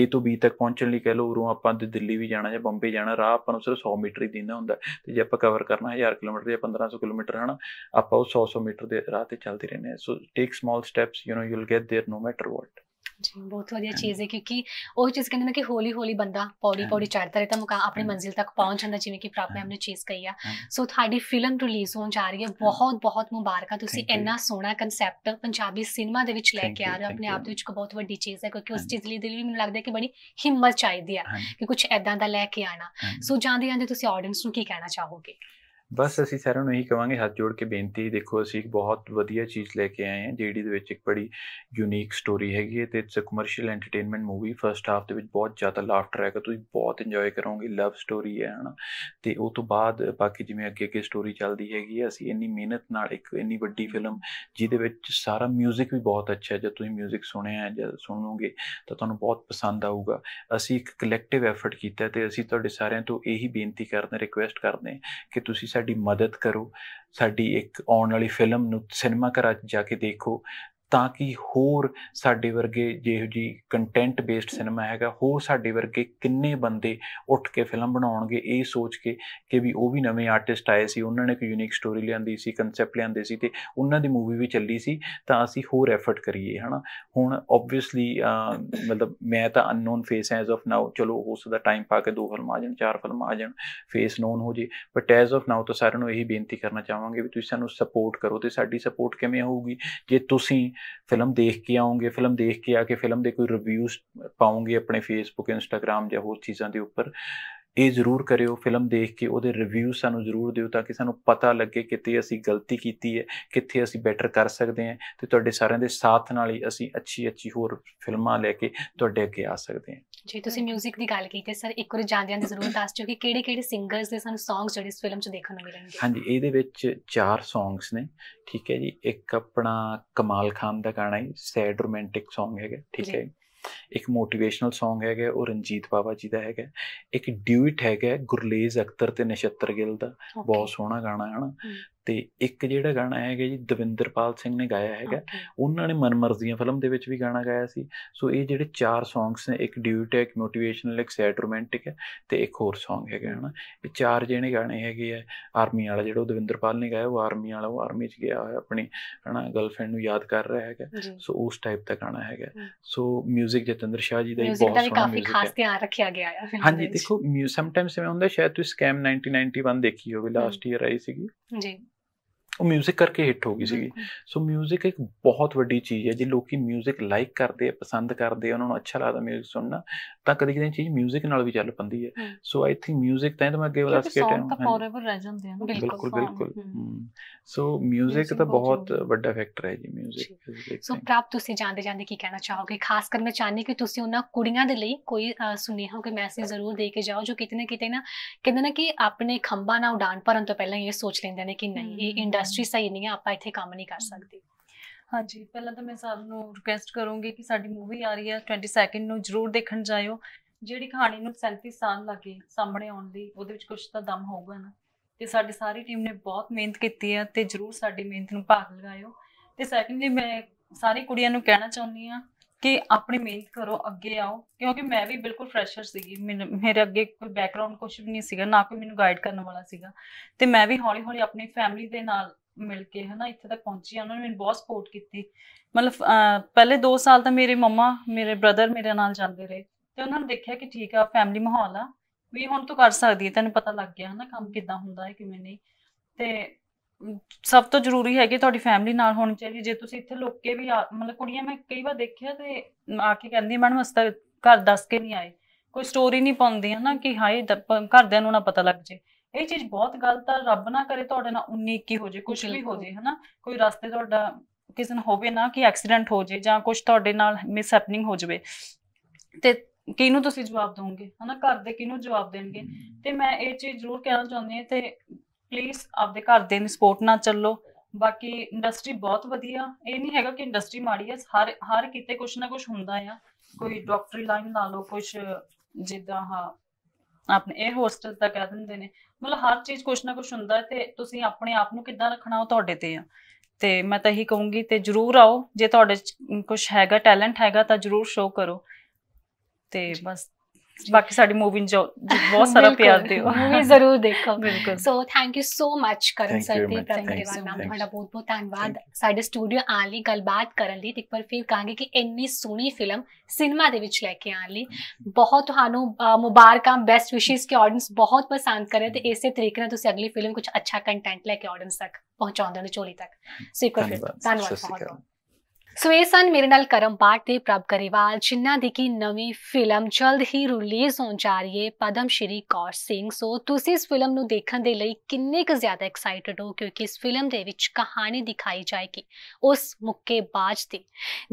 A ਤੋਂ B ਤੱਕ ਪਹੁੰਚਣ ਲਈ ਕਹ ਲੋ ਉਰੋਂ ਆਪਾਂ ਤੇ ਦਿੱਲੀ ਵੀ ਜਾਣਾ ਜਾਂ ਬੰਬੇ ਜਾਣਾ ਰਾਹ ਆਪਾਂ ਨੂੰ ਸਿਰਫ 100 ਮੀਟਰ ਹੀ ਦਿੰਦਾ ਹੁੰਦਾ ਤੇ ਜੇ ਆਪਾਂ ਕਵਰ ਕਰਨਾ 1000 ਕਿਲੋਮੀਟਰ ਜਾਂ 1500 ਕਿਲੋਮੀਟਰ ਹਨਾ ਆਪਾਂ ਉਹ 100 100 ਮੀਟਰ ਦੇ ਰਾਹ ਤੇ ਚੱਲਦੇ ਰਹਿੰਦੇ so take small steps you know you will get there no matter what ਜੀ ਬਹੁਤ ਵਧੀਆ ਚੀਜ਼ ਹੈ ਕਿਉਂਕਿ ਉਹ ਚੀਜ਼ ਕਹਿੰਦੇ ਨੇ ਕਿ ਹੌਲੀ ਹੌਲੀ ਬੰਦਾ ਪੌੜੀ ਪੌੜੀ ਚੜਦਾ ਤਾਂ ਮੁਕਾ ਆਪਣੀ ਮੰਜ਼ਿਲ ਤੱਕ ਪਹੁੰਚ ਜਾਂਦਾ ਜਿਵੇਂ ਕਿ ਪ੍ਰਭ ਨੇ ਚੀਜ਼ ਕਹੀ ਆ ਸੋ ਤੁਹਾਡੀ ਫਿਲਮ ਰਿਲੀਜ਼ ਹੋਣ ਜਾ ਰਹੀ ਹੈ ਬਹੁਤ ਬਹੁਤ ਮੁਬਾਰਕਾਂ ਤੁਸੀਂ ਇੰਨਾ ਸੋਹਣਾ ਕਨਸੈਪਟ ਪੰਜਾਬੀ ਸਿਨੇਮਾ ਦੇ ਵਿੱਚ ਲੈ ਕੇ ਆ ਰਹੇ ਹੋ ਆਪਣੇ ਆਪ ਦੇ ਵਿੱਚ ਇੱਕ ਬਹੁਤ ਵੱਡੀ ਚੀਜ਼ ਹੈ ਕਿਉਂਕਿ ਉਸ ਚੀਜ਼ ਲਈ ਦਿਲ ਵੀ ਮੈਨੂੰ ਲੱਗਦਾ ਕਿ ਬੜੀ ਹਿੰਮਤ ਚਾਹੀਦੀ ਆ ਕਿ ਕੁਝ ਐਦਾਂ ਦਾ ਲੈ ਕੇ ਆਣਾ ਸੋ ਜਾਂਦੇ ਜਾਂਦੇ ਤੁਸੀਂ ਆਡੀਅנס ਨੂੰ ਕੀ ਕਹਿਣਾ ਚਾਹੋਗੇ ਬਸ ਅਸੀਂ ਸਾਰਿਆਂ ਨੂੰ ਇਹੀ ਕਵਾਂਗੇ ਹੱਥ ਜੋੜ ਕੇ ਬੇਨਤੀ ਦੇਖੋ ਅਸੀਂ ਇੱਕ ਬਹੁਤ ਵਧੀਆ ਚੀਜ਼ ਲੈ ਕੇ ਆਏ ਹਾਂ ਜਿਹੜੀ ਦੇ ਵਿੱਚ ਇੱਕ ਬੜੀ ਯੂਨੀਕ ਸਟੋਰੀ ਹੈਗੀ ਹੈ ਤੇ it's a commercial entertainment movie first half ਦੇ ਵਿੱਚ ਬਹੁਤ ਜ਼ਿਆਦਾ ਲਾਫਟਰ ਹੈਗਾ ਤੁਸੀਂ ਬਹੁਤ ਇੰਜੋਏ ਕਰੋਗੇ ਲਵ ਸਟੋਰੀ ਹੈ ਹਨਾ ਤੇ ਉਹ ਤੋਂ ਬਾਅਦ ਬਾਕੀ ਜਿਵੇਂ ਅੱਗੇ ਅੱਗੇ ਸਟੋਰੀ ਚੱਲਦੀ ਹੈਗੀ ਹੈ ਅਸੀਂ ਇੰਨੀ ਮਿਹਨਤ ਨਾਲ ਇੱਕ ਇੰਨੀ ਵੱਡੀ ਫਿਲਮ ਜਿਹਦੇ ਵਿੱਚ ਸਾਰਾ 뮤직 ਵੀ ਬਹੁਤ ਅੱਛਾ ਹੈ ਜੇ ਤੁਸੀਂ 뮤직 ਸੁਣਿਆ ਹੈ ਜਾਂ ਸੁਣੋਗੇ ਤਾਂ ਤੁਹਾਨੂੰ ਬਹੁਤ ਪਸੰਦ ਆਊਗਾ ਅਸੀਂ ਇੱਕ ਕਲੈਕਟਿਵ ਐਫਰਟ ਕੀਤਾ ਤੇ ਅਸੀਂ ਤੁਹਾਡੇ ਸਾਰਿਆਂ ਤੋਂ ਇਹੀ ਬੇਨਤੀ ਕਰਦੇ ਰਿਕੁਐਸਟ ਕਰਦੇ ਕਿ ਤੁਸੀਂ ਸਾਡੀ ਮਦਦ ਕਰੋ ਸਾਡੀ ਇੱਕ ਆਉਣ ਵਾਲੀ ਫਿਲਮ ਨੂੰ ਸਿਨੇਮਾ ਘਰਾਂ 'ਚ ਜਾ ਕੇ ਦੇਖੋ ਤਾਂ ਕਿ ਹੋਰ ਸਾਡੇ ਵਰਗੇ ਜਿਹੋ ਜੀ ਕੰਟੈਂਟ ਬੇਸਡ ਸਿਨੇਮਾ ਹੈਗਾ ਹੋਰ ਸਾਡੇ ਵਰਗੇ ਕਿੰਨੇ ਬੰਦੇ ਉੱਠ ਕੇ ਫਿਲਮ ਬਣਾਉਣਗੇ ਇਹ ਸੋਚ ਕੇ ਕਿ ਵੀ ਉਹ ਵੀ ਨਵੇਂ ਆਰਟਿਸਟ ਆਏ ਸੀ ਉਹਨਾਂ ਨੇ ਇੱਕ ਯੂਨੀਕ ਸਟੋਰੀ ਲਿਆਂਦੀ ਸੀ ਕਨਸੈਪਟ ਲਿਆਂਦੇ ਸੀ ਤੇ ਉਹਨਾਂ ਦੀ ਮੂਵੀ ਵੀ ਚੱਲੀ ਸੀ ਤਾਂ ਅਸੀਂ ਹੋਰ ਐਫਰਟ ਕਰੀਏ ਹਨਾ ਹੁਣ ਆਬਵੀਅਸਲੀ ਮਤਲਬ ਮੈਂ ਤਾਂ unknown face as of now ਚਲੋ ਹੋ ਸਕਦਾ ਟਾਈਮ ਪਾ ਕੇ ਦੋ ਫਿਲਮਾਂ ਆ ਜਾਣ ਚਾਰ ਫਿਲਮਾਂ ਆ ਜਾਣ ਫੇਸ ਨੋਨ ਹੋ ਜੇ ਬਟ ਐਜ਼ ਆਫ ਨਾਓ ਤਾਂ ਸਾਰਿਆਂ ਨੂੰ ਇਹੀ ਬੇਨਤੀ ਕਰਨਾ ਚਾਹਾਂਗੇ ਵੀ ਤੁਸੀਂ ਸਾਨੂੰ ਸਪੋਰਟ ਕਰੋ ਤੇ ਸਾਡੀ ਸਪੋਰਟ ਕਿਵੇਂ ਹੋਊਗੀ ਜੇ ਤੁਸੀਂ ਫਿਲਮ ਦੇਖ ਕੇ ਆਉਂਗੇ ਫਿਲਮ ਦੇਖ ਕੇ ਆ ਕੇ ਫਿਲਮ ਦੇ ਕੋਈ ਰਿਵਿਊਜ਼ ਪਾਉਂਗੇ ਆਪਣੇ ਫੇਸਬੁੱਕ ਇੰਸਟਾਗ੍ਰam ਜਾਂ ਹੋਰ ਚੀਜ਼ਾਂ ਦੇ ਉੱਪਰ ਇਹ ਜ਼ਰੂਰ ਕਰਿਓ ਫਿਲਮ ਦੇਖ ਕੇ ਉਹਦੇ ਰਿਵਿਊ ਸਾਨੂੰ ਜ਼ਰੂਰ ਦਿਓ ਤਾਂ ਕਿ ਸਾਨੂੰ ਪਤਾ ਲੱਗੇ ਕਿਤੇ ਅਸੀਂ ਗਲਤੀ ਕੀਤੀ ਹੈ ਕਿੱਥੇ ਅਸੀਂ ਬੈਟਰ ਕਰ ਸਕਦੇ ਹਾਂ ਤੇ ਤੁਹਾਡੇ ਸਾਰਿਆਂ ਦੇ ਸਾਥ ਨਾਲ ਹੀ ਅਸੀਂ ਅੱਛੀ ਅੱਛੀ ਹੋਰ ਫਿਲਮਾਂ ਲੈ ਕੇ ਤੁਹਾਡੇ ਅੱਗੇ ਆ ਸਕਦੇ ਹਾਂ ਜੇ ਤੁਸੀਂ 뮤직 ਦੀ ਗੱਲ ਕੀਤੀ ਸਰ ਇੱਕ ਵਾਰ ਜਾਂਦਿਆਂ ਦੀ ਜ਼ਰੂਰ ਦੱਸ ਦਿਓ ਕਿ ਕਿਹੜੇ ਕਿਹੜੇ ਸਿੰਗਰਸ ਦੇ ਸਾਨੂੰ ਸੌਂਗਸ ਜਿਹੜੇ ਇਸ ਫਿਲਮ 'ਚ ਦੇਖਣ ਨੂੰ ਮਿਲਣਗੇ ਹਾਂਜੀ ਇਹਦੇ ਵਿੱਚ ਚਾਰ ਸੌਂਗਸ ਨੇ ਠੀਕ ਹੈ ਜੀ ਇੱਕ ਆਪਣਾ ਕਮਾਲ ਖਾਨ ਦਾ ਗਾਣਾ ਹੈ ਸੈਡ ਰੋਮਾਂਟਿਕ ਸੌਂਗ ਹੈਗਾ ਠੀਕ ਹੈ ਇੱਕ ਮੋਟੀਵੇਸ਼ਨਲ ਸੌਂਗ ਹੈਗਾ ਉਹ ਰਣਜੀਤ ਬਾਵਾ ਜੀ ਦਾ ਹੈਗਾ ਇੱਕ ਡਿਊਟ ਹੈਗਾ ਗੁਰਲੇਜ਼ ਅਖਤਰ ਤੇ ਨਛੱਤਰ ਗਿੱਲ ਦਾ ਬਹੁਤ ਸੋਹਣਾ ਗਾਣਾ ਹੈ ਨਾ ਤੇ ਇੱਕ ਜਿਹੜਾ ਗਾਣਾ ਹੈਗਾ ਜੀ ਦਵਿੰਦਰਪਾਲ ਸਿੰਘ ਨੇ ਗਾਇਆ ਹੈਗਾ ਉਹਨਾਂ ਨੇ ਮਨਮਰਜ਼ੀਆਂ ਫਿਲਮ ਦੇ ਵਿੱਚ ਵੀ ਗਾਣਾ ਗਾਇਆ ਸੀ ਸੋ ਇਹ ਜਿਹੜੇ ਚਾਰ ਸੌਂਗਸ ਨੇ ਇੱਕ ਡਿਊਟ ਹੈ ਇੱਕ ਮੋਟੀਵੇਸ਼ਨਲ ਇੱਕ ਸੈਡ ਰੋਮਾਂਟਿਕ ਹੈ ਤੇ ਇੱਕ ਹੋਰ ਸੌਂਗ ਹੈਗਾ ਹਨਾ ਇਹ ਚਾਰ ਜਿਹੜੇ ਗਾਣੇ ਹੈਗੇ ਆ ਆਰਮੀ ਵਾਲਾ ਜਿਹੜਾ ਉਹ ਦਵਿੰਦਰਪਾਲ ਨੇ ਗਾਇਆ ਉਹ ਆਰਮੀ ਵਾਲਾ ਉਹ ਆਰਮੀ 'ਚ ਗਿਆ ਹੋਇਆ ਆਪਣੀ ਹਨਾ ਗਰਲਫ੍ਰੈਂਡ ਨੂੰ ਯਾਦ ਕਰ ਰਿਹਾ ਹੈਗਾ ਸੋ ਉਸ ਟਾਈਪ ਦਾ ਗਾਣਾ ਹੈਗਾ ਸੋ 뮤직 ਜਤਿੰਦਰ ਸ਼ਾਹ ਜੀ ਦਾ ਹੀ ਬਹੁਤ ਸੋਹਣਾ ਕਾਫੀ ਖਾਸ ਧਿਆਨ ਰੱਖਿਆ ਗਿਆ ਹੈ ਹਾਂਜੀ ਦੇਖੋ ਸਮ ਟਾਈਮਸ ਮੈਂ ਹੁੰਦਾ ਸ਼ਾਇਦ ਤੁਸੀਂ ਸਕੈਮ 1991 ਦੇਖੀ ਹੋਵੇ ਲਾਸਟ ਈਅਰ ਆਈ ਸੀਗੀ ਜੀ ਉਹ 뮤직 ਕਰਕੇ ਹਿੱਟ ਹੋ ਗਈ ਸੀਗੀ ਸੋ 뮤직 ਇੱਕ ਬਹੁਤ ਵੱਡੀ ਚੀਜ਼ ਹੈ ਜੇ ਲੋਕੀ 뮤직 ਲਾਈਕ ਕਰਦੇ ਆ ਪਸੰਦ ਕਰਦੇ ਆ ਉਹਨਾਂ ਨੂੰ ਅੱਛਾ ਲੱਗਦਾ 뮤직 ਸੁਣਨਾ ਤਾਂ ਕਦੇ ਕਦੇ ਚੀਜ਼ 뮤직 ਨਾਲ ਵੀ ਚੱਲ ਪੰਦੀ ਹੈ ਸੋ ਆਈ ਥਿੰਕ 뮤직 ਤਾਂ ਮੈਂ ਅੱਗੇ ਦੱਸ ਕੇ ਟਾਈਮ ਬਿਲਕੁਲ ਬਿਲਕੁਲ ਸੋ 뮤직 ਤਾਂ ਬਹੁਤ ਵੱਡਾ ਫੈਕਟਰ ਹੈ ਜੀ 뮤직 ਸੋ ਪ੍ਰਾਪ ਤੁਸੀਂ ਜਾਣਦੇ ਜਾਂਦੇ ਕੀ ਕਹਿਣਾ ਚਾਹੋਗੇ ਖਾਸ ਕਰ ਮੈਂ ਚਾਹਨੀ ਕਿ ਤੁਸੀਂ ਉਹਨਾਂ ਕੁੜੀਆਂ ਦੇ ਲਈ ਕੋਈ ਸੁਨੇਹਾ ਕੇ ਮੈਸੇਜ ਜ਼ਰੂਰ ਦੇ ਕੇ ਜਾਓ ਜੋ ਕਿਤਨੇ ਕਿਤੇ ਨਾ ਕਹਿੰਦੇ ਨਾ ਕਿ ਆਪਣੇ ਖੰਭਾ ਨਾ ਉਡਾਨ ਭਰਨ ਤੋਂ ਪਹਿਲਾਂ ਇਹ ਸੋਚ ਲੈਂਦੇ ਨੇ ਕਿ ਨਹੀਂ ਇਹ ਇੰਡਸਟਰੀ ਸਹੀ ਨਹੀਂ ਹੈ ਆਪਾਂ ਇੱਥੇ ਕੰਮ ਨਹੀਂ ਕਰ ਸਕਦੇ ਹਾਂਜੀ ਪਹਿਲਾਂ ਤਾਂ ਮੈਂ ਸਭ ਨੂੰ ਰਿਕੁਐਸਟ ਕਰੂੰਗੀ ਕਿ ਸਾਡੀ ਮੂਵੀ ਆ ਰਹੀ ਹੈ 22 ਨੂੰ ਜਰੂਰ ਦੇਖਣ ਜਾਇਓ ਜਿਹੜੀ ਕਹਾਣੀ ਨੂੰ 37 ਸਾਲ ਲੱਗੇ ਸਾਹਮਣੇ ਆਉਣ ਦੀ ਉਹਦੇ ਵਿੱਚ ਕੁਝ ਤਾਂ ਦਮ ਹੋਊਗਾ ਨਾ ਤੇ ਸਾਡੀ ਸਾਰੀ ਟੀਮ ਨੇ ਬਹੁਤ ਮਿਹਨਤ ਕੀਤੀ ਹੈ ਤੇ ਜਰੂਰ ਸਾਡੀ ਮਿਹਨਤ ਨੂੰ ਭਾਗ ਲਗਾਇਓ ਤੇ ਸੈਕੰਡਲੀ ਮੈਂ ਸਾਰੀ ਕੁੜੀਆਂ ਨੂੰ ਕਹਿਣਾ ਚਾਹੁੰਦੀ ਆ ਕਿ ਆਪਣੀ ਮਿਹਨਤ ਕਰੋ ਅੱਗੇ ਆਓ ਕਿਉਂਕਿ ਮੈਂ ਵੀ ਬਿਲਕੁਲ ਫਰੈਸ਼ਰ ਸੀਗੀ ਮੇਰੇ ਅੱਗੇ ਕੋਈ ਬੈਕਗ੍ਰਾਉਂਡ ਕੁਝ ਵੀ ਨਹੀਂ ਸੀਗਾ ਨਾ ਕੋਈ ਮੈਨੂੰ ਗਾਈਡ ਕਰਨ ਵਾਲਾ ਸੀਗਾ ਤੇ ਮੈਂ ਵੀ ਹੌਲੀ-ਹੌਲੀ ਆਪਣੀ ਫੈਮਿਲੀ ਦੇ ਨਾਲ ਮਿਲ ਕੇ ਹਨਾ ਇੱਥੇ ਤੱਕ ਪਹੁੰਚੀ ਉਹਨਾਂ ਨੇ ਮੈਨੂੰ ਬਹੁਤ ਸਪੋਰਟ ਕੀਤੀ ਮਤਲਬ ਪਹਿਲੇ 2 ਸਾਲ ਤਾਂ ਮੇਰੇ ਮਮਾ ਮੇਰੇ ਬ੍ਰਦਰ ਮੇਰੇ ਨਾਲ ਜਾਂਦੇ ਰਹੇ ਤੇ ਉਹਨਾਂ ਨੇ ਦੇਖਿਆ ਕਿ ਠੀਕ ਆ ਫੈਮਿਲੀ ਮਾਹੌਲ ਆ ਵੀ ਹੁਣ ਤੂੰ ਕਰ ਸਕਦੀ ਹੈ ਤੈਨੂੰ ਪਤਾ ਲੱਗ ਗਿਆ ਹਨਾ ਕੰਮ ਕਿੱਦਾਂ ਹੁੰਦਾ ਹੈ ਕਿਵੇਂ ਨਹੀਂ ਤੇ ਸਭ ਤੋਂ ਜ਼ਰੂਰੀ ਹੈ ਕਿ ਤੁਹਾਡੀ ਫੈਮਿਲੀ ਨਾਲ ਹੋਣੀ ਚਾਹੀਦੀ ਜੇ ਤੁਸੀਂ ਇੱਥੇ ਲੁੱਕ ਕੇ ਵੀ ਮਤਲਬ ਕੁੜੀਆਂ ਮੈਂ ਕਈ ਵਾਰ ਦੇਖਿਆ ਤੇ ਆ ਕੇ ਕਹਿੰਦੀ ਮੈਡਮ ਅਸਤਾ ਘਰ ਦੱਸ ਕੇ ਨਹੀਂ ਆਏ ਕੋਈ ਸਟੋਰੀ ਨਹੀਂ ਪਾਉਂਦੀ ਹਨਾ ਕਿ ਹਾਏ ਘਰਦਿਆਂ ਨੂੰ ਨਾ ਪਤਾ ਲੱਗ ਜੇ ਇਹ ਚੀਜ਼ ਬਹੁਤ ਗਲਤ ਆ ਰੱਬ ਨਾ ਕਰੇ ਤੁਹਾਡੇ ਨਾਲ ਉਨੀ ਕੀ ਹੋ ਜੇ ਕੁਝ ਵੀ ਹੋ ਜੇ ਹਨਾ ਕੋਈ ਰਸਤੇ ਤੁਹਾਡਾ ਕਿਸੇ ਨੂੰ ਹੋਵੇ ਨਾ ਕਿ ਐਕਸੀਡੈਂਟ ਹੋ ਜੇ ਜਾਂ ਕੁਝ ਤੁਹਾਡੇ ਨਾਲ ਮਿਸ ਹੈਪਨਿੰਗ ਹੋ ਜਵੇ ਤੇ ਕਿਹਨੂੰ ਤੁਸੀਂ ਜਵਾਬ ਦੋਗੇ ਹਨਾ ਘਰ ਦੇ ਕਿਹਨੂੰ ਜਵਾਬ ਦੇਣਗੇ ਤੇ ਮੈਂ ਇਹ ਚੀਜ਼ ਜ਼ਰੂਰ ਕਹਿਣਾ ਚਾਹੁੰਦੀ ਹਾਂ ਤੇ ਪਲੀਜ਼ ਆਪਦੇ ਘਰ ਦੇ ਨੂੰ ਸਪੋਰਟ ਨਾਲ ਚੱਲੋ ਬਾਕੀ ਇੰਡਸਟਰੀ ਬਹੁਤ ਵਧੀਆ ਇਹ ਨਹੀਂ ਹੈਗਾ ਕਿ ਇੰਡਸਟਰੀ ਮਾੜੀ ਹੈ ਹਰ ਹਰ ਕਿਤੇ ਕੁਝ ਨਾ ਕੁਝ ਹੁੰਦਾ ਆ ਕੋਈ ਡਾਕਟਰੀ ਲਾਈਨ ਲਾ ਲਓ ਕੁਝ ਜਿੱਦਾਂ ਹਾਂ ਆਪਣੇ ਇਹ ਹੋਸਟਲ ਦਾ ਕਹਿ ਦਿੰਦੇ ਨੇ ਮਤਲਬ ਹਰ ਚੀਜ਼ ਕੁਛ ਨਾ ਕੁਛ ਹੁੰਦਾ ਤੇ ਤੁਸੀਂ ਆਪਣੇ ਆਪ ਨੂੰ ਕਿੱਦਾਂ ਰੱਖਣਾ ਉਹ ਤੁਹਾਡੇ ਤੇ ਆ ਤੇ ਮੈਂ ਤਾਂ ਇਹੀ ਕਹੂੰਗੀ ਤੇ ਜਰੂਰ ਆਓ ਜੇ ਤੁਹਾਡੇ ਕੁਝ ਹੈਗਾ ਟੈਲੈਂਟ ਹੈਗਾ ਤਾਂ ਜਰੂਰ ਸ਼ੋਅ ਕਰੋ ਤੇ ਬਸ ਬਾਕੀ ਸਾਡੀ ਮੂਵੀ ਨੂੰ ਬਹੁਤ ਸਾਰਾ ਪਿਆਰ ਦਿਓ ਮੂਵੀ ਜ਼ਰੂਰ ਦੇਖੋ ਬਿਲਕੁਲ ਸੋ ਥੈਂਕ ਯੂ ਸੋ ਮੱਚ ਕਰਨ ਸਰ ਤੇ ਧੰਨਵਾਦ ਮੈਮ ਤੁਹਾਡਾ ਬਹੁਤ ਬਹੁਤ ਧੰਨਵਾਦ ਸਾਡੇ ਸਟੂਡੀਓ ਆਣ ਲਈ ਗੱਲਬਾਤ ਕਰਨ ਲਈ ਇੱਕ ਵਾਰ ਫਿਰ ਕਹਾਂਗੇ ਕਿ ਇੰਨੀ ਸੋਹਣੀ ਫਿਲਮ ਸਿਨੇਮਾ ਦੇ ਵਿੱਚ ਲੈ ਕੇ ਆਣ ਲਈ ਬਹੁਤ ਤੁਹਾਨੂੰ ਮੁਬਾਰਕਾਂ ਬੈਸਟ ਵਿਸ਼ੇਸ ਕਿ ਆਡੀਅנס ਬਹੁਤ ਪਸੰਦ ਕਰੇ ਤੇ ਇਸੇ ਤਰੀਕੇ ਨਾਲ ਤੁਸੀਂ ਅਗਲੀ ਫਿਲਮ ਕੁਝ ਅੱਛਾ ਕੰਟੈਂਟ ਲੈ ਕੇ ਆਡੀਅנס ਤੱਕ ਪਹੁੰਚਾਉਂਦੇ ਹੋ ਚੋਲੀ ਤੱਕ ਸੋ ਇੱਕ ਵਾਰ ਫਿਰ ਧੰਨਵਾਦ ਬਹੁਤ ਬਹੁਤ ਸਵੇਸਨ ਮੇਰੇ ਨਾਲ ਕਰਮ ਪਾਠ ਤੇ ਪ੍ਰਭ ਕਰੀਵਾਲ ਜਿਨ੍ਹਾਂ ਦੀ ਕੀ ਨਵੀਂ ਫਿਲਮ ਜਲਦ ਹੀ ਰਿਲੀਜ਼ ਹੋਣ ਜਾ ਰਹੀ ਹੈ ਪਦਮ ਸ਼੍ਰੀ ਕੌਰ ਸਿੰਘ ਸੋ ਤੁਸੀਂ ਇਸ ਫਿਲਮ ਨੂੰ ਦੇਖਣ ਦੇ ਲਈ ਕਿੰਨੇ ਕੁ ਜ਼ਿਆਦਾ ਐਕਸਾਈਟਡ ਹੋ ਕਿਉਂਕਿ ਇਸ ਫਿਲਮ ਦੇ ਵਿੱਚ ਕਹਾਣੀ ਦਿਖਾਈ ਜਾਏਗੀ ਉਸ ਮੁੱਕੇਬਾਜ਼ ਦੀ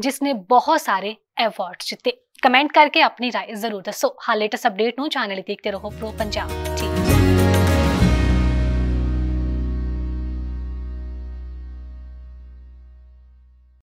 ਜਿਸ ਨੇ ਬਹੁਤ ਸਾਰੇ ਅਵਾਰਡ ਜਿੱਤੇ ਕਮੈਂਟ ਕਰਕੇ ਆਪਣੀ رائے ਜ਼ਰੂਰ ਦੱਸੋ ਤੱਕ ਅਪਡੇਟ ਨੂੰ ਚੈਨਲ ਦੇਖਦੇ ਰਹੋ ਪ੍ਰੋ ਪੰਜਾਬ